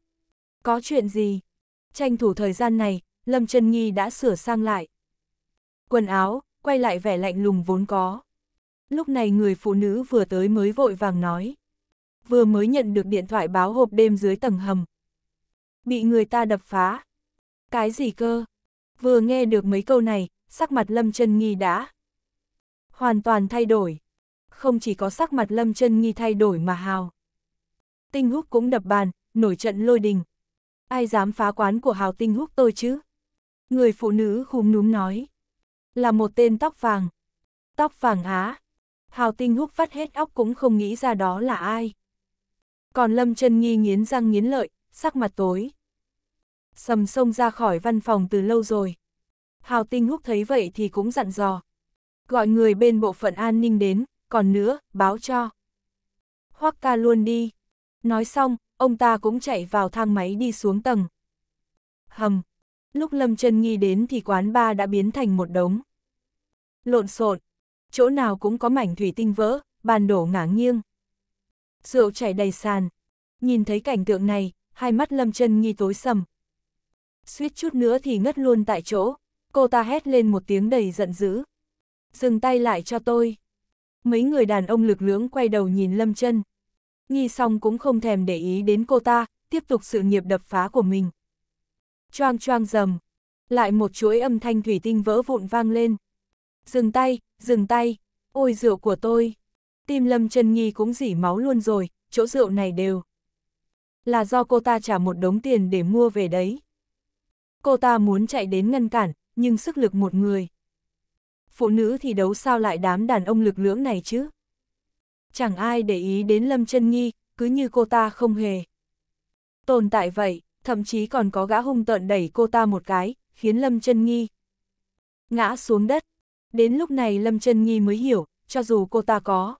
Có chuyện gì? Tranh thủ thời gian này, Lâm Trân Nghi đã sửa sang lại. Quần áo, quay lại vẻ lạnh lùng vốn có. Lúc này người phụ nữ vừa tới mới vội vàng nói vừa mới nhận được điện thoại báo hộp đêm dưới tầng hầm. Bị người ta đập phá. Cái gì cơ? Vừa nghe được mấy câu này, sắc mặt Lâm chân Nghi đã hoàn toàn thay đổi. Không chỉ có sắc mặt Lâm chân Nghi thay đổi mà Hào. Tinh Húc cũng đập bàn, nổi trận lôi đình. Ai dám phá quán của Hào Tinh Húc tôi chứ? Người phụ nữ khúm núm nói. Là một tên tóc vàng. Tóc vàng á. Hào Tinh Húc phát hết óc cũng không nghĩ ra đó là ai còn Lâm chân Nghi nghiến răng nghiến lợi, sắc mặt tối. Sầm sông ra khỏi văn phòng từ lâu rồi. Hào Tinh Húc thấy vậy thì cũng dặn dò. Gọi người bên bộ phận an ninh đến, còn nữa, báo cho. Hoắc ca luôn đi. Nói xong, ông ta cũng chạy vào thang máy đi xuống tầng. Hầm. Lúc Lâm chân Nghi đến thì quán ba đã biến thành một đống. Lộn xộn. Chỗ nào cũng có mảnh thủy tinh vỡ, bàn đổ ngả nghiêng rượu chảy đầy sàn. Nhìn thấy cảnh tượng này, hai mắt Lâm Trân nghi tối sầm. Suýt chút nữa thì ngất luôn tại chỗ, cô ta hét lên một tiếng đầy giận dữ. Dừng tay lại cho tôi. Mấy người đàn ông lực lưỡng quay đầu nhìn Lâm Trân. Nghi xong cũng không thèm để ý đến cô ta, tiếp tục sự nghiệp đập phá của mình. Choang choang rầm, lại một chuỗi âm thanh thủy tinh vỡ vụn vang lên. Dừng tay, dừng tay, ôi rượu của tôi tim Lâm Trần nhi cũng dỉ máu luôn rồi, chỗ rượu này đều. Là do cô ta trả một đống tiền để mua về đấy. Cô ta muốn chạy đến ngăn cản, nhưng sức lực một người. Phụ nữ thì đấu sao lại đám đàn ông lực lưỡng này chứ? Chẳng ai để ý đến Lâm Trân Nghi, cứ như cô ta không hề. Tồn tại vậy, thậm chí còn có gã hung tợn đẩy cô ta một cái, khiến Lâm Trân Nghi ngã xuống đất. Đến lúc này Lâm Trân Nghi mới hiểu, cho dù cô ta có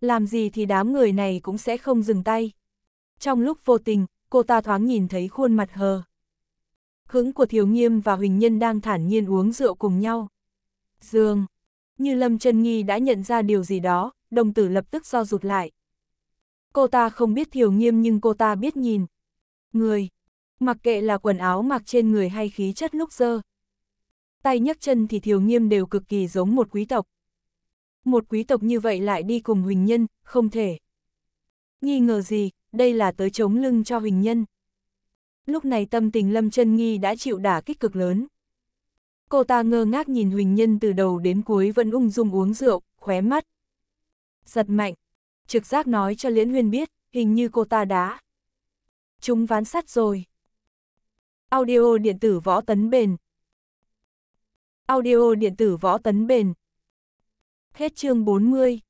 làm gì thì đám người này cũng sẽ không dừng tay. Trong lúc vô tình, cô ta thoáng nhìn thấy khuôn mặt hờ. Hứng của Thiếu Nghiêm và Huỳnh Nhân đang thản nhiên uống rượu cùng nhau. Dương, như Lâm Trân Nghi đã nhận ra điều gì đó, đồng tử lập tức do rụt lại. Cô ta không biết Thiếu Nghiêm nhưng cô ta biết nhìn. Người, mặc kệ là quần áo mặc trên người hay khí chất lúc dơ. Tay nhấc chân thì Thiếu Nghiêm đều cực kỳ giống một quý tộc, một quý tộc như vậy lại đi cùng Huỳnh Nhân, không thể. Nghi ngờ gì, đây là tới chống lưng cho Huỳnh Nhân. Lúc này tâm tình Lâm chân Nghi đã chịu đả kích cực lớn. Cô ta ngơ ngác nhìn Huỳnh Nhân từ đầu đến cuối vẫn ung dung uống rượu, khóe mắt. Giật mạnh, trực giác nói cho Liễn Huyên biết, hình như cô ta đã. Chúng ván sắt rồi. Audio điện tử võ tấn bền. Audio điện tử võ tấn bền. Hết chương 40